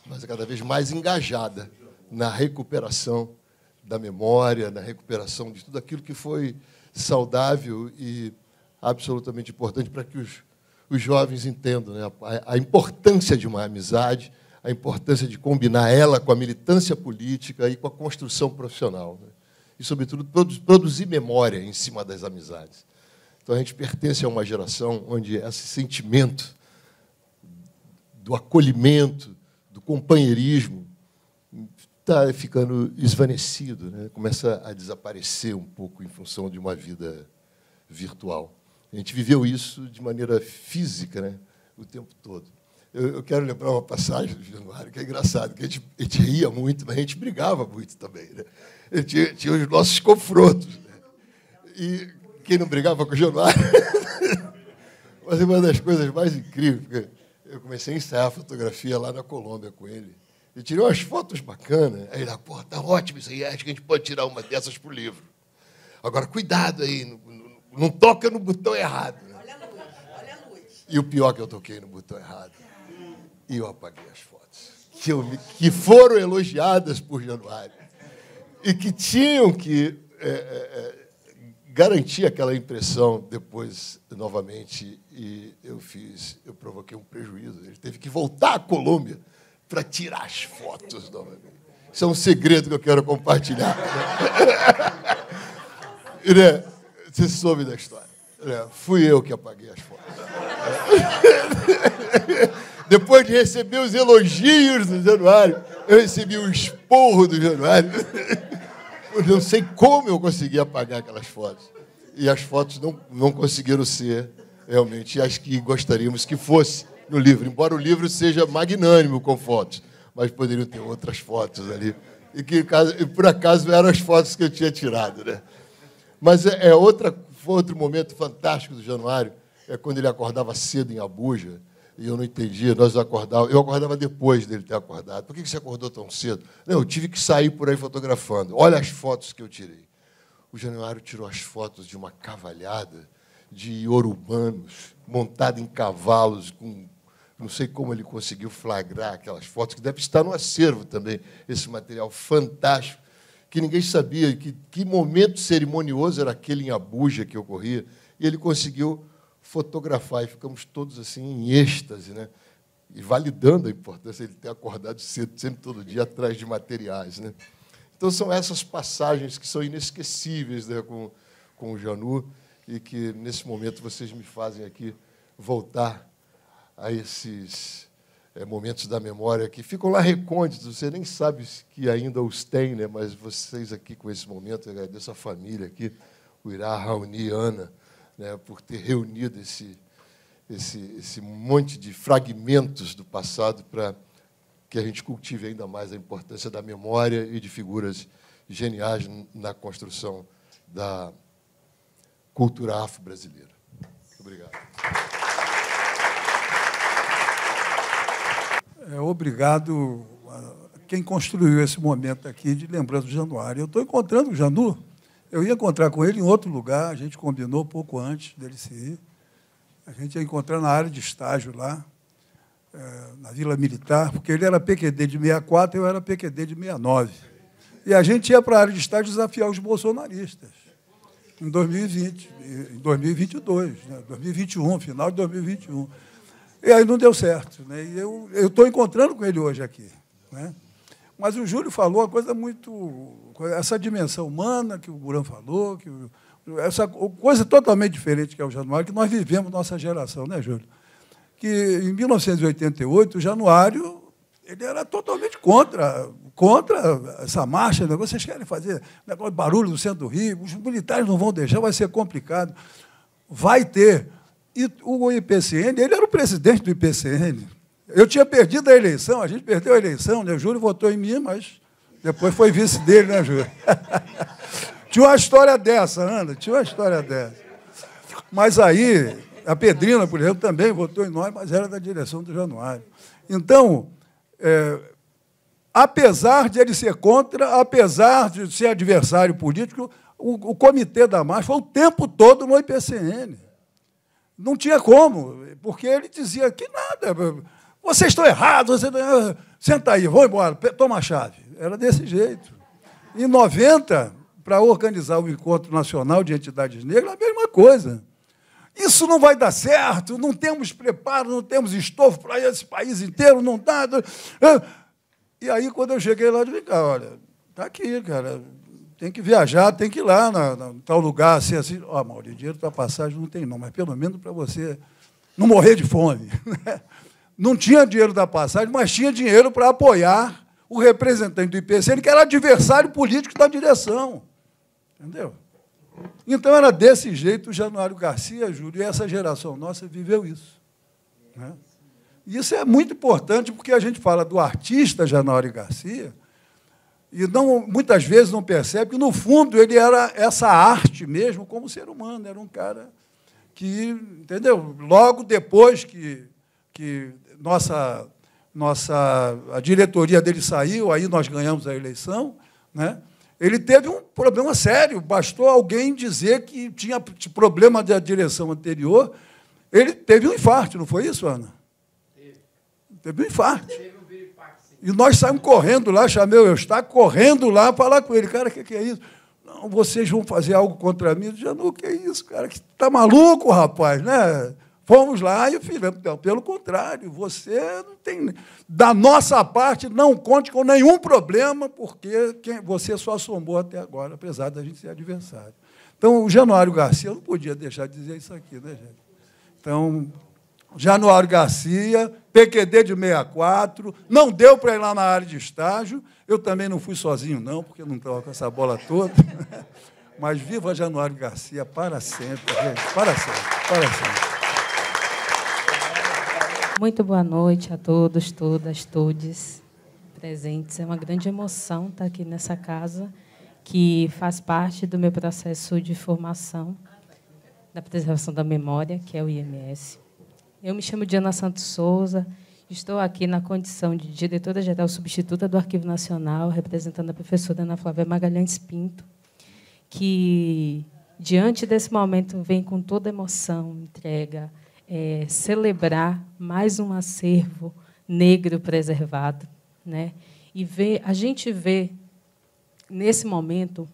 mas é cada vez mais engajada na recuperação da memória, na recuperação de tudo aquilo que foi saudável e absolutamente importante para que os, os jovens entendam né? a, a importância de uma amizade, a importância de combinar ela com a militância política e com a construção profissional. Né? e, sobretudo, produzir memória em cima das amizades. Então, a gente pertence a uma geração onde esse sentimento do acolhimento, do companheirismo, está ficando esvanecido, né? começa a desaparecer um pouco em função de uma vida virtual. A gente viveu isso de maneira física né? o tempo todo eu, eu quero lembrar uma passagem do Januário, que é engraçado, que a gente, a gente ria muito, mas a gente brigava muito também. Né? Tinha, tinha os nossos confrontos. Né? E quem não brigava com o Januário? mas uma das coisas mais incríveis, porque eu comecei a ensaiar fotografia lá na Colômbia com ele. E tirou umas fotos bacanas. Aí ele, falou, ah, pô, tá ótimo isso aí, acho que a gente pode tirar uma dessas para o livro. Agora, cuidado aí, não, não, não toca no botão errado. Né? Olha a luz, olha a luz. E o pior é que eu toquei no botão errado. E eu apaguei as fotos que, eu, que foram elogiadas por Januário e que tinham que é, é, é, garantir aquela impressão depois novamente. E eu fiz, eu provoquei um prejuízo. Ele teve que voltar à Colômbia para tirar as fotos novamente. Isso é um segredo que eu quero compartilhar. Né? Você soube da história. Fui eu que apaguei as fotos. Depois de receber os elogios do Januário, eu recebi o esporro do Januário. Eu não sei como eu consegui apagar aquelas fotos. E as fotos não, não conseguiram ser realmente as que gostaríamos que fosse no livro, embora o livro seja magnânimo com fotos, mas poderiam ter outras fotos ali. E que por acaso eram as fotos que eu tinha tirado. Né? Mas é, é outra, foi outro momento fantástico do Januário, é quando ele acordava cedo em Abuja e eu não entendia, nós acordávamos. Eu acordava depois dele ter acordado. Por que você acordou tão cedo? Não, eu tive que sair por aí fotografando. Olha as fotos que eu tirei. O Januário tirou as fotos de uma cavalhada de orubanos montada em cavalos, com não sei como ele conseguiu flagrar aquelas fotos, que deve estar no acervo também, esse material fantástico, que ninguém sabia que, que momento cerimonioso era aquele em Abuja que ocorria, e ele conseguiu fotografar e ficamos todos assim em êxtase, né? E validando a importância de ter acordado cedo, sempre todo dia atrás de materiais, né? Então são essas passagens que são inesquecíveis né, com com o Janu e que nesse momento vocês me fazem aqui voltar a esses é, momentos da memória que ficam lá recônditos, você nem sabe que ainda os tem, né? mas vocês aqui com esse momento, dessa agradeço a família aqui, o Irá, Raoni, Ana, né, por ter reunido esse, esse, esse monte de fragmentos do passado para que a gente cultive ainda mais a importância da memória e de figuras geniais na construção da cultura afro-brasileira. Obrigado. É, obrigado a quem construiu esse momento aqui de lembrança do Januário. Eu estou encontrando o Janu. Eu ia encontrar com ele em outro lugar, a gente combinou pouco antes dele se ir. A gente ia encontrar na área de estágio lá, eh, na Vila Militar, porque ele era PQD de 64 e eu era PQD de 69. E a gente ia para a área de estágio desafiar os bolsonaristas em 2020, em 2022, né? 2021, final de 2021. E aí não deu certo. Né? E eu estou encontrando com ele hoje aqui. Né? Mas o Júlio falou uma coisa muito. Essa dimensão humana que o Buran falou, que o, essa coisa totalmente diferente que é o Januário, que nós vivemos nossa geração, né, Júlio? Que em 1988, o Januário ele era totalmente contra, contra essa marcha. Né? Vocês querem fazer negócio de barulho no centro do Rio, os militares não vão deixar, vai ser complicado. Vai ter. E o IPCN, ele era o presidente do IPCN, eu tinha perdido a eleição, a gente perdeu a eleição, né? o Júlio votou em mim, mas depois foi vice dele, né, Júlio? tinha uma história dessa, Ana, tinha uma história dessa. Mas aí, a Pedrina, por exemplo, também votou em nós, mas era da direção do Januário. Então, é, apesar de ele ser contra, apesar de ser adversário político, o, o comitê da marcha foi o tempo todo no IPCN. Não tinha como, porque ele dizia que nada. Vocês estão errados, você... Tá, ah, senta aí, vou embora, toma a chave. Era desse jeito. Em 90, para organizar o Encontro Nacional de Entidades Negras, a mesma coisa. Isso não vai dar certo, não temos preparo, não temos estofo para esse país inteiro, não dá. Ah. E aí, quando eu cheguei lá, eu disse, ah, olha, está aqui, cara, tem que viajar, tem que ir lá, na, na tal lugar, assim, assim. Ó, oh, Maurício, dinheiro para passagem não tem, não, mas pelo menos para você não morrer de fome. Né? não tinha dinheiro da passagem, mas tinha dinheiro para apoiar o representante do IPCN, que era adversário político da direção. Entendeu? Então era desse jeito o Januário Garcia, Júlio, e essa geração nossa viveu isso. Né? Isso é muito importante porque a gente fala do artista Januário Garcia e não, muitas vezes não percebe que, no fundo, ele era essa arte mesmo como ser humano. Era um cara que, entendeu? Logo depois que, que nossa, nossa a diretoria dele saiu, aí nós ganhamos a eleição, né? ele teve um problema sério. Bastou alguém dizer que tinha problema da direção anterior. Ele teve um infarto, não foi isso, Ana? Teve. Teve um infarto. Teve um viripax, e nós saímos correndo lá, chamei o está correndo lá para falar com ele. Cara, o que, que, é isso? Não, vocês vão fazer algo contra mim. Eu disse, não, o que é isso, cara? Que tá maluco, rapaz, né? Fomos lá e fizemos. Não, pelo contrário, você não tem. Da nossa parte, não conte com nenhum problema, porque você só somou até agora, apesar da gente ser adversário. Então, o Januário Garcia, eu não podia deixar de dizer isso aqui, né, gente? Então, Januário Garcia, PQD de 64, não deu para ir lá na área de estágio. Eu também não fui sozinho, não, porque não estava com essa bola toda. Mas viva Januário Garcia para sempre, gente, para sempre, para sempre. Muito boa noite a todos, todas, todes presentes. É uma grande emoção estar aqui nessa casa, que faz parte do meu processo de formação da preservação da memória, que é o IMS. Eu me chamo Diana Santos Souza, estou aqui na condição de diretora-geral substituta do Arquivo Nacional, representando a professora Ana Flávia Magalhães Pinto, que, diante desse momento, vem com toda emoção, entrega, é, celebrar mais um acervo negro preservado, né? E ver, a gente vê nesse momento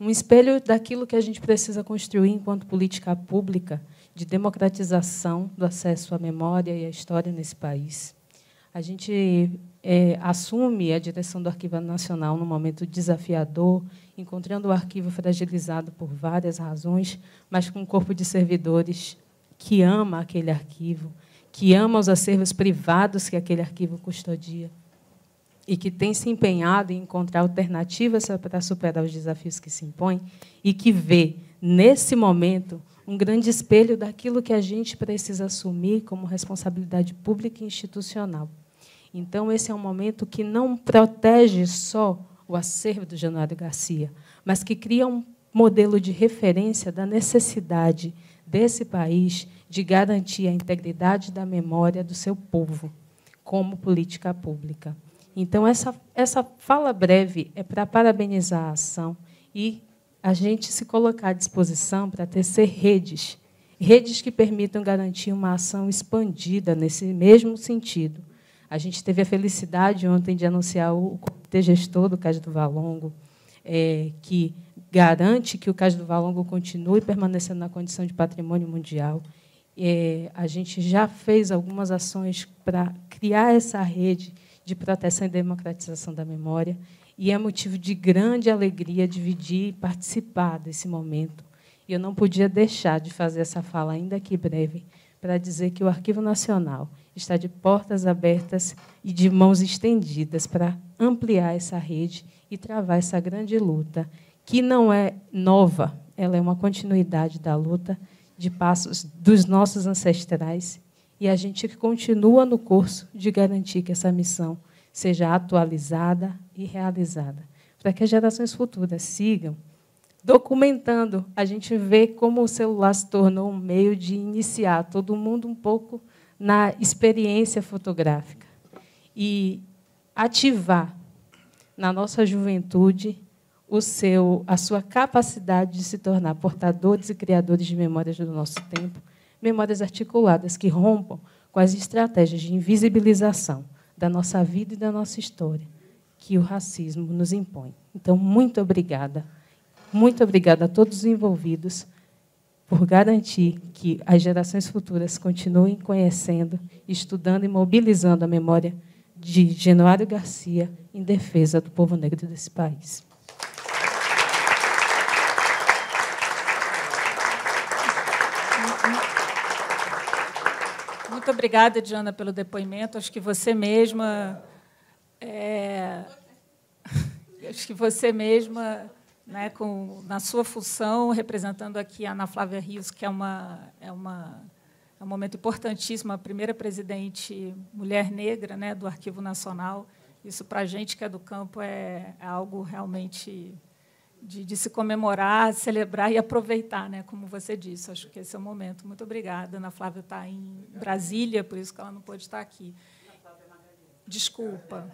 um espelho daquilo que a gente precisa construir enquanto política pública de democratização do acesso à memória e à história nesse país. A gente é, assume a direção do Arquivo Nacional num momento desafiador, encontrando o arquivo fragilizado por várias razões, mas com um corpo de servidores que ama aquele arquivo, que ama os acervos privados que aquele arquivo custodia e que tem se empenhado em encontrar alternativas para superar os desafios que se impõem e que vê, nesse momento, um grande espelho daquilo que a gente precisa assumir como responsabilidade pública e institucional. Então, esse é um momento que não protege só o acervo do Januário Garcia, mas que cria um modelo de referência da necessidade de desse país de garantir a integridade da memória do seu povo como política pública. Então, essa, essa fala breve é para parabenizar a ação e a gente se colocar à disposição para tecer redes, redes que permitam garantir uma ação expandida nesse mesmo sentido. A gente teve a felicidade ontem de anunciar o Comitê Gestor do Cais do Valongo, é, que garante que o Cais do Valongo continue permanecendo na condição de patrimônio mundial. É, a gente já fez algumas ações para criar essa rede de proteção e democratização da memória, e é motivo de grande alegria dividir e participar desse momento. E eu não podia deixar de fazer essa fala, ainda que breve, para dizer que o Arquivo Nacional está de portas abertas e de mãos estendidas para ampliar essa rede e travar essa grande luta, que não é nova, ela é uma continuidade da luta de passos dos nossos ancestrais e a gente continua no curso de garantir que essa missão seja atualizada e realizada, para que as gerações futuras sigam documentando. A gente vê como o celular se tornou um meio de iniciar todo mundo um pouco na experiência fotográfica e ativar na nossa juventude o seu, a sua capacidade de se tornar portadores e criadores de memórias do nosso tempo, memórias articuladas que rompam com as estratégias de invisibilização da nossa vida e da nossa história que o racismo nos impõe. Então, muito obrigada. Muito obrigada a todos os envolvidos por garantir que as gerações futuras continuem conhecendo, estudando e mobilizando a memória de Genuário Garcia em defesa do povo negro desse país. Muito obrigada, Diana, pelo depoimento. Acho que você mesma. É... Acho que você mesma, né, com, na sua função, representando aqui a Ana Flávia Rios, que é uma, é uma é um momento importantíssimo, a primeira presidente mulher negra né, do Arquivo Nacional. Isso, para a gente que é do campo, é, é, algo realmente de, de, se comemorar, celebrar e aproveitar, né, como você disse. Acho que esse é o momento. Muito obrigada. Ana Flávia está em Brasília, por isso que ela não pôde estar aqui. Desculpa.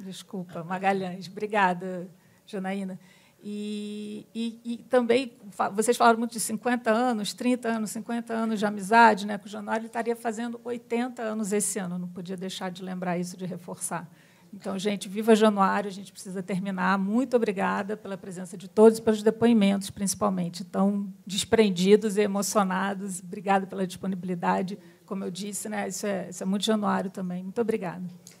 Desculpa, Magalhães. Obrigada, Janaína. E, e, e, também, vocês falaram muito de 50 anos, 30 anos, 50 anos de amizade né, com o Januário, ele estaria fazendo 80 anos esse ano, não podia deixar de lembrar isso, de reforçar. Então, gente, viva Januário, a gente precisa terminar. Muito obrigada pela presença de todos, pelos depoimentos, principalmente, tão desprendidos e emocionados. Obrigada pela disponibilidade. Como eu disse, né, isso, é, isso é muito Januário também. Muito obrigada.